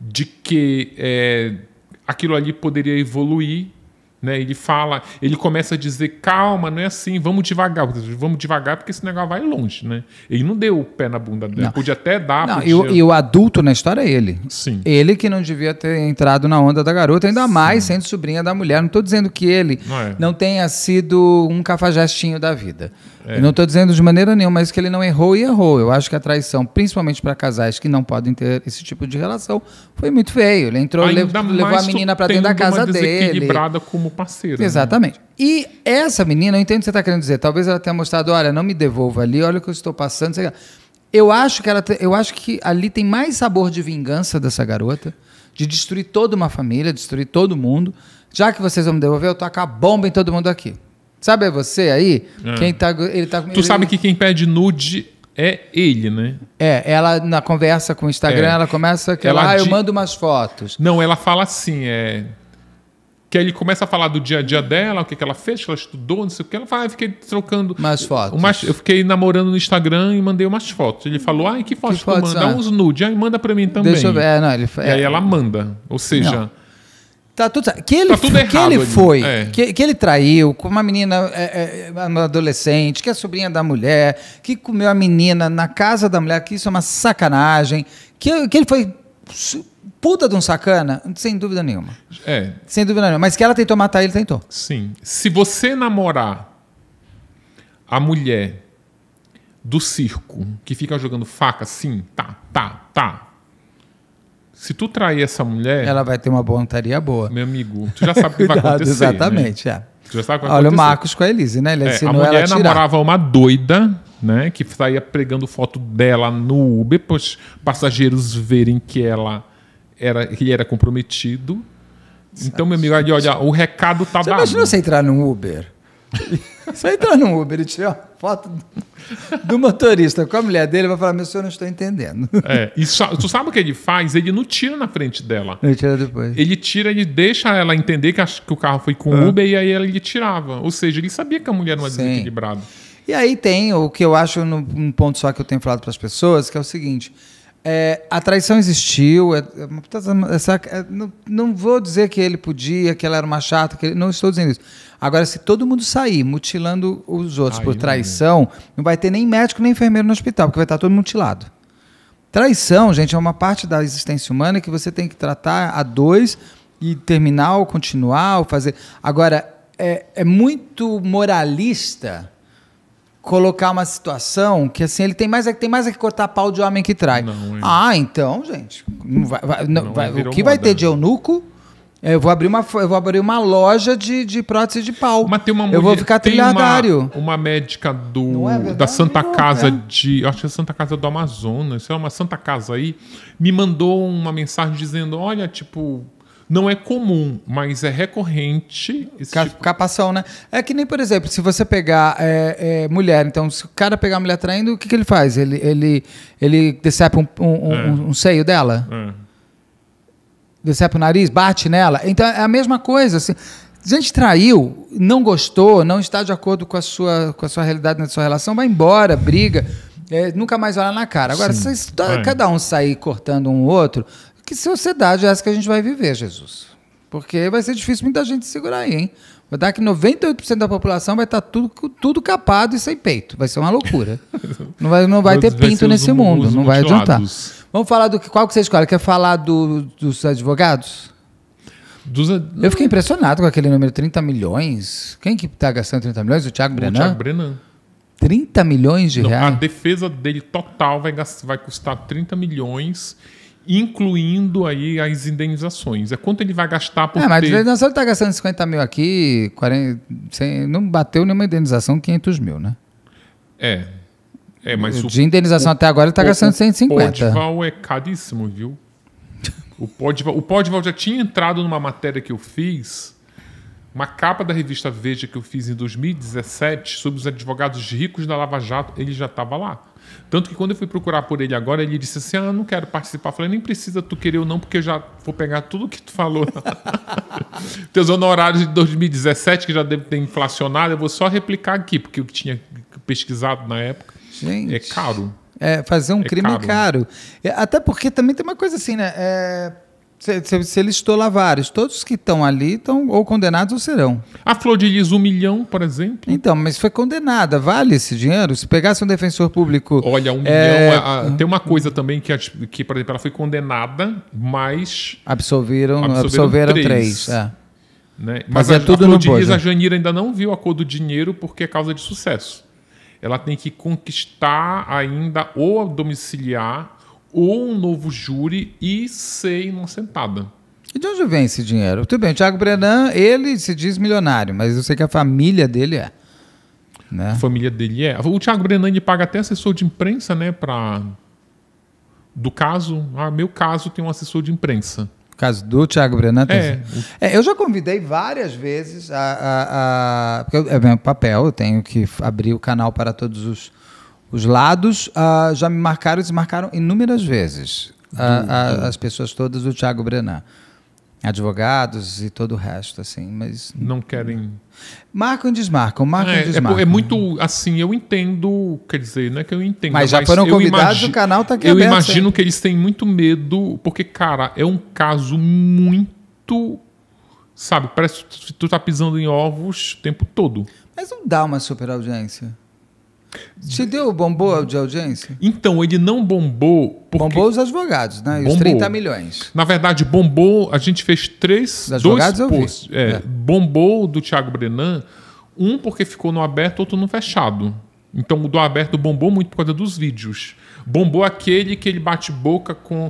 de que é, aquilo ali poderia evoluir. Né? Ele fala, ele começa a dizer: calma, não é assim, vamos devagar, vamos devagar, porque esse negócio vai longe. Né? Ele não deu o pé na bunda dele, não. podia até dar. Não, podia... E, o, e, o, adulto na história é ele. Sim. Ele que não devia ter entrado na onda da garota, ainda Sim. mais sendo sobrinha da mulher. Não estou dizendo que ele não, é. não tenha sido um cafajestinho da vida. É. não estou dizendo de maneira nenhuma, mas que ele não errou e errou. Eu acho que a traição, principalmente para casais que não podem ter esse tipo de relação, foi muito feio. Ele entrou, Ainda levou a menina para dentro da casa uma dele. como parceira. Né? Exatamente. Né? E essa menina, eu entendo o que você está querendo dizer. Talvez ela tenha mostrado, olha, não me devolva ali, olha o que eu estou passando. Eu acho que ela, eu acho que ali tem mais sabor de vingança dessa garota, de destruir toda uma família, destruir todo mundo. Já que vocês vão me devolver, eu tô com a bomba em todo mundo aqui. Sabe é você aí? É. Quem tá, ele tá, tu ele, sabe que quem pede nude é ele, né? É, ela na conversa com o Instagram, é. ela começa que ela ah, eu mando umas fotos. Não, ela fala assim, é que aí ele começa a falar do dia a dia dela, o que, que ela fez, que ela estudou, não sei o que. Ela fala, ah, eu fiquei trocando. Mais fotos. Umas, eu fiquei namorando no Instagram e mandei umas fotos. Ele falou, ai, ah, que foto? que, que fotos, manda? Ah. Uns nude. Aí manda pra mim também. Deixa eu ver. É, não, ele, e aí é, ela manda. Ou seja. Não. Tá tudo, que ele, tá tudo errado, que ele foi, é. que, que ele traiu com uma menina, é, é, é, uma adolescente, que é sobrinha da mulher, que comeu a menina na casa da mulher, que isso é uma sacanagem, que, que ele foi puta de um sacana, sem dúvida nenhuma. É. Sem dúvida nenhuma. Mas que ela tentou matar ele, tentou. Sim. Se você namorar a mulher do circo que fica jogando faca assim, tá, tá, tá, se tu trair essa mulher. Ela vai ter uma pontaria boa. Meu amigo, tu já sabe o que vai [LAUGHS] acontecer. Né? Exatamente, né? é. Tu já sabe o que vai Olha acontecer. o Marcos com a Elise, né? Ele é, a mulher ela tirar. namorava uma doida, né? Que saía pregando foto dela no Uber, para os passageiros verem que ela era, que ele era comprometido. Então, meu amigo, olha, o recado tá Você dado. Imagina você entrar num Uber. Você entrar no Uber e tiver foto do motorista com a mulher dele, vai falar: Meu senhor, não estou entendendo. É, e tu sabe o que ele faz? Ele não tira na frente dela. Ele tira depois. Ele tira, e deixa ela entender que, a, que o carro foi com o ah. Uber e aí ele tirava. Ou seja, ele sabia que a mulher não era Sim. desequilibrada. E aí tem o que eu acho, no, um ponto só que eu tenho falado para as pessoas, que é o seguinte. É, a traição existiu. É, é, é, não, não, vou dizer que ele podia, que ela era uma chata, que ele, não estou dizendo isso. Agora, se todo mundo sair mutilando os outros Aí por traição, não, né? não vai ter nem médico nem enfermeiro no hospital, porque vai estar todo mutilado. Traição, gente, é uma parte da existência humana que você tem que tratar a dois e terminar ou continuar ou fazer. Agora, é, é muito moralista colocar uma situação que assim ele tem mais é que tem mais é que cortar pau de homem que trai. Não, ah, então, gente, vai, vai, não, vai, o que vai ter né? de eunuco é, eu vou abrir uma, eu vou abrir uma loja de, de prótese de pau. Mas tem uma mulher, Eu vou ficar trilhadário. Uma, uma, médica do, é da Santa Casa de. Acho que é Santa Casa do Amazonas. Isso é uma Santa Casa aí. Me mandou uma mensagem dizendo: olha, tipo. Não é comum, mas é recorrente. Esse Ca tipo. Capação, né? É que nem, por exemplo, se você pegar é, é, mulher, então, se o cara pegar a mulher traindo, o que, que ele faz? Ele, ele, ele decepa um, um, um, é. um seio dela? É. Decepa o nariz, bate nela. Então é a mesma coisa. Assim, a gente traiu, não gostou, não está de acordo com a sua, com a sua realidade na sua relação, vai embora, briga. É, nunca mais olha na cara. Agora, Sim, se é. cada um sair cortando um outro, que sociedade é essa que a gente vai viver, Jesus? Porque vai ser difícil muita gente segurar aí, hein? Vai dar que 98% da população vai estar tá tudo, tudo capado e sem peito. Vai ser uma loucura. [LAUGHS] não vai, não vai ter vai pinto nesse mundo, não vai adiantar. Vamos falar do que, qual que você escolhe? Quer falar do, dos advogados? Dos ad... Eu fiquei impressionado com aquele número, 30 milhões. Quem que está gastando 30 milhões? O Thiago Brenan? O Thiago Brenan. 30 milhões de não, reais? A defesa dele total vai, gastar, vai custar 30 milhões incluindo aí as indenizações. É quanto ele vai gastar por É, mas ter... de ele está gastando 50 mil aqui, 40, 100, não bateu nenhuma indenização 500 mil, né? É. é mas o, de indenização o, até agora ele está gastando 150. O Podval é caríssimo, viu? O Podval, o Podval já tinha entrado numa matéria que eu fiz uma capa da revista Veja que eu fiz em 2017 sobre os advogados ricos da Lava Jato, ele já estava lá. Tanto que quando eu fui procurar por ele agora, ele disse assim: Ah, não quero participar. Eu falei, nem precisa tu querer ou não, porque eu já vou pegar tudo que tu falou. [LAUGHS] Teus honorários de 2017, que já deve ter inflacionado, eu vou só replicar aqui, porque o que tinha pesquisado na época Gente, é caro. É, fazer um é crime é caro. é caro. Até porque também tem uma coisa assim, né? É você listou lá vários. Todos que estão ali estão ou condenados ou serão. A Flor de Lis, um milhão, por exemplo. Então, mas foi condenada. Vale esse dinheiro? Se pegasse um defensor público. Olha, um é... milhão. É, a, hum. tem uma coisa também que, que, por exemplo, ela foi condenada, mas. Absolveram, absolveram, absolveram três. três é. Né? Mas, é a, tudo a Flor de Lis, a Janira ainda não viu a cor do dinheiro porque é causa de sucesso. Ela tem que conquistar ainda ou domiciliar ou um novo júri e ser inocentada. E de onde vem esse dinheiro? Tudo bem, o Thiago Brenan, ele se diz milionário, mas eu sei que a família dele é. Né? A família dele é. O Thiago Brenan ele paga até assessor de imprensa, né? Pra... Do caso. Ah, meu caso tem um assessor de imprensa. caso do Thiago Brenan. Tem... É. é. eu já convidei várias vezes a. a, a... Porque eu, é meu papel, eu tenho que abrir o canal para todos os os lados uh, já me marcaram e desmarcaram inúmeras vezes. A, uhum. a, ah, ah, as pessoas todas do Tiago Brenan. Advogados e todo o resto, assim, mas... Não querem... Marcam e desmarcam, marcam é, e é, é desmarcam. É, é, muito, assim, eu entendo, quer dizer, não é que eu entendo. Mas já mas foram convidados, imagi... o canal tá aqui Eu imagino que eles têm muito medo, porque, cara, é um caso muito... Sabe, parece que tu tá pisando em ovos o tempo todo. Mas não dá uma super audiência. Te deu bombou de audiência? Então, ele não bombou. Porque... Bombou os advogados, né? Bombou. Os 30 milhões. Na verdade, bombou. A gente fez três. Os advogados dois eu posts, é, é. Bombou do Thiago Brenan. Um porque ficou no aberto, outro no fechado. Então, o do aberto bombou muito por causa dos vídeos. Bombou aquele que ele bate boca com,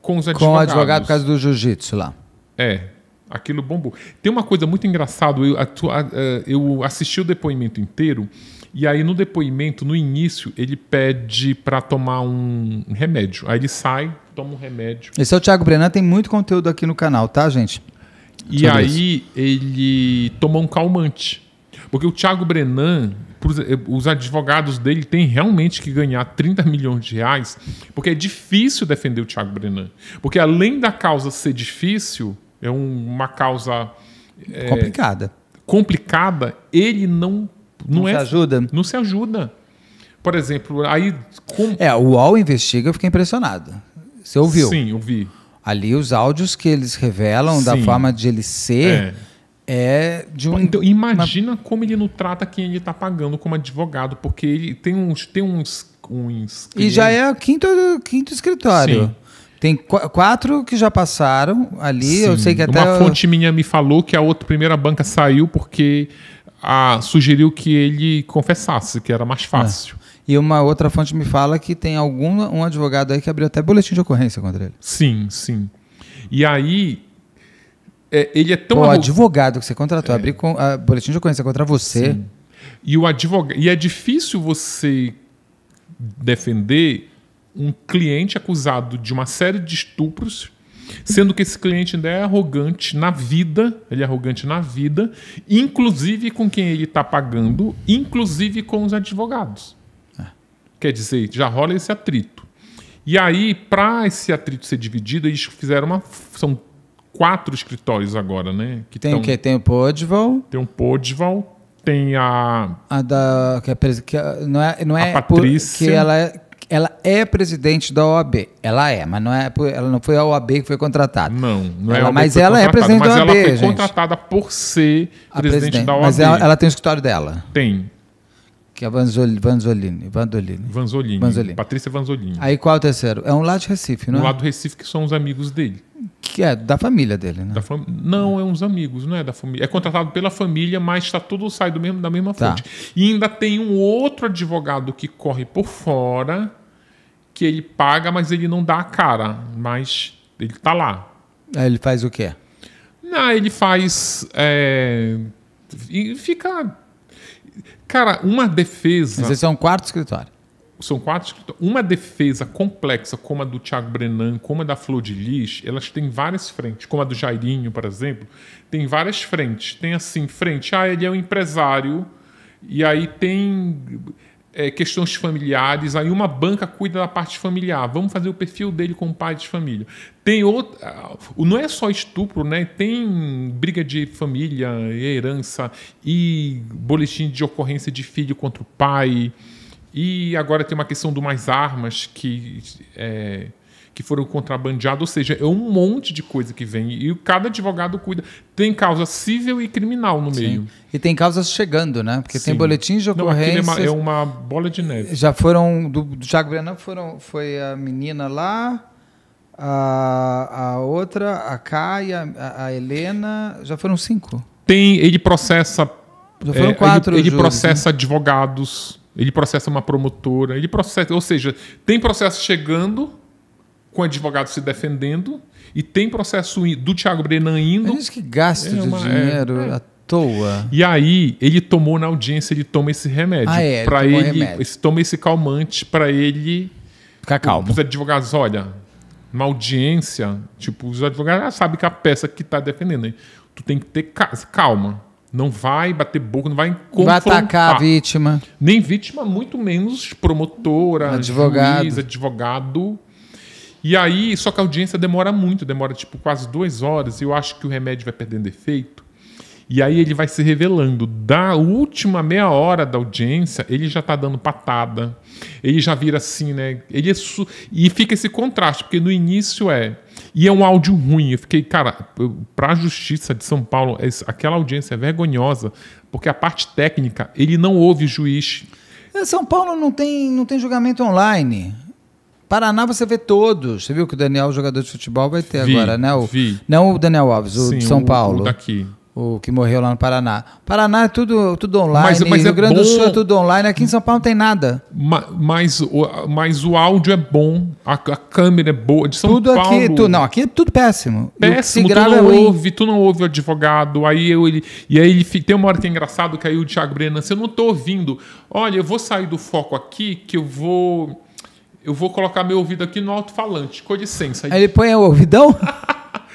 com os advogados. Com o advogado por causa do jiu-jitsu lá. É, aquilo bombou. Tem uma coisa muito engraçada, eu, é, eu assisti o depoimento inteiro e aí, no depoimento, no início, ele pede para tomar um remédio. Aí ele sai, toma um remédio. Esse é o Thiago Brenan, tem muito conteúdo aqui no canal, tá, gente? E Sobre aí isso. ele toma um calmante. Porque o Thiago Brenan, eh, os advogados dele têm realmente que ganhar 30 milhões de reais, porque é difícil defender o Thiago Brenan. Porque além da causa ser difícil, é uma causa. É, complicada. Complicada, ele não não, não é, se ajuda? Não se ajuda. Por exemplo, aí. Com... É, o UOL investiga, eu fiquei impressionado. Você ouviu? Sim, eu vi. Ali os áudios que eles revelam Sim. da forma de ele ser. É. É de um. Então, imagina uma... como ele não trata quem ele está pagando como advogado, porque ele tem uns. Tem uns, uns e já é o quinto, quinto escritório. Sim. Tem qu quatro que já passaram ali. Sim. Eu sei que até. Uma fonte minha me falou que a outra primeira banca saiu porque a, sugeriu que ele confessasse, que era mais é. fácil. E uma outra fonte me fala que tem algum um advogado aí que abriu até boletim de ocorrência contra ele. Sim, sim. E aí é, ele é tão o advogado que você contratou é. abrir com, a, boletim de ocorrência contra você. Sim. E o advogado e é difícil você defender um cliente acusado de uma série de estupros Sendo que esse cliente ainda é arrogante na vida, ele é arrogante na vida, inclusive com quem ele está pagando, inclusive com os advogados. É. Quer dizer, já rola esse atrito. E aí, para esse atrito ser dividido, eles fizeram uma. São quatro escritórios agora, né? Que tem tão, o quê? Tem o Podval. Tem o Podval. Tem a. A da. Que é, que é, não é, não é a Patrícia. Por, que ela é, ela é presidente da OAB. Ela é, mas não é, ela não foi a OAB que foi contratada. Não, não é a OAB Mas ela é presidente mas da OAB. Mas ela foi gente. contratada por ser presidente, presidente da OAB. Mas ela, ela tem o escritório dela. Tem. Que é Vanzolini. Vanzolini. Vanzolini. Vanzolini. Vanzolini. Patrícia Vanzolini. Aí qual é o terceiro? É um lá de Recife, não é? Um lá do Recife que são os amigos dele. Que é da família dele, né? Fam... Não, é uns amigos, não é da família. É contratado pela família, mas está tudo sai do mesmo, da mesma tá. fonte. E ainda tem um outro advogado que corre por fora que ele paga, mas ele não dá a cara. Mas ele tá lá. Aí ele faz o quê? Não, ele faz. É, e fica. Cara, uma defesa. Mas é um quarto escritório. São quatro escritórios. Uma defesa complexa, como a do Thiago Brenan, como a da Flor de Lis, elas têm várias frentes. Como a do Jairinho, por exemplo, tem várias frentes. Tem assim, frente, ah, ele é um empresário. E aí tem é, questões familiares, aí uma banca cuida da parte familiar, vamos fazer o perfil dele com o pai de família. Tem outra. Ah, não é só estupro, né? Tem briga de família, herança e boletim de ocorrência de filho contra o pai. E agora tem uma questão do mais armas que. É, que foram contrabandeados, ou seja, é um monte de coisa que vem. E cada advogado cuida. Tem causa civil e criminal no Sim. meio. E tem causas chegando, né? Porque Sim. tem boletins de ocorrência. Não, é, uma, é, uma, bola de neve. Já foram. Do, do Thiago Brenan foram, foi a menina lá. A, a outra, a Caia, a, a Helena, já foram cinco. Tem, ele processa. Já foram é, quatro. Ele, ele juros, processa né? advogados, ele processa uma promotora, ele processa. Ou seja, tem processo chegando com advogado se defendendo e tem processo do Thiago Brenan indo. Mas que gasta é uma, de é, dinheiro é, é. à toa. E aí ele tomou na audiência, ele toma esse remédio ah, é, para ele, ele Esse, toma esse calmante para ele ficar calmo. Os advogados, olha, na audiência, tipo, os advogados já ah, sabem que a peça que tá defendendo, hein? tu tem que ter calma. Não vai bater boca, não vai confrontar. Vai atacar a vítima. Nem vítima, muito menos promotora, advogado. juiz, advogado. E aí, só que a audiência demora muito, demora tipo quase duas horas, e eu acho que o remédio vai perdendo efeito. E aí ele vai se revelando. Da última meia hora da audiência, ele já tá dando patada. Ele já vira assim, né? Ele é E fica esse contraste, porque no início é. E é um áudio ruim. Eu fiquei, cara, pra justiça de São Paulo, aquela audiência é vergonhosa, porque a parte técnica, ele não ouve o juiz. É, São Paulo não tem, não tem julgamento online. Paraná você vê todos. Você viu que o Daniel, o jogador de futebol, vai ter vi, agora, né? O, vi. Não o Daniel Alves, o Sim, de São o, Paulo. O daqui. O que morreu lá no Paraná. Paraná é tudo, tudo online. Mas, mas Rio é Grande bom... do Sul é tudo online. Aqui em São Paulo não tem nada. mas, o, mas o áudio é bom, a, a câmera é boa. De São tudo é Paulo. Aqui, tu, não, aqui é tudo péssimo. Péssimo, tu não é ouve, tu não ouve o advogado. Aí eu, ele, e aí ele tem uma hora que é engraçado que aí o Thiago Brenan, se eu não tô ouvindo, olha, eu vou sair do foco aqui, que eu vou eu vou colocar meu ouvido aqui no alto-falante, com licença. Aí ele põe o ouvidão? [LAUGHS]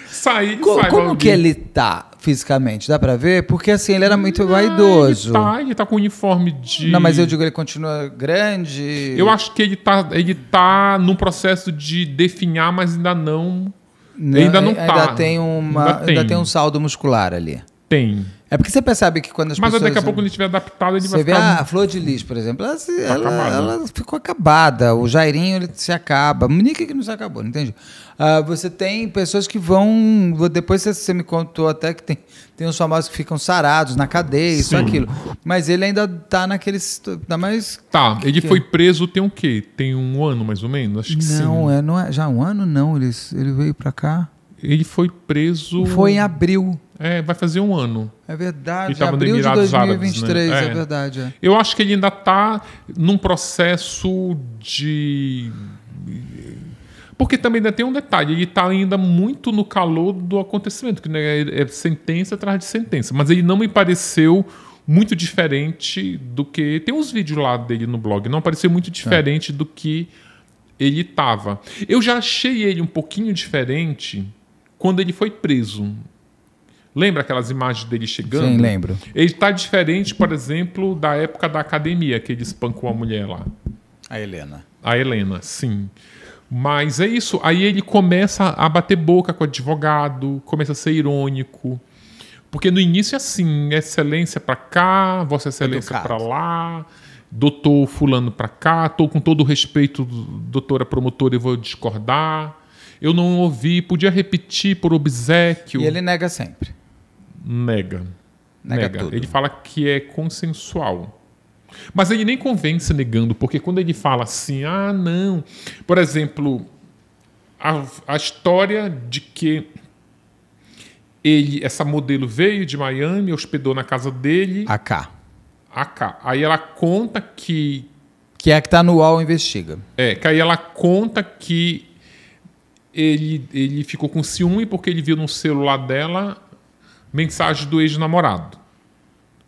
sai, Co sai, Como que ele tá fisicamente? Dá pra ver? Porque assim, ele era muito Não, vaidoso. Ele tá, ele tá com o uniforme de. Não, mas eu digo, ele continua grande. Eu acho que ele tá, ele tá num processo de definhar, mas ainda não. não ainda não é, ainda tá. Tem uma, ainda tem. ainda tem um saldo muscular ali. Tem. É porque você percebe que quando as Mas pessoas... Mas daqui a pouco ele estiver adaptado, ele vai ficar... Você vê a Flor de lixo, por exemplo, ela, se, tá ela, ela, né? ficou acabada. O Jairinho, ele se acaba. Munique que não se acabou, não entende? Uh, ah, você tem pessoas que vão... Depois você, você, me contou até que tem, tem uns famosos que ficam sarados na cadeia, isso, aquilo. Mas ele ainda está naquele... Ainda tá mais... Tá, ele que... foi preso tem o quê? Tem um ano, mais ou menos? Acho que não, sim. É, não é, já um ano não. Ele, ele veio para cá... Ele foi preso. Foi em abril. É, vai fazer um ano. É verdade. Ele estava abril de 2023, Árabes, né? é. é verdade. É. Eu acho que ele ainda está num processo de. Porque também ainda tem um detalhe, ele está ainda muito no calor do acontecimento, que né, é sentença atrás de sentença. Mas ele não me pareceu muito diferente do que. Tem uns vídeos lá dele no blog, não pareceu muito diferente é. do que ele estava. Eu já achei ele um pouquinho diferente quando ele foi preso. Lembra aquelas imagens dele chegando? Sim, lembro. Ele está diferente, por exemplo, da época da academia, que ele espancou a mulher lá. A Helena. A Helena, sim. Mas é isso. Aí ele começa a bater boca com o advogado, começa a ser irônico. Porque no início é assim: excelência para cá, vossa excelência para lá, doutor fulano para cá, estou com todo o respeito, doutora promotora, eu vou discordar eu não ouvi, podia repetir por obsequio. E ele nega sempre. Nega. Nega, nega. tudo. Ele fala que é consensual. Mas ele nem convence negando, porque quando ele fala assim, ah, não. Por exemplo, a, a história de que ele, essa modelo veio de Miami, hospedou na casa dele. AK. AK. Aí ela conta que. Que é a que está no UOL Investiga. É, que aí ela conta que ele, ele ficou com ciúme porque ele viu no celular dela mensagem do ex-namorado.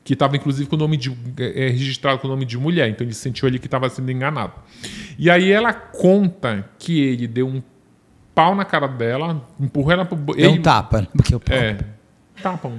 Que estava, inclusive, com o nome de. É, é, registrado com o nome de mulher. Então ele sentiu ali que estava sendo enganado. E aí ela conta que ele deu um pau na cara dela, empurrou ela pro. Deu ele, um tapa, né? Porque o pau. É. Tapam.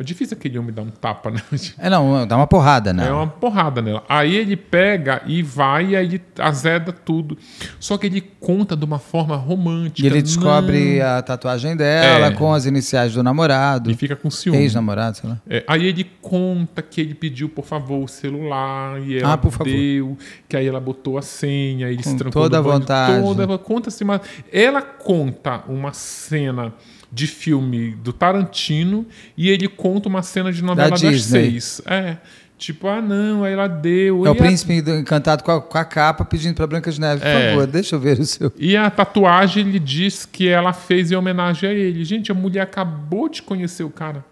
É difícil aquele homem dar um tapa, né? É, não, dá uma porrada, né? É uma porrada nela. Aí ele pega e vai, e aí ele azeda tudo. Só que ele conta de uma forma romântica. E ele descobre não. a tatuagem dela é. com as iniciais do namorado. E fica com ciúme. Ex-namorado, sei lá. É. Aí ele conta que ele pediu, por favor, o celular, e ela ah, por deu, favor. que aí ela botou a senha, ele com se trancou. Toda a vontade. Toda, conta-se assim, uma... Ela conta uma cena de filme do Tarantino e ele conta uma cena de novela da das seis. É. Tipo, ah, não, aí ela deu. É o príncipe a... encantado com a, com a, capa pedindo para Branca de Neve, por é. favor, deixa eu ver o seu. E a tatuagem ele diz que ela fez em homenagem a ele. Gente, a mulher acabou de conhecer o cara.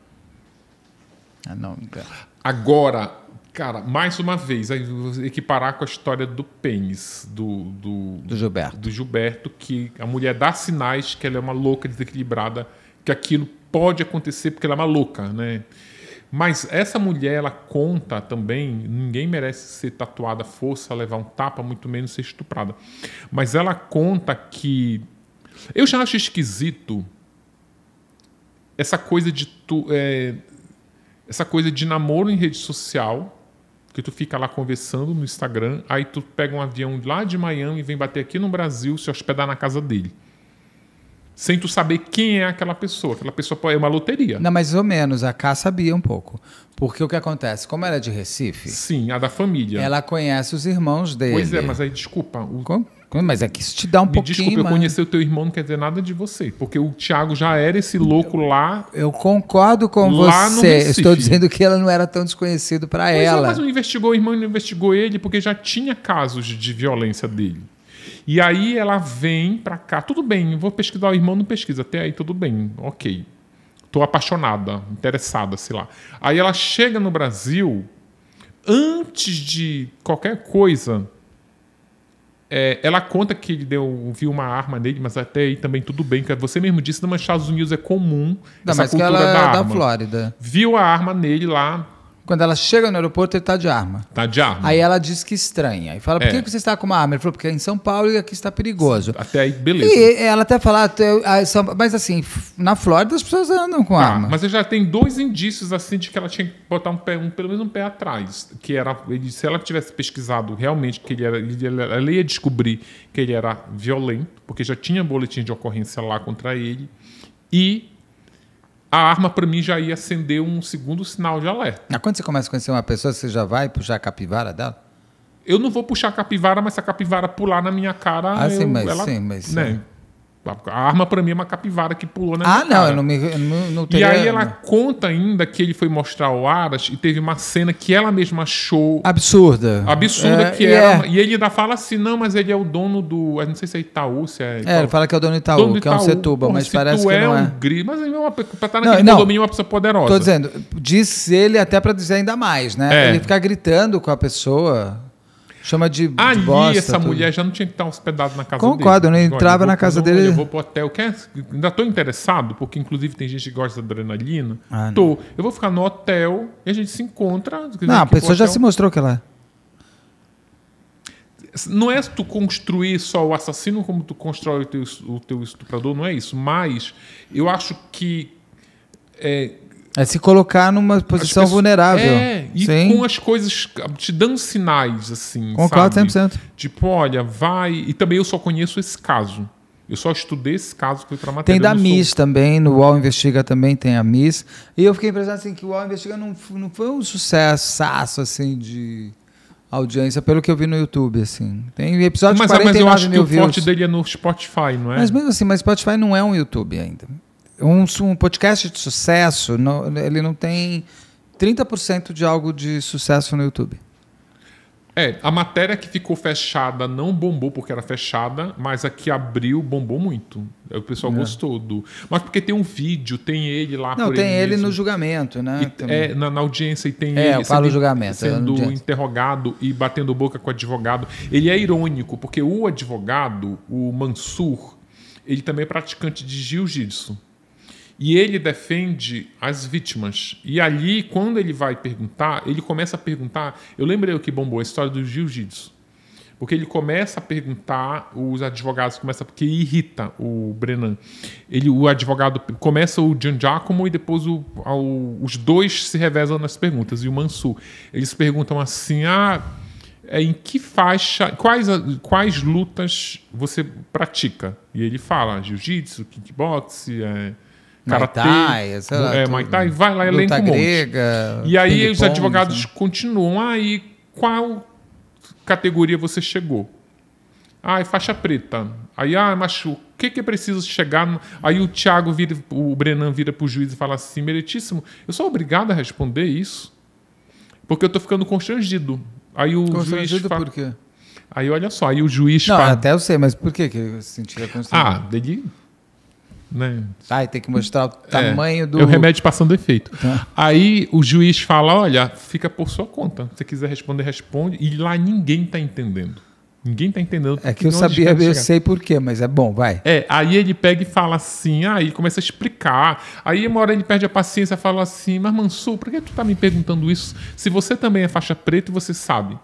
Ah, não, cara. Então. Agora, Cara, mais uma vez, equiparar com a história do pênis do, do, do, Gilberto. do Gilberto, que a mulher dá sinais que ela é uma louca desequilibrada, que aquilo pode acontecer porque ela é uma louca, né? Mas essa mulher, ela conta também, ninguém merece ser tatuada à força, levar um tapa, muito menos ser estuprada. Mas ela conta que. Eu já acho esquisito essa coisa de tu. É, essa coisa de namoro em rede social que tu fica lá conversando no Instagram, aí tu pega um avião lá de Miami e vem bater aqui no Brasil, se hospedar na casa dele. Sem tu saber quem é aquela pessoa. Aquela pessoa é uma loteria. Não, mais ou menos. A Cá sabia um pouco. Porque o que acontece? Como ela é de Recife. Sim, a da família. Ela conhece os irmãos dele. Pois é, mas aí, desculpa. O, Como? Mas é que isso te dá um Me pouquinho. Desculpa, mas... eu conhecer o teu irmão não quer dizer nada de você, porque o Tiago já era esse louco lá. Eu concordo com você. Eu estou dizendo que ela não era tão desconhecido para é, ela. É, mas não investigou o irmão e não investigou ele, porque já tinha casos de violência dele. E aí ela vem para cá. Tudo bem, vou pesquisar o irmão, não pesquisa. Até aí, tudo bem, ok. Tô apaixonada, interessada, sei lá. Aí ela chega no Brasil, antes de qualquer coisa é, ela conta que ele deu, viu uma arma nele, mas até aí também tudo bem. você mesmo disse, nos Estados Unidos é comum Não, essa mas cultura que ela é da é arma. da Flórida. Viu a arma nele lá, quando ela chega no aeroporto, ele está de arma. Está de arma. Aí ela diz que estranha. E fala, por é. que você está com uma arma? Ele falou, porque é em São Paulo e aqui está perigoso. Até aí, beleza. E ela até fala, ah, ah, mas assim, na Flórida as pessoas andam com ah, arma. Mas já tem dois indícios, assim, de que ela tinha que botar um pé, um, pelo menos um pé atrás. Que era, ele, se ela tivesse pesquisado realmente que ele era, ele, ela ia descobrir que ele era violento, porque já tinha boletim de ocorrência lá contra ele. E a arma para mim já ia acender um segundo sinal de alerta. Mas quando você começa a conhecer uma pessoa, você já vai puxar a capivara dela? Eu não vou puxar a capivara, mas se a capivara pular na minha cara, ah, eu, sim, mas, ela, sim, mas, né? sim. A arma para mim é uma capivara que pulou na ah, minha não, Ah, não, eu não, não teria... E aí ela conta ainda que ele foi mostrar o Aras e teve uma cena que ela mesma achou... Absurda. Absurda é, que é. E ele ainda fala assim, não, mas ele é o dono do... Não sei se é Itaú, se é... Itaú. É, ele fala que é o dono do Itaú, dono Itaú. que é um Setuba, Porra, mas se parece que é não é. Um gris, mas ele é uma, tá naquele não, condomínio é uma pessoa poderosa. Tô dizendo, disse ele até para dizer ainda mais, né? É. Ele ficar gritando com a pessoa... Chama de. Ali, de bosta, essa tudo. mulher já não tinha que estar hospedada na casa Concordo, dele. Concordo, não entrava na casa dele. Eu vou pro hotel. Quer? Ainda tô interessado, porque inclusive tem gente que gosta de adrenalina. Ah, tô. Eu vou ficar no hotel e a gente se encontra. Dizer, não, a pessoa já se mostrou que ela. É. Não é tu construir só o assassino como tu constrói o teu, o teu estuprador, não é isso. Mas eu acho que. É, é se colocar numa posição pessoas, vulnerável. É, e Sim. com as coisas te dando sinais, assim. Concordo 100%. Tipo, olha, vai. E também eu só conheço esse caso. Eu só estudei esse caso que foi para matéria. Tem da Miss sou... também, no UOL Investiga também tem a Miss. E eu fiquei impressionado assim, que o UOL Investiga não, não foi um sucesso assim de audiência, pelo que eu vi no YouTube, assim. Tem episódio mas, de 49 mas eu acho que o forte dele é no Spotify, não é? Mas mesmo assim, mas Spotify não é um YouTube ainda. Um, um podcast de sucesso, ele não tem 30% de algo de sucesso no YouTube. É, a matéria que ficou fechada não bombou porque era fechada, mas a que abriu bombou muito. É, o pessoal é. gostou do. Mas porque tem um vídeo, tem ele lá. Não, tem ele, ele no julgamento, né? E, é, na, na, audiência e tem é, ele. sendo, julgamento, é, sendo é interrogado e batendo boca com o advogado. Ele é irônico, porque o advogado, o Mansur, ele também é praticante de jiu-jitsu e ele defende as vítimas. E ali, quando ele vai perguntar, ele começa a perguntar. Eu lembrei o que bombou a história do jiu-jitsu. Porque ele começa a perguntar, os advogados começam, porque irrita o Brennan. Ele, o advogado começa o Gian Giacomo e depois o, ao, os dois se revezam nas perguntas, e o Mansur. Eles perguntam assim: ah, é, em que faixa, quais, quais lutas você pratica? E ele fala: ah, jiu-jitsu, kickboxing é, karatê, Maitai, é, Muay Thai, vai lá, elenca um monte. grega, E aí os advogados né? continuam, aí ah, qual categoria você chegou? Ah, é faixa preta. Aí, ah, machu, o que, que é preciso chegar? No... Aí o Thiago vira, o Brenan vira pro juiz e fala assim, meritíssimo, eu sou obrigado a responder isso? Porque eu tô ficando constrangido. Aí o constrangido juiz fala... por quê? Aí olha só, aí o juiz. Não, fala... até eu sei, mas por que, que ele se sentia ah, constrangido? Ah, ele né? Ah, tem que mostrar o é. tamanho é, do. É o remédio passando efeito. Tá. Aí o juiz fala: olha, fica por sua conta. Se quiser responder, responde. E lá ninguém está entendendo. Ninguém está entendendo. É que eu sabia, eu sei por quê, mas é bom, vai. É, aí ele pega e fala assim, aí ah", começa a explicar. Aí uma hora ele perde a paciência e fala assim, mas Mansur, por que tu está me perguntando isso? Se você também é faixa preta e você sabe.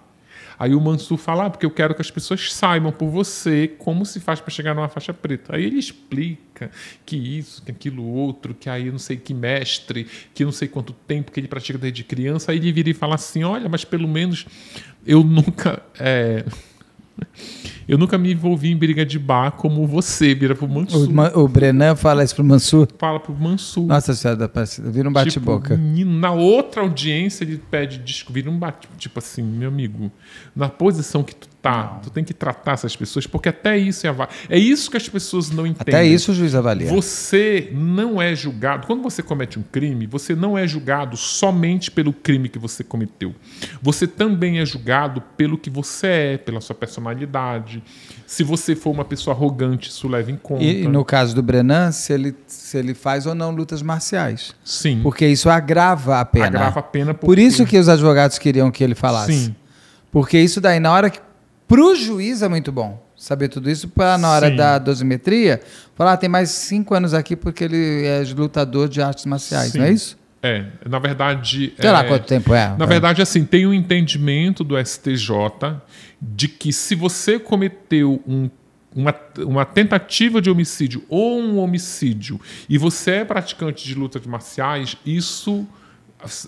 Aí o Mansur fala, ah, porque eu quero que as pessoas saibam por você como se faz para chegar numa faixa preta. Aí ele explica que isso, que aquilo outro, que aí não sei que mestre, que não sei quanto tempo que ele pratica desde criança. Aí ele vira e fala assim, olha, mas pelo menos eu nunca... É... Eu nunca me envolvi em briga de bar como você, vira pro Mansur. O, o Brenan fala isso pro Mansur? Fala pro Mansur. Nossa senhora da vira um tipo, bate-boca. Tipo, na outra audiência ele pede desculpa, vira um bate Tipo assim, meu amigo, na posição que tu tá, não. tu tem que tratar essas pessoas, porque até isso é avali... É isso que as pessoas não entendem. Até isso o juiz avalia. Você não é julgado. Quando você comete um crime, você não é julgado somente pelo crime que você cometeu. Você também é julgado pelo que você é, pela sua personalidade se você for uma pessoa arrogante, isso leva em conta. E no caso do Brenan, se ele, se ele faz ou não lutas marciais. Sim. Porque isso agrava a pena. Agrava a pena. Porque... Por isso que os advogados queriam que ele falasse. Sim. Porque isso daí, na hora que. Pro juiz é muito bom saber tudo isso para na hora Sim. da dosimetria falar ah, tem mais cinco anos aqui porque ele é lutador de artes marciais, Sim. não é isso? É, na verdade. Sei é, lá quanto tempo é. Na é. verdade, assim, tem um entendimento do STJ de que se você cometeu um uma, uma, tentativa de homicídio ou um homicídio e você é praticante de lutas marciais, isso,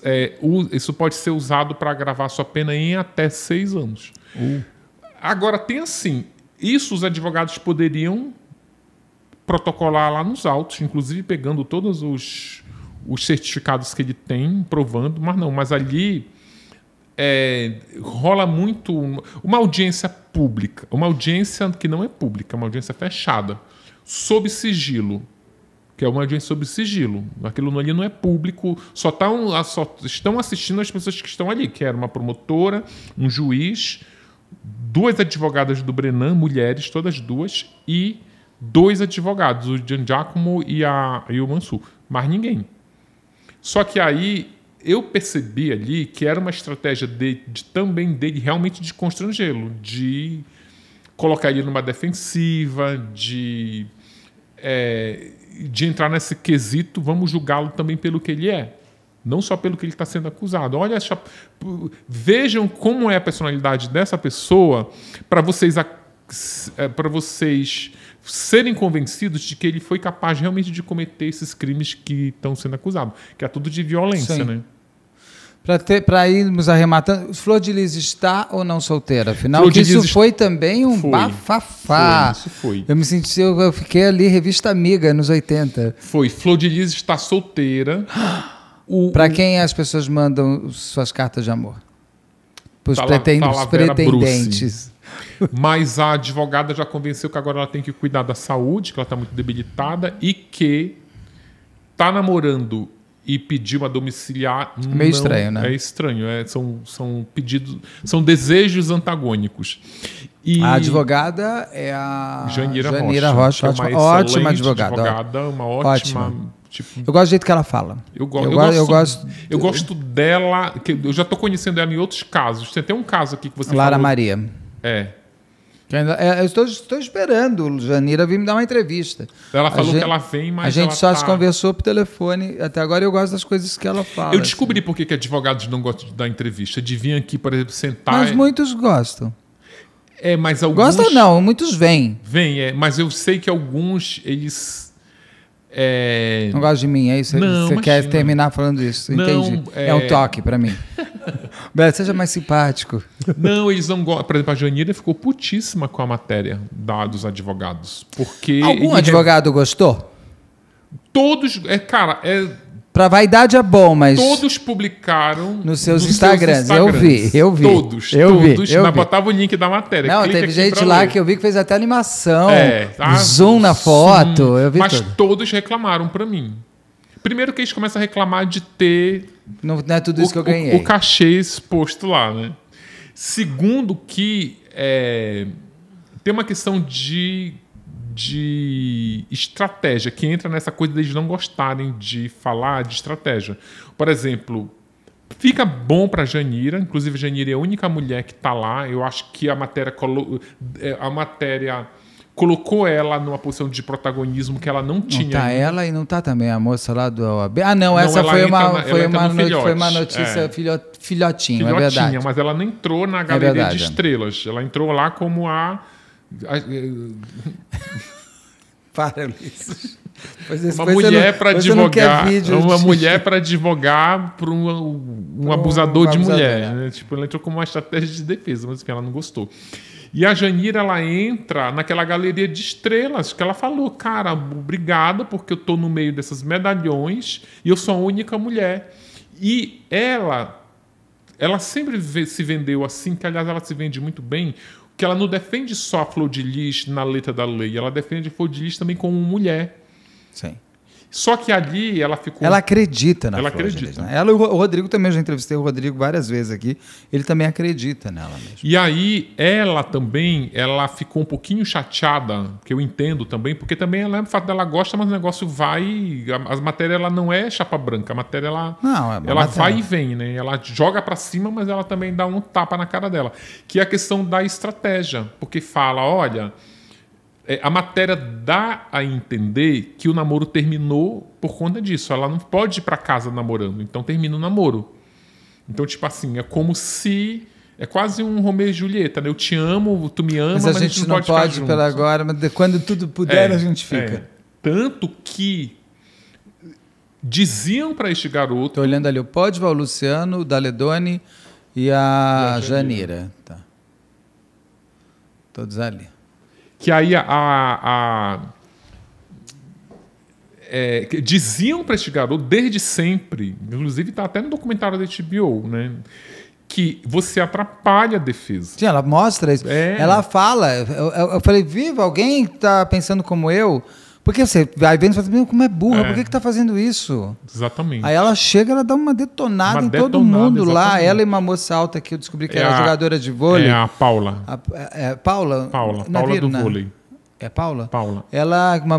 é, isso pode ser usado para agravar sua pena em até seis anos. Uh. Agora, tem assim: isso os advogados poderiam protocolar lá nos autos, inclusive pegando todos os os certificados que ele tem provando, mas não, mas ali é, rola muito uma audiência pública, uma audiência que não é pública, é uma audiência fechada, sob sigilo, que é uma audiência sob sigilo. Aquilo ali não é público, só, tá um, só estão assistindo as pessoas que estão ali, que era uma promotora, um juiz, duas advogadas do Brenan, mulheres, todas duas, e dois advogados, o Gian Giacomo e, a, e o Mansur. Mas ninguém. Só que aí eu percebi ali que era uma estratégia de, de também dele realmente de constrangê-lo, de colocar ele numa defensiva, de, é, de entrar nesse quesito, vamos julgá-lo também pelo que ele é não só pelo que ele está sendo acusado. Olha, vejam como é a personalidade dessa pessoa para vocês é, para vocês serem convencidos de que ele foi capaz realmente de cometer esses crimes que estão sendo acusados, que é tudo de violência, Sim. né? Para irmos arrematando, Flor de Liz está ou não solteira? Afinal, isso Liz... foi também um foi, bafafá. Foi, isso foi. Eu me senti, eu, fiquei ali, revista amiga, nos 80. Foi. Flor de Liz está solteira. Para [GASPS] quem as pessoas mandam suas cartas de amor? Para os pretendentes. Mas a advogada já convenceu que agora ela tem que cuidar da saúde, que ela está muito debilitada e que tá namorando e pedir uma domiciliar é meio não, estranho, né? É estranho, é, são, são pedidos, são desejos antagônicos. E a advogada é a Janeira, Janira Rocha, Rocha, Rocha, é ótima, ótima advogada, advogada, uma ótima, ótima. Tipo, eu gosto do jeito que ela fala. Eu, go eu, eu gosto, eu gosto. Eu gosto dela. eu já estou conhecendo ela em outros casos. Tem até um caso aqui que você Lara falou. Maria. É. Ainda, é, eu estou, estou esperando Janira vir me dar uma entrevista. Ela falou gente, que ela vem, mas. A gente só tá... se conversou por telefone. Até agora eu gosto das coisas que ela fala. Eu assim. descobri assim. por que advogados não gostam de dar entrevista. De vir aqui, por exemplo, sentar. Mas é- muitos gostam. É, mas alguns. Gostam não, muitos vêm. Vêm, é. Mas eu sei que alguns eles é... Não gosta de mim, é isso? Não, você quer terminar falando isso? Não, Entendi. É... é... um toque para mim. [LAUGHS] Beto, seja mais simpático. Não, eles não gostam. Por exemplo, a Janira ficou putíssima com a matéria dos advogados. Porque. Algum advogado re... gostou? Todos. É, cara, é Pra vaidade é bom, mas. Todos publicaram. Nos seus, nos Instagrams. seus Instagrams. Eu vi, eu vi. Todos, eu todos. Vi, eu mas vi. botava o link da matéria. Não, Clica teve gente lá ler. que eu vi que fez até animação. É, tá? zoom na foto. eu vi mas tudo. todos reclamaram pra mim. Primeiro que eles começam a reclamar de ter. Não, não é tudo isso o, que eu ganhei. O, o cachê exposto lá, né? Segundo que. É, tem uma questão de de estratégia, que entra nessa coisa deles não gostarem de falar de estratégia. Por exemplo, fica bom para Janira, inclusive Janira é a única mulher que está lá. Eu acho que a matéria é, a matéria colocou ela numa posição de protagonismo que ela não tinha. Não tá ela e não tá também a moça lá do OAB. Ah, não, essa foi, uma, na, foi, uma no, foi uma notícia é. filhotinho, é filhotinha, é verdade. mas ela não entrou na é galeria é de estrelas. Ela entrou lá como a [LAUGHS] Para, Ulisses. Uma mulher para advogar, uma mulher para advogar para um, um, um, abusador de mulher. Né? Tipo, ela entrou como uma estratégia de defesa, mas que ela não gostou. E a Janira, ela entra naquela galeria de estrelas que ela falou, cara, obrigada porque eu tô no meio dessas medalhões e eu sou a única mulher. E ela, ela sempre se vendeu assim, que aliás ela se vende muito bem, que ela não defende só a Flor de Lis na letra da lei, ela defende a Flor de Lis também como mulher. Sim. Só que ali ela ficou. Ela acredita na ela Flor acredita. Ela Lis, né? Ela o Rodrigo também já entrevistei o Rodrigo várias vezes aqui. Ele também acredita nela mesmo. E aí ela também, ela ficou um pouquinho chateada, que eu entendo também, porque também ela o fato dela gosta, mas o negócio vai, as matérias ela não é chapa branca, a matéria ela não, é ela matéria. vai e vem, né? Ela joga para cima, mas ela também dá um tapa na cara dela, que é a questão da estratégia, porque fala, olha, é, a matéria dá a entender que o namoro terminou por conta disso. Ela não pode ir para casa namorando, então termina o namoro. Então, tipo assim, é como se. É quase um Romeu e Julieta, né? Eu te amo, tu me amas, mas a gente, a gente não, não pode, pode pela agora, mas quando tudo puder é, a gente fica. É. Tanto que diziam para este garoto. Estou olhando ali o Pódio, o Luciano, o Daledoni e a, e a Janira. Tá. Todos ali que aí a, a é, diziam para este garoto desde sempre, inclusive está até no documentário da HBO, né? Que você atrapalha a defesa. Sim, ela mostra isso. É. Ela fala. Eu, eu, eu falei, viva, alguém está pensando como eu? Porque você vai vendo e fala, assim, como é burra, é. por que, que tá fazendo isso? Exatamente. Aí ela chega, ela dá uma detonada uma em todo detonada, mundo exatamente. lá. Ela e uma moça alta que eu descobri que é era a, jogadora de vôlei. É a Paula. A, é, é Paula? Paula, Paula do vôlei. É Paula? Paula. Ela, uma,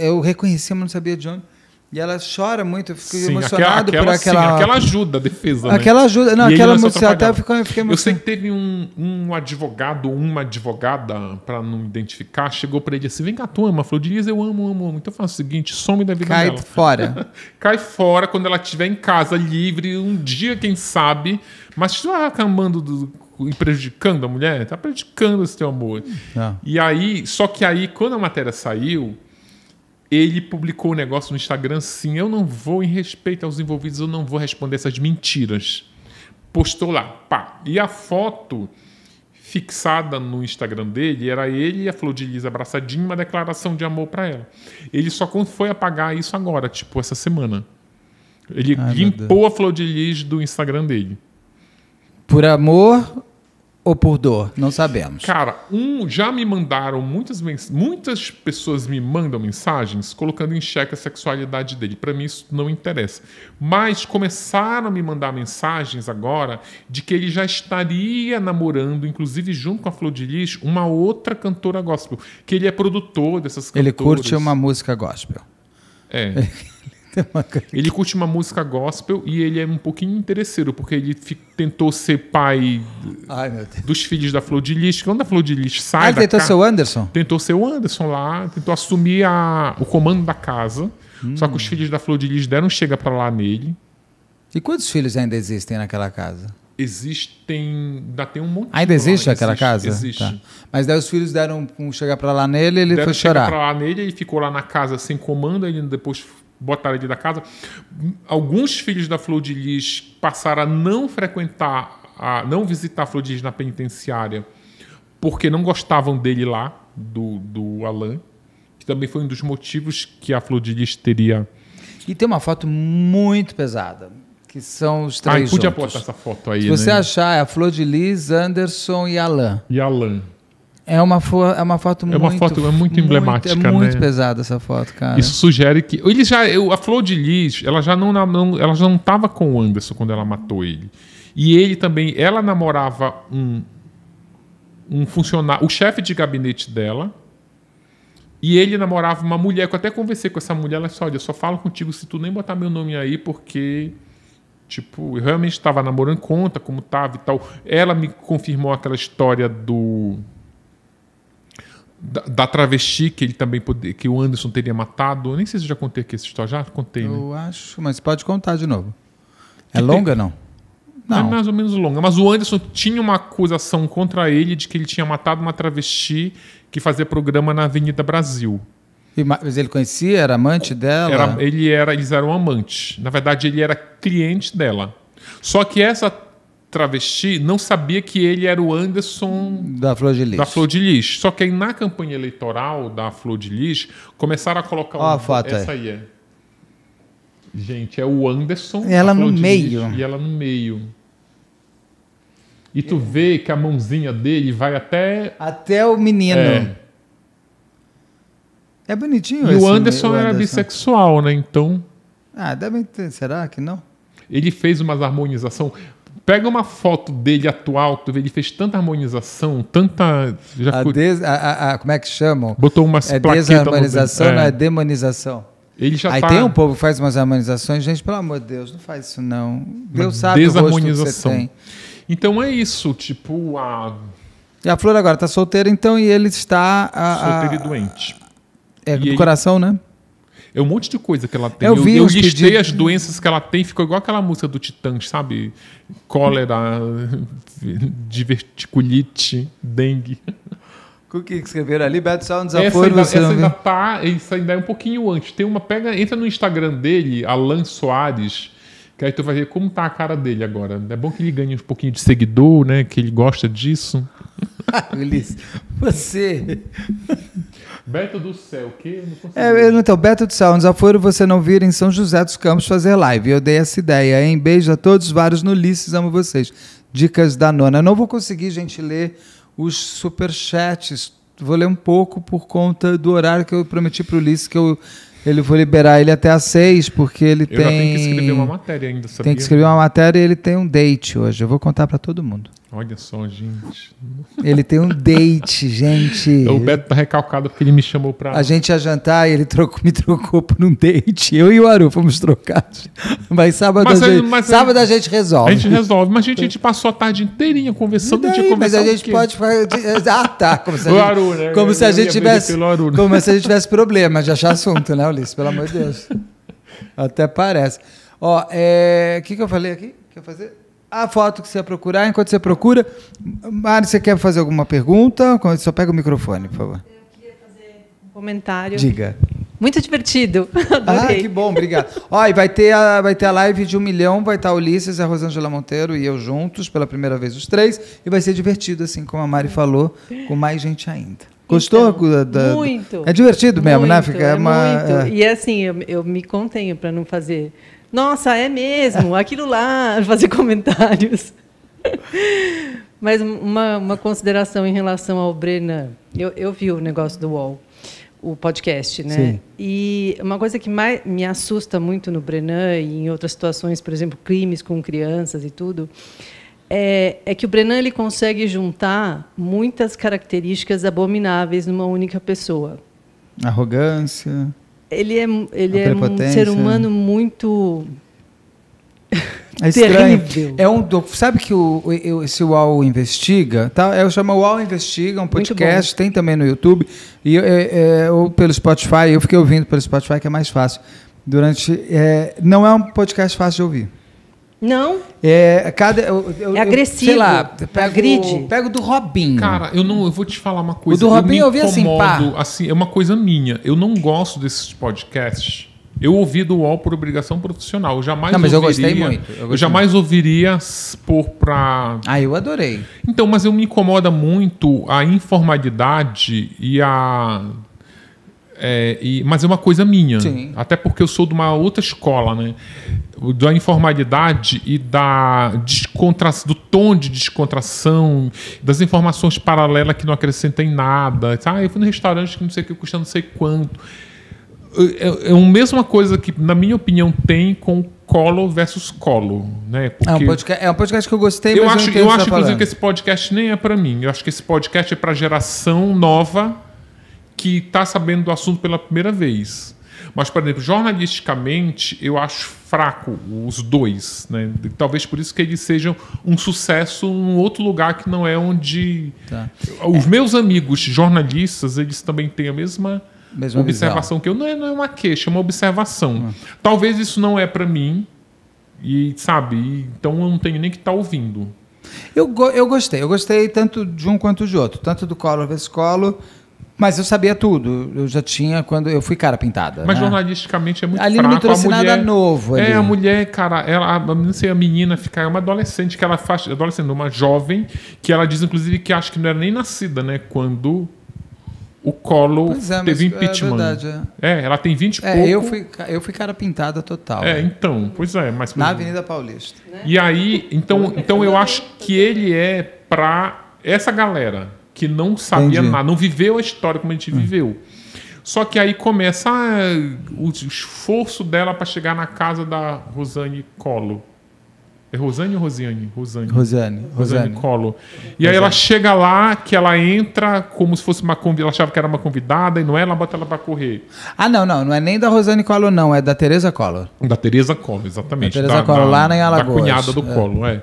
eu reconheci, mas não sabia de onde. E ela chora muito, eu fiquei sim, emocionado aquela, por aquela. Sim, aquela ajuda a defesa. Né? Aquela né? ajuda. Não, e aquela música até eu fiquei, eu Eu sei que teve um, um advogado, uma advogada, para não identificar, chegou para ele assim: vem cá, tu ama. Falou, Diniz, eu amo, amo, amo. Então falo o seguinte: some da vida Cai dela. fora. [LAUGHS] Cai fora quando ela estiver em casa, livre, um dia, quem sabe. Mas se tu tá acabando do e prejudicando a mulher, tá prejudicando esse teu amor. Ah. E aí, só que aí, quando a matéria saiu, ele publicou um negócio no Instagram assim: eu não vou, em respeito aos envolvidos, eu não vou responder essas mentiras. Postou lá, pá. E a foto fixada no Instagram dele era ele e a Flor de Lis abraçadinho, uma declaração de amor para ela. Ele só foi apagar isso agora, tipo, essa semana. Ele Ai, limpou a Flor de Lis do Instagram dele. Por amor ou por dor? Não sabemos. Cara, um, já me mandaram muitas muitas pessoas me mandam mensagens colocando em xeque a sexualidade dele. Para mim isso não interessa. Mas começaram a me mandar mensagens agora de que ele já estaria namorando, inclusive junto com a Flor de Lis, uma outra cantora gospel, que ele é produtor dessas cantoras. Ele curte uma música gospel. É. [LAUGHS] [LAUGHS] É ele curte uma música gospel e ele é um pouquinho interesseiro, porque ele tentou ser pai Ai, dos filhos da Flor de Lis. Quando a Flor de Lis sai. Ah, ele tentou ser o Anderson? Tentou ser o Anderson lá, tentou assumir a, o comando da casa. Hum. Só que os hum. filhos da Flor de Lis deram chega para lá nele. E quantos filhos ainda existem naquela casa? existem. Ainda tem um monte Ainda existe aquela casa? Existe. Tá. Mas daí os filhos deram um chegar para lá nele ele deram foi chorar. Chegar pra lá nele, ele ficou lá na casa sem comando, ele depois botaram ele da casa. Alguns filhos da Flor de Lis passaram a não frequentar, a não visitar a Flor de Lis na penitenciária, porque não gostavam dele lá, do, do Alain, que também foi um dos motivos que a Flor de Lis teria. E tem uma foto muito pesada que são os três. Ah, podia juntos. essa foto aí. Se você né? achar, é a Flor de Lis, Anderson e Alain. E Alain. É uma, é uma foto é é muito. É uma foto muito, muito emblemática, muito, é muito né? pesada essa foto, cara. Isso sugere que. Ele já, a Flor de Lis, ela já não, não, ela já não tava com o Anderson quando ela matou ele. E ele também. Ela namorava um, um funcionário. O chefe de gabinete dela. E ele namorava uma mulher. Que eu até conversei com essa mulher. Ela disse: Olha, eu só falo contigo se tu nem botar meu nome aí, porque. Tipo, eu realmente estava namorando, conta como estava e tal. Ela me confirmou aquela história do da, da, travesti que ele também poder, que o Anderson teria matado. Eu nem sei se eu já contei aqui essa história. Já contei, né? Eu acho, mas pode contar de novo. É que longa tem... não? Não. É mais ou menos longa. Mas o Anderson tinha uma acusação contra ele de que ele tinha matado uma travesti que fazia programa na Avenida Brasil. E, mas ele conhecia, era amante dela? Era, ele era, eles eram amantes. Na verdade, ele era cliente dela. Só que essa travesti não sabia que ele era o Anderson da Flor de Lis. Da Flor de Lis. Só que aí na campanha eleitoral da Flor de Lis começaram a colocar Ó, um... a foto essa aí. É. Gente, é o Anderson e ela no meio. e ela no meio. E tu é. vê que a mãozinha dele vai até até o menino. É, é bonitinho. E o Anderson, Anderson era bissexual, né? Então. Ah, deve ter. Será que não? Ele fez umas harmonização Pega uma foto dele atual, tu vê, ele fez tanta harmonização, tanta. Já a ficou... des, a, a, a, como é que chamam? Botou umas é desarmonização, no... não é, é demonização. Ele já Aí tá... tem um povo que faz umas harmonizações, gente, pelo amor de Deus, não faz isso não. Deus sabe desarmonização. o rosto que você tem. Então é isso, tipo a. E a Flor agora está solteira, então, e ele está. A, solteira e doente. É, e do ele... coração, né? É um monte de coisa que ela tem. Eu, vi eu, eu listei as doenças que ela tem, ficou igual aquela música do Titãs, sabe? Cólera, [LAUGHS] diverticulite, dengue. O que escreveram ali? Beto Sounds desafio. Essa, ainda, tá, essa ainda tá, isso ainda é um pouquinho antes. Tem uma pega, entra no Instagram dele, Alan Soares, que aí tu vai ver como tá a cara dele agora. É bom que ele ganhe um pouquinho de seguidor, né? Que ele gosta disso. Ulisses, [LAUGHS] você Beto do Céu, que é, então, Beto do Céu, um desaforo você não vir em São José dos Campos fazer live. Eu dei essa ideia, hein? Beijo a todos, vários no Ulisses, amo vocês. Dicas da nona. não vou conseguir, gente, ler os superchats. Vou ler um pouco por conta do horário que eu prometi para o Ulisses que eu ele vou liberar ele até às seis, porque ele eu tem. Tem que escrever uma matéria ainda, sabia? Tem que escrever uma matéria e ele tem um date hoje. Eu vou contar para todo mundo. Olha só, gente. Ele tem um date, gente. É o Beto tá recalcado porque ele me chamou pra. A gente ia jantar e ele trocou, me trocou por um date. Eu e o Aru fomos trocados. Mas sábado, mas, a, gente, mas, sábado a gente resolve. A gente resolve. Mas gente, a gente passou a tarde inteirinha conversando. Daí, mas a gente pode. Eh, ah, tá. Como se a gente, Aru, né? como, se a gente tivesse, Aru, né? como se a gente tivesse problema de achar assunto, né, Ulisses? Pelo amor de Deus. [LAUGHS] Até parece. Ó, é, o é... que, que eu falei aqui? Quer fazer? a foto que você procurar. Enquanto você procura, Mari, você quer fazer alguma pergunta? Só pega o microfone, por favor. Eu queria fazer um comentário. Diga. Muito divertido. [LAUGHS] Adorei. Ah, que bom, obrigado. Olha, vai ter, a, vai ter a live de um milhão, vai estar Ulisses, a Rosângela Monteiro e eu juntos, pela primeira vez os três, e vai ser divertido, assim como a Mari falou, com mais gente ainda. Então, Gostou? Então, da, muito. é divertido mesmo, né? muito, né? Fica é uma, muito. É... E é assim, eu, eu me contenho para não fazer nossa, é mesmo, aquilo lá, [LAUGHS] fazer comentários. [LAUGHS] Mas uma, uma consideração em relação ao Brenan. Eu, eu vi o negócio do UOL, o podcast, né? Sim. E uma coisa que mais me assusta muito no Brenan e em outras situações, por exemplo, crimes com crianças e tudo, é, é, que o Brenan ele consegue juntar muitas características abomináveis numa única pessoa. Arrogância ele é, ele é um ser humano muito é [LAUGHS] Terrível. É um sabe que o, o, esse UAU Investiga, tá? Eu é, chamo UAU Investiga, é um podcast, tem também no YouTube, e é, é, ou pelo Spotify, eu fiquei ouvindo pelo Spotify, que é mais fácil. Durante. É, não é um podcast fácil de ouvir. Não. É, cada, eu, é agressivo. sei lá, pego, agride. Pego do Robin. Cara, eu não, eu vou te falar uma coisa. O do Robin eu, ouvi assim, pá. Assim, é uma coisa minha. Eu não gosto desses podcasts. Eu ouvi do UOL por obrigação profissional. Eu jamais não, mas ouviria, eu gostei muito. Eu, gostei eu jamais muito. ouviria por pra. Ah, eu adorei. Então, mas eu me incomoda muito a informalidade e a é, e, mas é uma coisa minha. Sim. Até porque eu sou de uma outra escola, né? Da informalidade e da descontra do tom de descontração, das informações paralelas que não acrescentam em nada. Ah, eu fui no restaurante que não sei o que custa não sei quanto. É, é a mesma coisa que, na minha opinião, tem com colo versus colo, né? Porque é, um podcast, é um podcast que eu gostei. Eu acho, eu, eu acho, tá inclusive, que esse podcast nem é para mim. Eu acho que esse podcast é para geração nova que está sabendo do assunto pela primeira vez. Mas, por exemplo, jornalisticamente, eu acho fraco os dois. Né? Talvez por isso que eles sejam um sucesso em outro lugar que não é onde. Tá. Os é. meus amigos jornalistas, eles também têm a mesma. mesma observação que eu não é, não é uma queixa, é uma observação. Hum. Talvez isso não é para mim, e sabe, então eu não tenho nem que estar tá ouvindo. Eu, eu gostei, eu gostei tanto de um quanto de outro, tanto do Collor vs Collor mas eu sabia tudo. Eu já tinha quando eu fui cara pintada. Mas né? jornalisticamente é muito ali fraco. Ali não me trouxe mulher, nada novo. É, ali. É, a mulher, cara, ela, não sei, a menina ficar é uma adolescente que ela faz, adolescente, uma jovem, que ela diz inclusive que acho que não era nem nascida, né, quando o colo é, teve é impeachment. É, verdade, é. é, ela tem 20 e é, pouco. Eu fui, eu fui cara pintada total. É, né? então, pois é. Mas, Na Avenida Paulista. E aí, então, então eu acho que ele é para essa galera que não sabia Entendi. nada, não viveu a história como a gente hum. viveu. Só que aí começa ah, o esforço dela para chegar na casa da Rosane Colo. É Rosane ou Rosiane? Rosane. Rosane. Rosane Colo. E Rosane. aí ela chega lá, que ela entra como se fosse uma convidada. Ela achava que era uma convidada e não é, ela bota ela para correr. Ah, não, não. Não é nem da Rosane Colo, não. É da Tereza Colo. Da Tereza Colo, exatamente. Da Tereza Colo, lá na Alagoas. Da cunhada do é. Colo, é.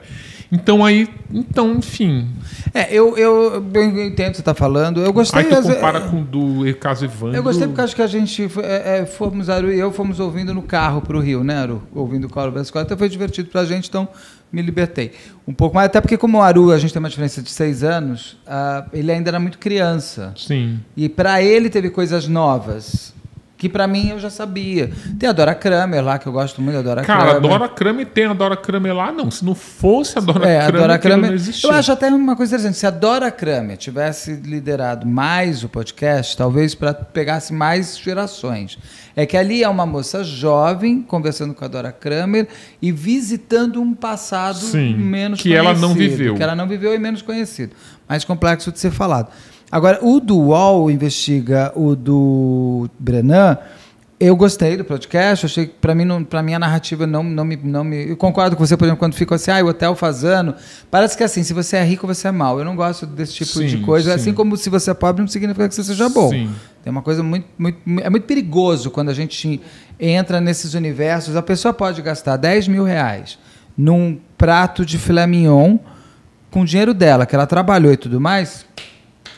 Então aí, então, enfim. É, eu, eu, eu entendo o que você está falando. Eu gostei. Aí tu compara as, com do caso Evandro. Eu gostei porque acho que a gente é, é, fomos, Aru e eu fomos ouvindo no carro para o Rio, né, Aru? Ouvindo o Carlos Brascota, então foi divertido para a gente, então me libertei. Um pouco mais, até porque como o Aru, a gente tem uma diferença de seis anos, uh, ele ainda era muito criança. Sim. E para ele teve coisas novas. Que para mim eu já sabia. Tem a Dora Kramer lá, que eu gosto muito da Dora Cara, Kramer. Cara, a Dora Kramer tem a Dora Kramer lá, não. Se não fosse a Dora é, Kramer, a Dora Kramer não existia. Eu acho até uma coisa interessante. Se a Dora Kramer tivesse liderado mais o podcast, talvez para pegasse mais gerações. É que ali é uma moça jovem conversando com a Dora Kramer e visitando um passado Sim, menos que conhecido. Que ela não viveu. Que ela não viveu e menos conhecido. Mais complexo de ser falado. Agora, o do UOL investiga o do Brenan. Eu gostei do podcast, achei que para mim, para mim a narrativa não, não, me, não me. Eu concordo com você, por exemplo, quando fica assim, ah, o hotel fazendo. Parece que é assim, se você é rico, você é mal. Eu não gosto desse tipo sim, de coisa. Assim sim. Assim como se você é pobre, não significa que você seja bom. Sim. É uma coisa muito, muito. É muito perigoso quando a gente entra nesses universos. A pessoa pode gastar 10 mil reais num prato de filé mignon com o dinheiro dela, que ela trabalhou e tudo mais,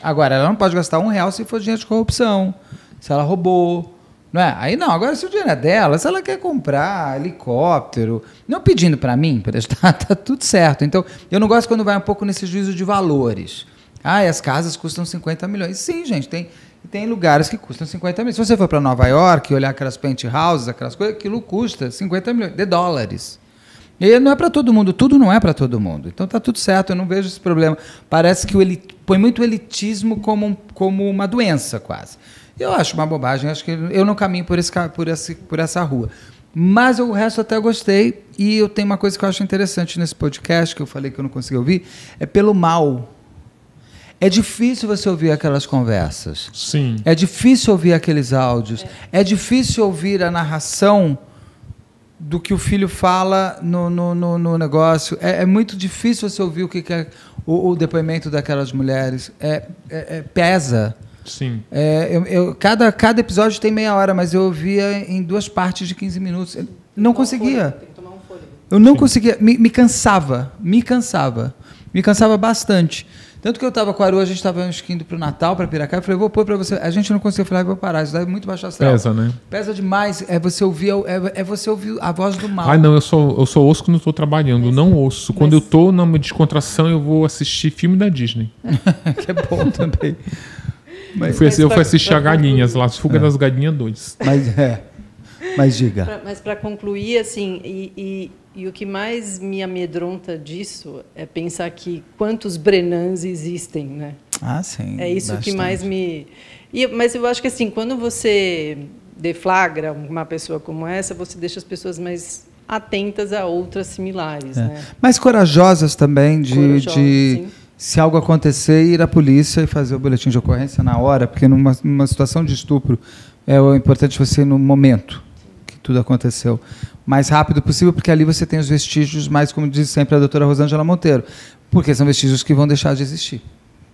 Agora, ela não pode gastar um real se for dinheiro de corrupção, se ela roubou. Não é? Aí não, agora se o dinheiro é dela, se ela quer comprar helicóptero, não pedindo para mim, está [LAUGHS] tá tudo certo. Então, eu não gosto quando vai um pouco nesse juízo de valores. Ah, e as casas custam 50 milhões. Sim, gente, tem, tem lugares que custam 50 milhões. Se você for para Nova York e olhar aquelas penthouses, aquelas coisas, aquilo custa 50 milhões de dólares. E não é para todo mundo, tudo não é para todo mundo. Então tá tudo certo, eu não vejo esse problema. Parece que o põe muito o elitismo como, como uma doença, quase. Eu acho uma bobagem, acho que eu não caminho por, esse, por, esse, por essa rua. Mas o resto até gostei. E eu tenho uma coisa que eu acho interessante nesse podcast, que eu falei que eu não consegui ouvir, é pelo mal. É difícil você ouvir aquelas conversas. Sim. É difícil ouvir aqueles áudios. É, é difícil ouvir a narração do que o filho fala no, no, no, no negócio. É, é, muito difícil você ouvir o que, é o, o, depoimento daquelas mulheres. É, é, é pesa. Sim. É, eu, eu, cada, cada episódio tem meia hora, mas eu ouvia em duas partes de 15 minutos. Eu não conseguia. Eu não Sim. conseguia. Me, me cansava. Me cansava. Me cansava bastante. Tanto que eu estava com a Aru, a gente estava esquindo para o Natal, para Piracá, eu falei, vou pôr para você. A gente não conseguiu falar, ah, vou parar, isso dá muito baixo astral. Pesa, né? Pesa demais. É você ouvir, é, é você ouvir a voz do mal. Ah, não, eu sou eu sou ouço quando eu estou trabalhando, mas, não osco. Quando mas... eu estou numa descontração, eu vou assistir filme da Disney. [LAUGHS] que é bom também. Mas, eu fui, mas eu fui assistir a Galinhas lá, Fuga é. das Galinhas 2. Mas é. Mas diga. Pra, mas para concluir, assim, e, e e o que mais me amedronta disso é pensar que quantos Brenans existem, né? Ah, sim. É isso bastante. que mais me. E, mas eu acho que assim, quando você deflagra uma pessoa como essa, você deixa as pessoas mais atentas a outras similares, é. né? Mais corajosas também de, corajosas, de se algo acontecer ir à polícia e fazer o boletim de ocorrência na hora, porque numa, numa situação de estupro é importante você ir no momento que tudo aconteceu mais rápido possível, porque ali você tem os vestígios, mais como diz sempre a doutora Rosângela Monteiro, porque são vestígios que vão deixar de existir.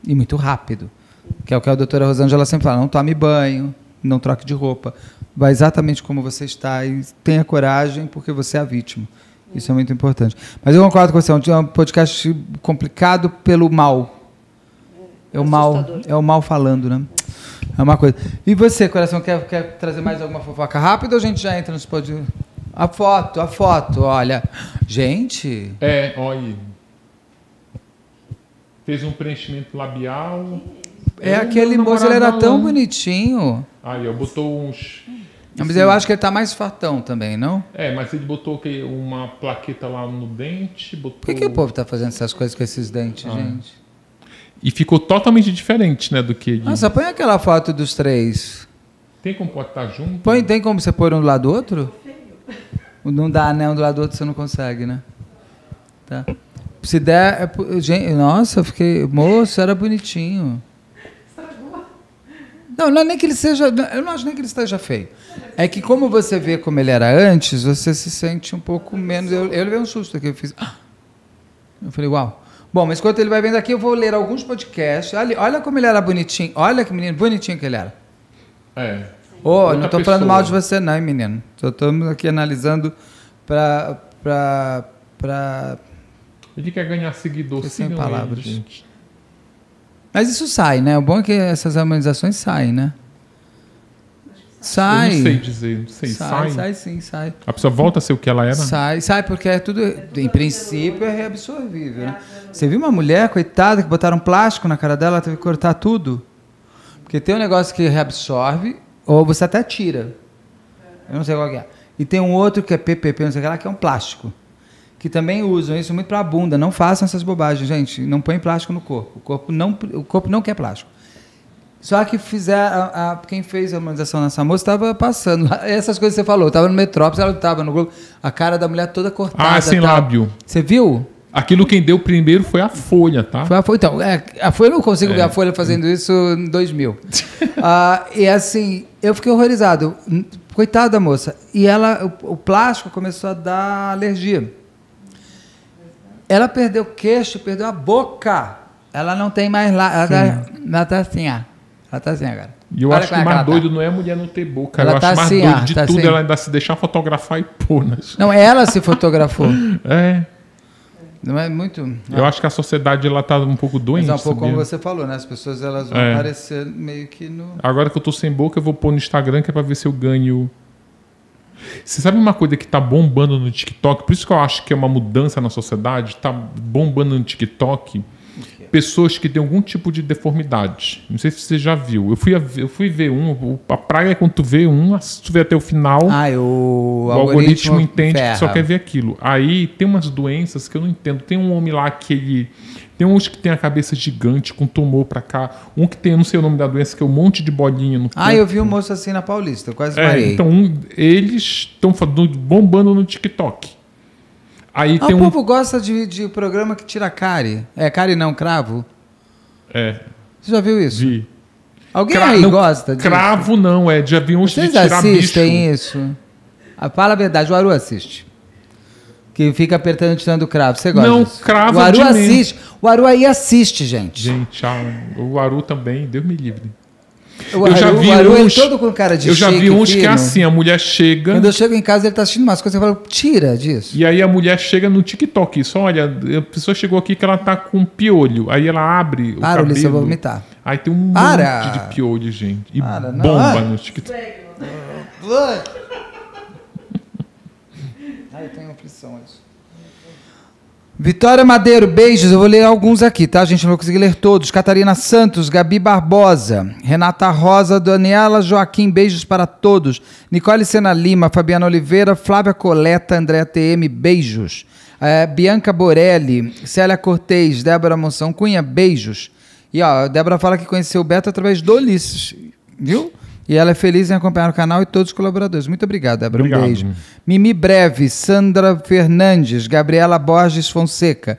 E muito rápido. Que é o que a doutora Rosângela sempre fala: não tome banho, não troque de roupa. Vá exatamente como você está e tenha coragem, porque você é a vítima. Isso é muito importante. Mas eu concordo com você, é um é podcast complicado pelo mal. É o mal, é o mal falando, né? É uma coisa. E você, coração, quer, quer trazer mais alguma fofoca rápida ou a gente já entra nos podcasts? A foto, a foto, olha. Gente. É, olha. Fez um preenchimento labial. É, aquele moço, ele era tão bonitinho. Aí, eu botou uns. Mas eu assim. acho que ele tá mais fartão também, não? É, mas ele botou que, uma plaqueta lá no dente. Botou... Por que, que o povo tá fazendo essas coisas com esses dentes, ah. gente? E ficou totalmente diferente, né, do que. De... Nossa, põe aquela foto dos três. Tem como pode estar junto? Põe, tem como você pôr um do lado do outro? Não dá, né? Um do lado do outro você não consegue, né? Tá. Se der. É, gente, nossa, eu fiquei. Moço, era bonitinho. Não, não é nem que ele seja. Eu não acho nem que ele esteja feio. É que como você vê como ele era antes, você se sente um pouco menos. Eu, eu levei um susto aqui, eu fiz. Ah! Eu falei, uau. Bom, mas enquanto ele vai vendo aqui, eu vou ler alguns podcasts. Olha, olha como ele era bonitinho. Olha que menino bonitinho que ele era. É. Oh, não estou falando mal de você, não, hein, menino. Só estamos aqui analisando para. Pra, pra... Ele quer ganhar seguidor sem palavras. gente. Mas isso sai, né? O bom é que essas harmonizações saem, né? Sai. Eu não sei dizer, não sei. Sai, sai, sai sim, sai. A pessoa volta a ser o que ela era? Sai, sai, porque é tudo, é tudo em princípio, é reabsorvível. Né? Você viu uma mulher, coitada, que botaram plástico na cara dela, ela teve que cortar tudo? Porque tem um negócio que reabsorve ou você até tira. Eu não sei qual é. E tem um outro que é PPP, não sei o que lá, que é um plástico. Que também usam isso muito para a bunda. Não façam essas bobagens, gente. Não põe plástico no corpo. O corpo não, o corpo não quer plástico. Só que fizeram. A, a, quem fez a humanização nessa moça estava passando. Essas coisas que você falou. Estava no Metrópolis, ela estava no grupo. A cara da mulher toda cortada. Ah, sem tá. lábio. Você viu? Aquilo quem deu primeiro foi a Folha, tá? Foi a Folha, então. É, a Folha, eu não consigo é. ver a é. Folha fazendo isso em 2000. [LAUGHS] ah, e assim, eu fiquei horrorizado. Coitada da moça. E ela, o, o, plástico começou a dar alergia. Ela perdeu o queixo, perdeu a boca. Ela não tem mais lá. Ela, tá, ela tá assim, Ela tá assim agora. E eu Olha acho é que o mais tá. doido tá. não é a mulher não ter boca. Ela eu tá acho assim, mais doido de tá tudo assim. ela ainda se deixar fotografar e pôr. Né? Não, ela se fotografou. [LAUGHS] é. Não é muito. Né? Eu acho que a sociedade ela tá um pouco doente. Mas é um pouco sabia? como você falou, né? As pessoas elas vão é. aparecer meio que no. Agora que eu tô sem boca, eu vou pôr no Instagram que é para ver se eu ganho. Você sabe uma coisa que tá bombando no TikTok? Por isso que eu acho que é uma mudança na sociedade, tá bombando no TikTok pessoas que têm algum tipo de deformidade. Não sei se você já viu. Eu fui, eu fui ver um, a praia quando tu vê um, se tu vê até o final, ah, o, o algoritmo, algoritmo, entende ferra. que só quer ver aquilo. Aí tem umas doenças que eu não entendo. Tem um homem lá que ele. Tem uns que tem a cabeça gigante, com tumor pra cá. Um que tem, não sei o nome da doença, que é um monte de bolinha no Ah, eu vi um moço assim na Paulista, eu quase é, parei. Então, um, eles estão bombando no TikTok. Aí ah, o povo gosta de, de programa que tira cárie. É, cárie não, cravo. É. Você já viu isso? Vi. Alguém Cra aí não, gosta disso? Cravo não, é de aviões Vocês de tirar assistem isso? Ah, fala a verdade, o Aru assiste. Que fica apertando e tirando cravo. Você gosta? Não, disso? cravo O Aru assiste. Mim. O Aru aí assiste, gente. Gente, o Aru também, Deus me livre. O eu já vi é uns, é todo com cara de Eu já vi uns que é assim, a mulher chega. Quando eu chego em casa, ele está assistindo umas coisas, eu falo, tira disso. E aí a mulher chega no TikTok, só olha, a pessoa chegou aqui que ela tá com piolho. Aí ela abre o Para, cabelo. Para, vou vomitar. Aí tem um Para. monte de piolho, gente. E Para, não. bomba ah! no TikTok. Ah, eu tenho aflição Vitória Madeiro, beijos. Eu vou ler alguns aqui, tá? A gente não vai conseguir ler todos. Catarina Santos, Gabi Barbosa, Renata Rosa, Daniela Joaquim, beijos para todos. Nicole Sena Lima, Fabiana Oliveira, Flávia Coleta, Andréa TM, beijos. É, Bianca Borelli, Célia Cortez, Débora Monção Cunha, beijos. E ó, a Débora fala que conheceu o Beto através do Ulisses, viu? E ela é feliz em acompanhar o canal e todos os colaboradores. Muito obrigado, Débora. Obrigado. Um beijo. Mimi Breve, Sandra Fernandes, Gabriela Borges Fonseca.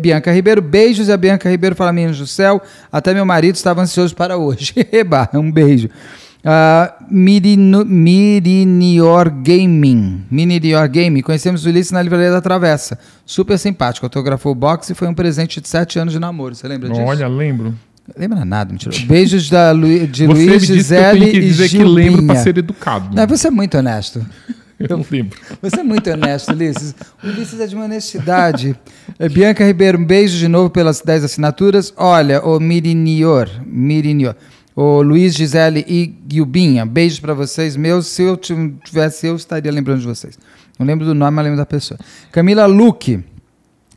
Bianca Ribeiro, beijos. E a Bianca Ribeiro fala: Meninos do céu, até meu marido estava ansioso para hoje. [LAUGHS] Eba, um beijo. Uh, Mirino, Mirinior Gaming. Mirinior Gaming. Conhecemos o Ulisses na Livraria da Travessa. Super simpático. Autografou o box e foi um presente de sete anos de namoro. Você lembra disso? Olha, lembro. Lembra nada, mentira. Beijos da Lu... de você Luiz, Gisele que eu que dizer e Gilbinha. que lembro para ser educado. Não, você é muito honesto. [LAUGHS] Eu não lembro. Você é muito honesto, Ulisses. Ulisses é de uma honestidade. É, Bianca Ribeiro, um beijo de novo pelas 10 assinaturas. Olha, o Mirinior, Mirinior. O Luiz, Gisele e Gilbinha, beijos para vocês. Meus, se eu tivesse, eu estaria lembrando de vocês. Não lembro do nome, mas lembro da pessoa. Camila Luque,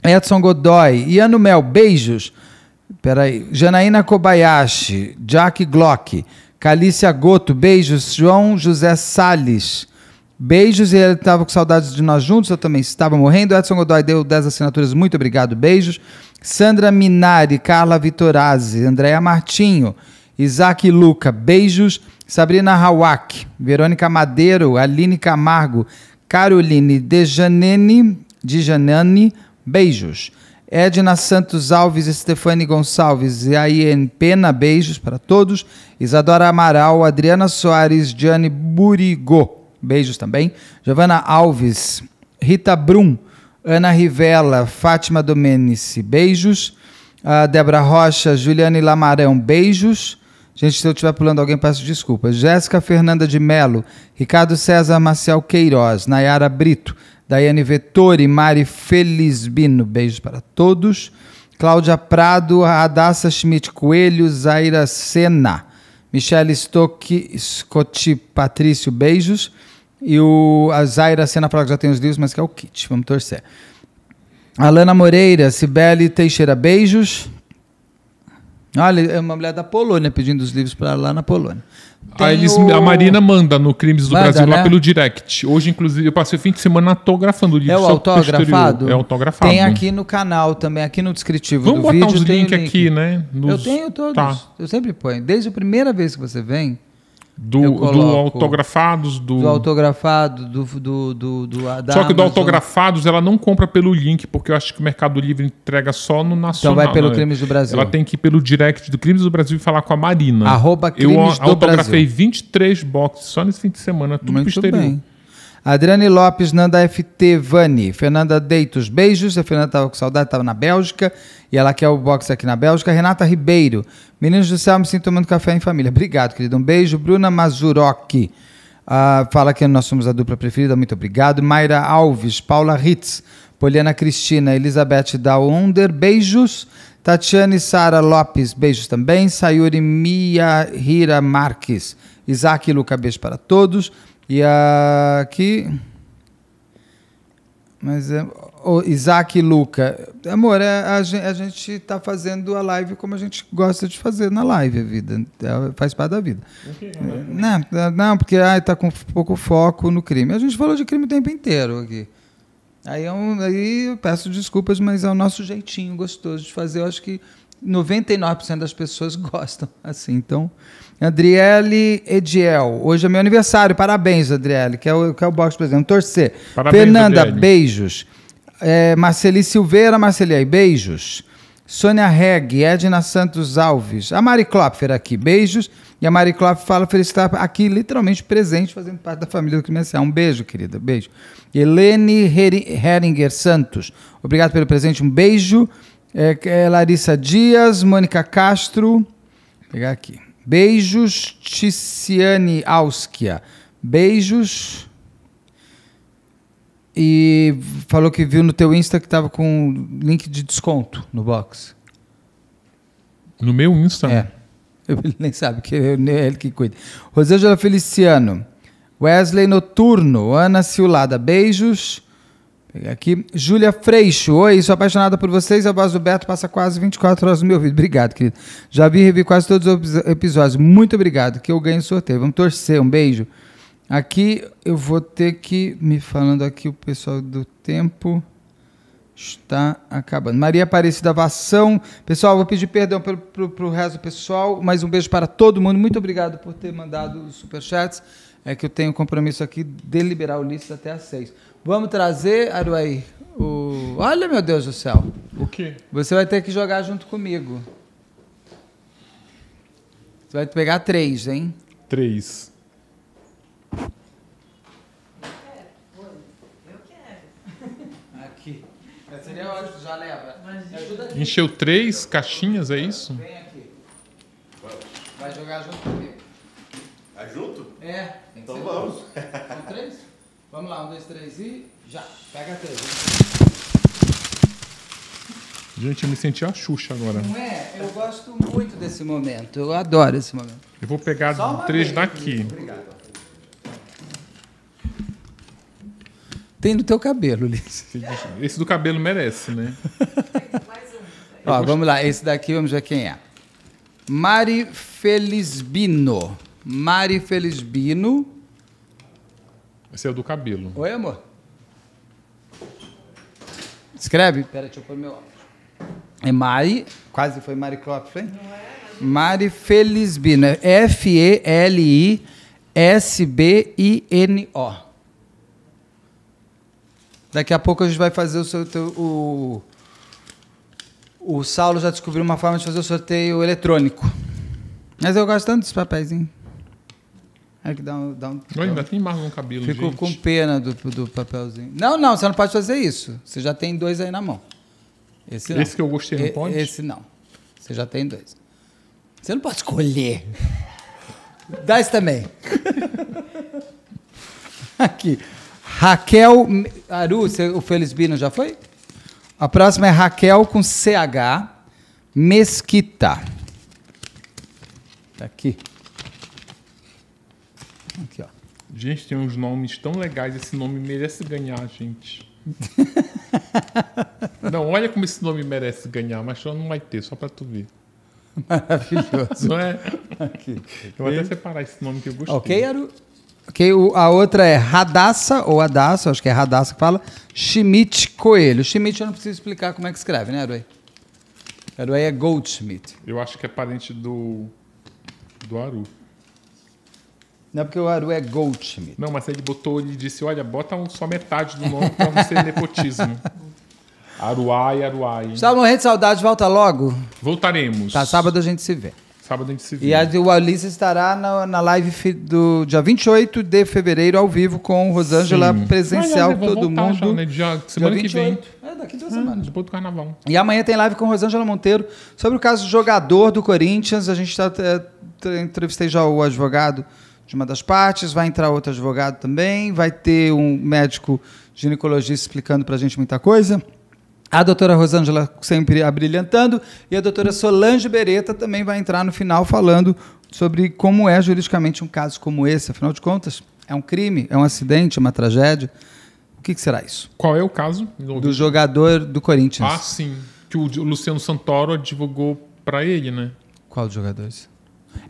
Edson Godoy, Iano Mel, beijos. Peraí. Janaína Kobayashi, Jack Glock, Calícia Goto, beijos. João José Salles, beijos. E ele estava com saudades de nós juntos, eu também estava morrendo. Edson Godoy deu 10 assinaturas, muito obrigado, beijos. Sandra Minari, Carla Vitorazzi, Andréa Martinho, Isaac Luca, beijos. Sabrina Hawak, Verônica Madeiro, Aline Camargo, Caroline Dejanene, Dejanani, beijos. Edna Santos Alves, Stefane Gonçalves e Pena, beijos para todos. Isadora Amaral, Adriana Soares, Diane Burigo, beijos também. Giovana Alves, Rita Brum, Ana Rivela, Fátima Domenici, beijos. Uh, Débora Rocha, Juliane Lamarão, beijos. Gente, se eu estiver pulando alguém, peço desculpas. Jéssica Fernanda de Melo, Ricardo César Marcial Queiroz, Nayara Brito, Daiane Vettori, Mari Felizbino, beijos para todos. Cláudia Prado, Radassa Schmidt Coelho, Zaira Sena, Michelle Stock, Scotti Patrício, beijos. E o, a Zaira Sena fala que já tem os livros, mas que é o kit, vamos torcer. Alana Moreira, Cibele Teixeira, beijos. Olha, é uma mulher da Polônia pedindo os livros para lá na Polônia. Aí eles, o... A Marina manda no Crimes do manda, Brasil né? lá pelo direct. Hoje, inclusive, eu passei o fim de semana autografando o livro. É o autografado? É autografado. Tem aqui no canal também, aqui no descritivo Vamos do vídeo. Vamos botar uns links link. aqui, né? Nos... Eu tenho todos. Tá. Eu sempre ponho. Desde a primeira vez que você vem, do, do autografados, do. Do autografado, do. do, do, do Só que Amazon. do autografados ela não compra pelo link, porque eu acho que o Mercado Livre entrega só no então nacional. Então vai pelo né? Crimes do Brasil. Ela tem que ir pelo direct do Crimes do Brasil e falar com a Marina. Arroba Crimes eu do Brasil. Eu autografei 23 boxes só nesse fim de semana, tudo Muito exterior. Bem. Adriane Lopes, Nanda FT, Vani, Fernanda Deitos, beijos. A Fernanda estava com saudade, estava na Bélgica e ela quer o box aqui na Bélgica. Renata Ribeiro, meninos do céu, me sinto tomando café em família. Obrigado, querido. Um beijo. Bruna Mazuroki, uh, ah, fala que nós somos a dupla preferida, muito obrigado. Mayra Alves, Paula Ritz, Poliana Cristina, Elizabeth Daunder, beijos. Tatiane Sara Lopes, beijos também. Sayuri Mia Hira Marques, Isaac e Luca, beijo para todos. E aqui. Mas é, oh, Isaac e Luca. Amor, é, a, a gente está fazendo a live como a gente gosta de fazer na live, a vida. É, faz parte da vida. Okay, é, não, não, né, é, não, porque está com pouco foco no crime. A gente falou de crime o tempo inteiro aqui. Aí eu, é aí eu peço desculpas, mas é o nosso jeitinho gostoso de fazer. Eu acho que 99% das pessoas [LAUGHS] gostam assim. Então, Adriele Ediel, hoje é meu aniversário, parabéns, Adriele, que é o, que é o box presente. Torcer. Parabéns, Fernanda, Adriele. beijos. É, Marceli Silveira, Marceli, beijos. Sônia Reg, Edna Santos Alves, a Mari Klopfer aqui, beijos. E a Mari Klopfer fala felicitar tá aqui literalmente presente, fazendo parte da família do Crimencial. Um beijo, querida, beijo. Helene Heringer Santos, obrigado pelo presente, um beijo. É, é Larissa Dias, Mônica Castro. Vou pegar aqui. Beijos, Ticiane Auskia. Beijos. E falou que viu no teu Insta que estava com link de desconto no box. No meu Insta? É. [LAUGHS] Ele nem sabe, que é ele que cuida. Rosângela Feliciano. Wesley Noturno. Ana Ciulada. Beijos aqui. Júlia Freixo. Oi, sou apaixonada por vocês. A voz do Beto passa quase 24 horas no meu ouvido. Obrigado, querido. Já vi e revi quase todos os episódios. Muito obrigado, que eu ganho o sorteio. Vamos torcer. Um beijo. Aqui eu vou ter que. Me falando aqui, o pessoal do tempo está acabando. Maria Aparecida Vação. Pessoal, vou pedir perdão pelo, pro, pro resto do pessoal, mas um beijo para todo mundo. Muito obrigado por ter mandado os superchats. É que eu tenho compromisso aqui de liberar o lista até às seis. Vamos trazer, Aruaí, o... Olha, meu Deus do céu. O quê? Você vai ter que jogar junto comigo. Você vai pegar três, hein? Três. Aqui. Seria ótimo, já leva. Encheu três caixinhas, é isso? Vem aqui. Vai jogar junto comigo. É junto? É. Então vamos. São três? [LAUGHS] Vamos lá, um, dois, três e já. Pega a tela. Gente, eu me senti a Xuxa agora. Não é? Eu gosto muito desse momento. Eu adoro esse momento. Eu vou pegar três vez, daqui. Obrigado. Tem no teu cabelo, Liz. Esse do cabelo merece, né? Mais [LAUGHS] um. Ó, gosto... vamos lá. Esse daqui, vamos ver quem é. Mari Felisbino. Mari Felisbino esse é o do cabelo. Oi, amor. Escreve. espera deixa eu pôr meu óculos. É Mari, quase foi Mari Clóvis, hein? Não é? Mari Felizbino. F-E-L-I-S-B-I-N-O. Né? Daqui a pouco a gente vai fazer o seu. o, o Saulo já descobriu uma forma de fazer o sorteio eletrônico. Mas eu gosto tanto dos papéis, hein? É que dá um, dá um... Eu ainda tem mais um cabelo, Ficou gente. com pena do, do papelzinho. Não, não, você não pode fazer isso. Você já tem dois aí na mão. Esse, esse que eu gostei não e, pode? Esse não. Você já tem dois. Você não pode escolher. Dá esse também. [LAUGHS] Aqui. Raquel Aru, o Felisbino já foi? A próxima é Raquel com CH Mesquita. Tá aqui. Gente, tem uns nomes tão legais. Esse nome merece ganhar, gente. [LAUGHS] não, olha como esse nome merece ganhar, mas só não vai ter, só pra tu ver. Maravilhoso. Não é? Aqui. Eu vou até separar esse nome que eu gostei. Ok, Aru? Ok, o, a outra é Radassa, ou Adassa, acho que é Radassa que fala, Schmidt Coelho. Schmidt eu não preciso explicar como é que escreve, né, Aruei? Aruei é Goldschmidt. Eu acho que é parente do, do Aru. Não é porque o Aru é Goldschmidt. Não, mas ele botou, ele disse, olha, bota só metade do nome para não ser nepotismo. [LAUGHS] Aruai, Aruai. Estava morrendo de saudade, volta logo. Voltaremos. Tá, sábado a gente se vê. Sábado a gente se vê. E a, o Ulisses estará na, na live do dia 28 de fevereiro, ao vivo, com Rosângela Sim. presencial, Mas, todo mundo. Já, né? dia, semana dia que vem. É, daqui duas hum, semanas. Depois do carnaval. E amanhã tem live com Rosângela Monteiro sobre o caso do jogador do Corinthians. A gente está. É, entrevistei já o advogado de uma das partes, vai entrar outro advogado também, vai ter um médico ginecologista explicando para a gente muita coisa. A doutora Rosângela sempre abrilhantando e a doutora Solange Beretta também vai entrar no final falando sobre como é juridicamente um caso como esse. Afinal de contas, é um crime, é um acidente, é uma tragédia. O que, que será isso? Qual é o caso? Do jogador do Corinthians. Ah, sim. Que o Luciano Santoro advogou para ele, né? Qual dos jogadores?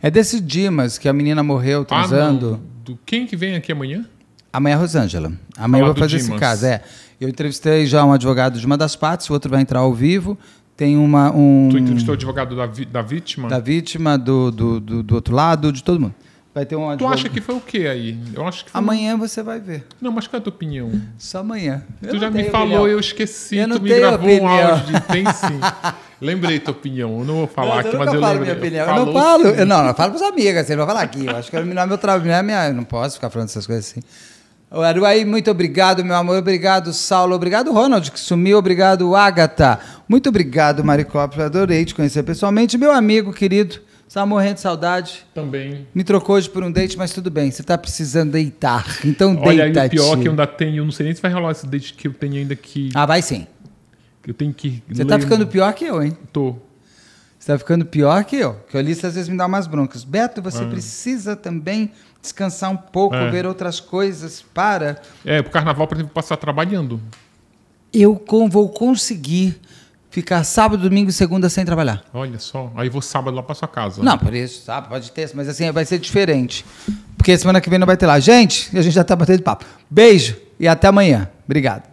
É desse Dimas que a menina morreu ah, transando. Ah, do quem que vem aqui amanhã? Amanhã é Rosângela. Amanhã eu vou fazer esse caso. É. Eu entrevistei já um advogado de uma das partes, o outro vai entrar ao vivo. Tem uma. Um... Tu entrevistou o advogado da, vi... da vítima? Da vítima, do, do, do, do, outro lado, de todo mundo. Vai ter um advogado... Tu acha que foi o quê aí? Eu acho que foi... Amanhã você vai ver. Não, mas qual é a tua opinião? Só amanhã. Eu tu já me falou, opinião. eu esqueci, eu tu me gravou opinião. um áudio. Tem sim. [LAUGHS] Lembrei tua opinião. Eu não vou falar não, aqui, eu mas eu falo lembrei. Minha opinião. Eu, não falo. Eu não, eu falo pros amigos, assim, não vou falar aqui. Eu acho que não é meu trabalho, não é minha. Não posso ficar falando essas coisas assim. O aí muito obrigado, meu amor. Obrigado, Saulo. Obrigado, Ronald, que sumiu. Obrigado, Agatha. Muito obrigado, Maricópolis. Adorei te conhecer pessoalmente. Meu amigo querido, estava tá morrendo de saudade. Também. Me trocou hoje por um date, mas tudo bem. Você está precisando deitar. Então deita deita. Olha, o pior é que eu ainda tenho. Eu não sei nem se vai rolar esse date que eu tenho ainda que. Ah, vai sim. Eu tenho que. Você tá ficando pior que eu, hein? Tô. Você tá ficando pior que eu. Que o lista às vezes me dá umas broncas. Beto, você ah. precisa também descansar um pouco, é. ver outras coisas. Para. É, pro carnaval, por exemplo, passar trabalhando. Eu com, vou conseguir ficar sábado, domingo e segunda sem trabalhar. Olha só. Aí vou sábado lá para sua casa. Não, por isso, sábado, pode ter, mas assim vai ser diferente. Porque semana que vem não vai ter lá. Gente, a gente já tá batendo papo. Beijo e até amanhã. Obrigado.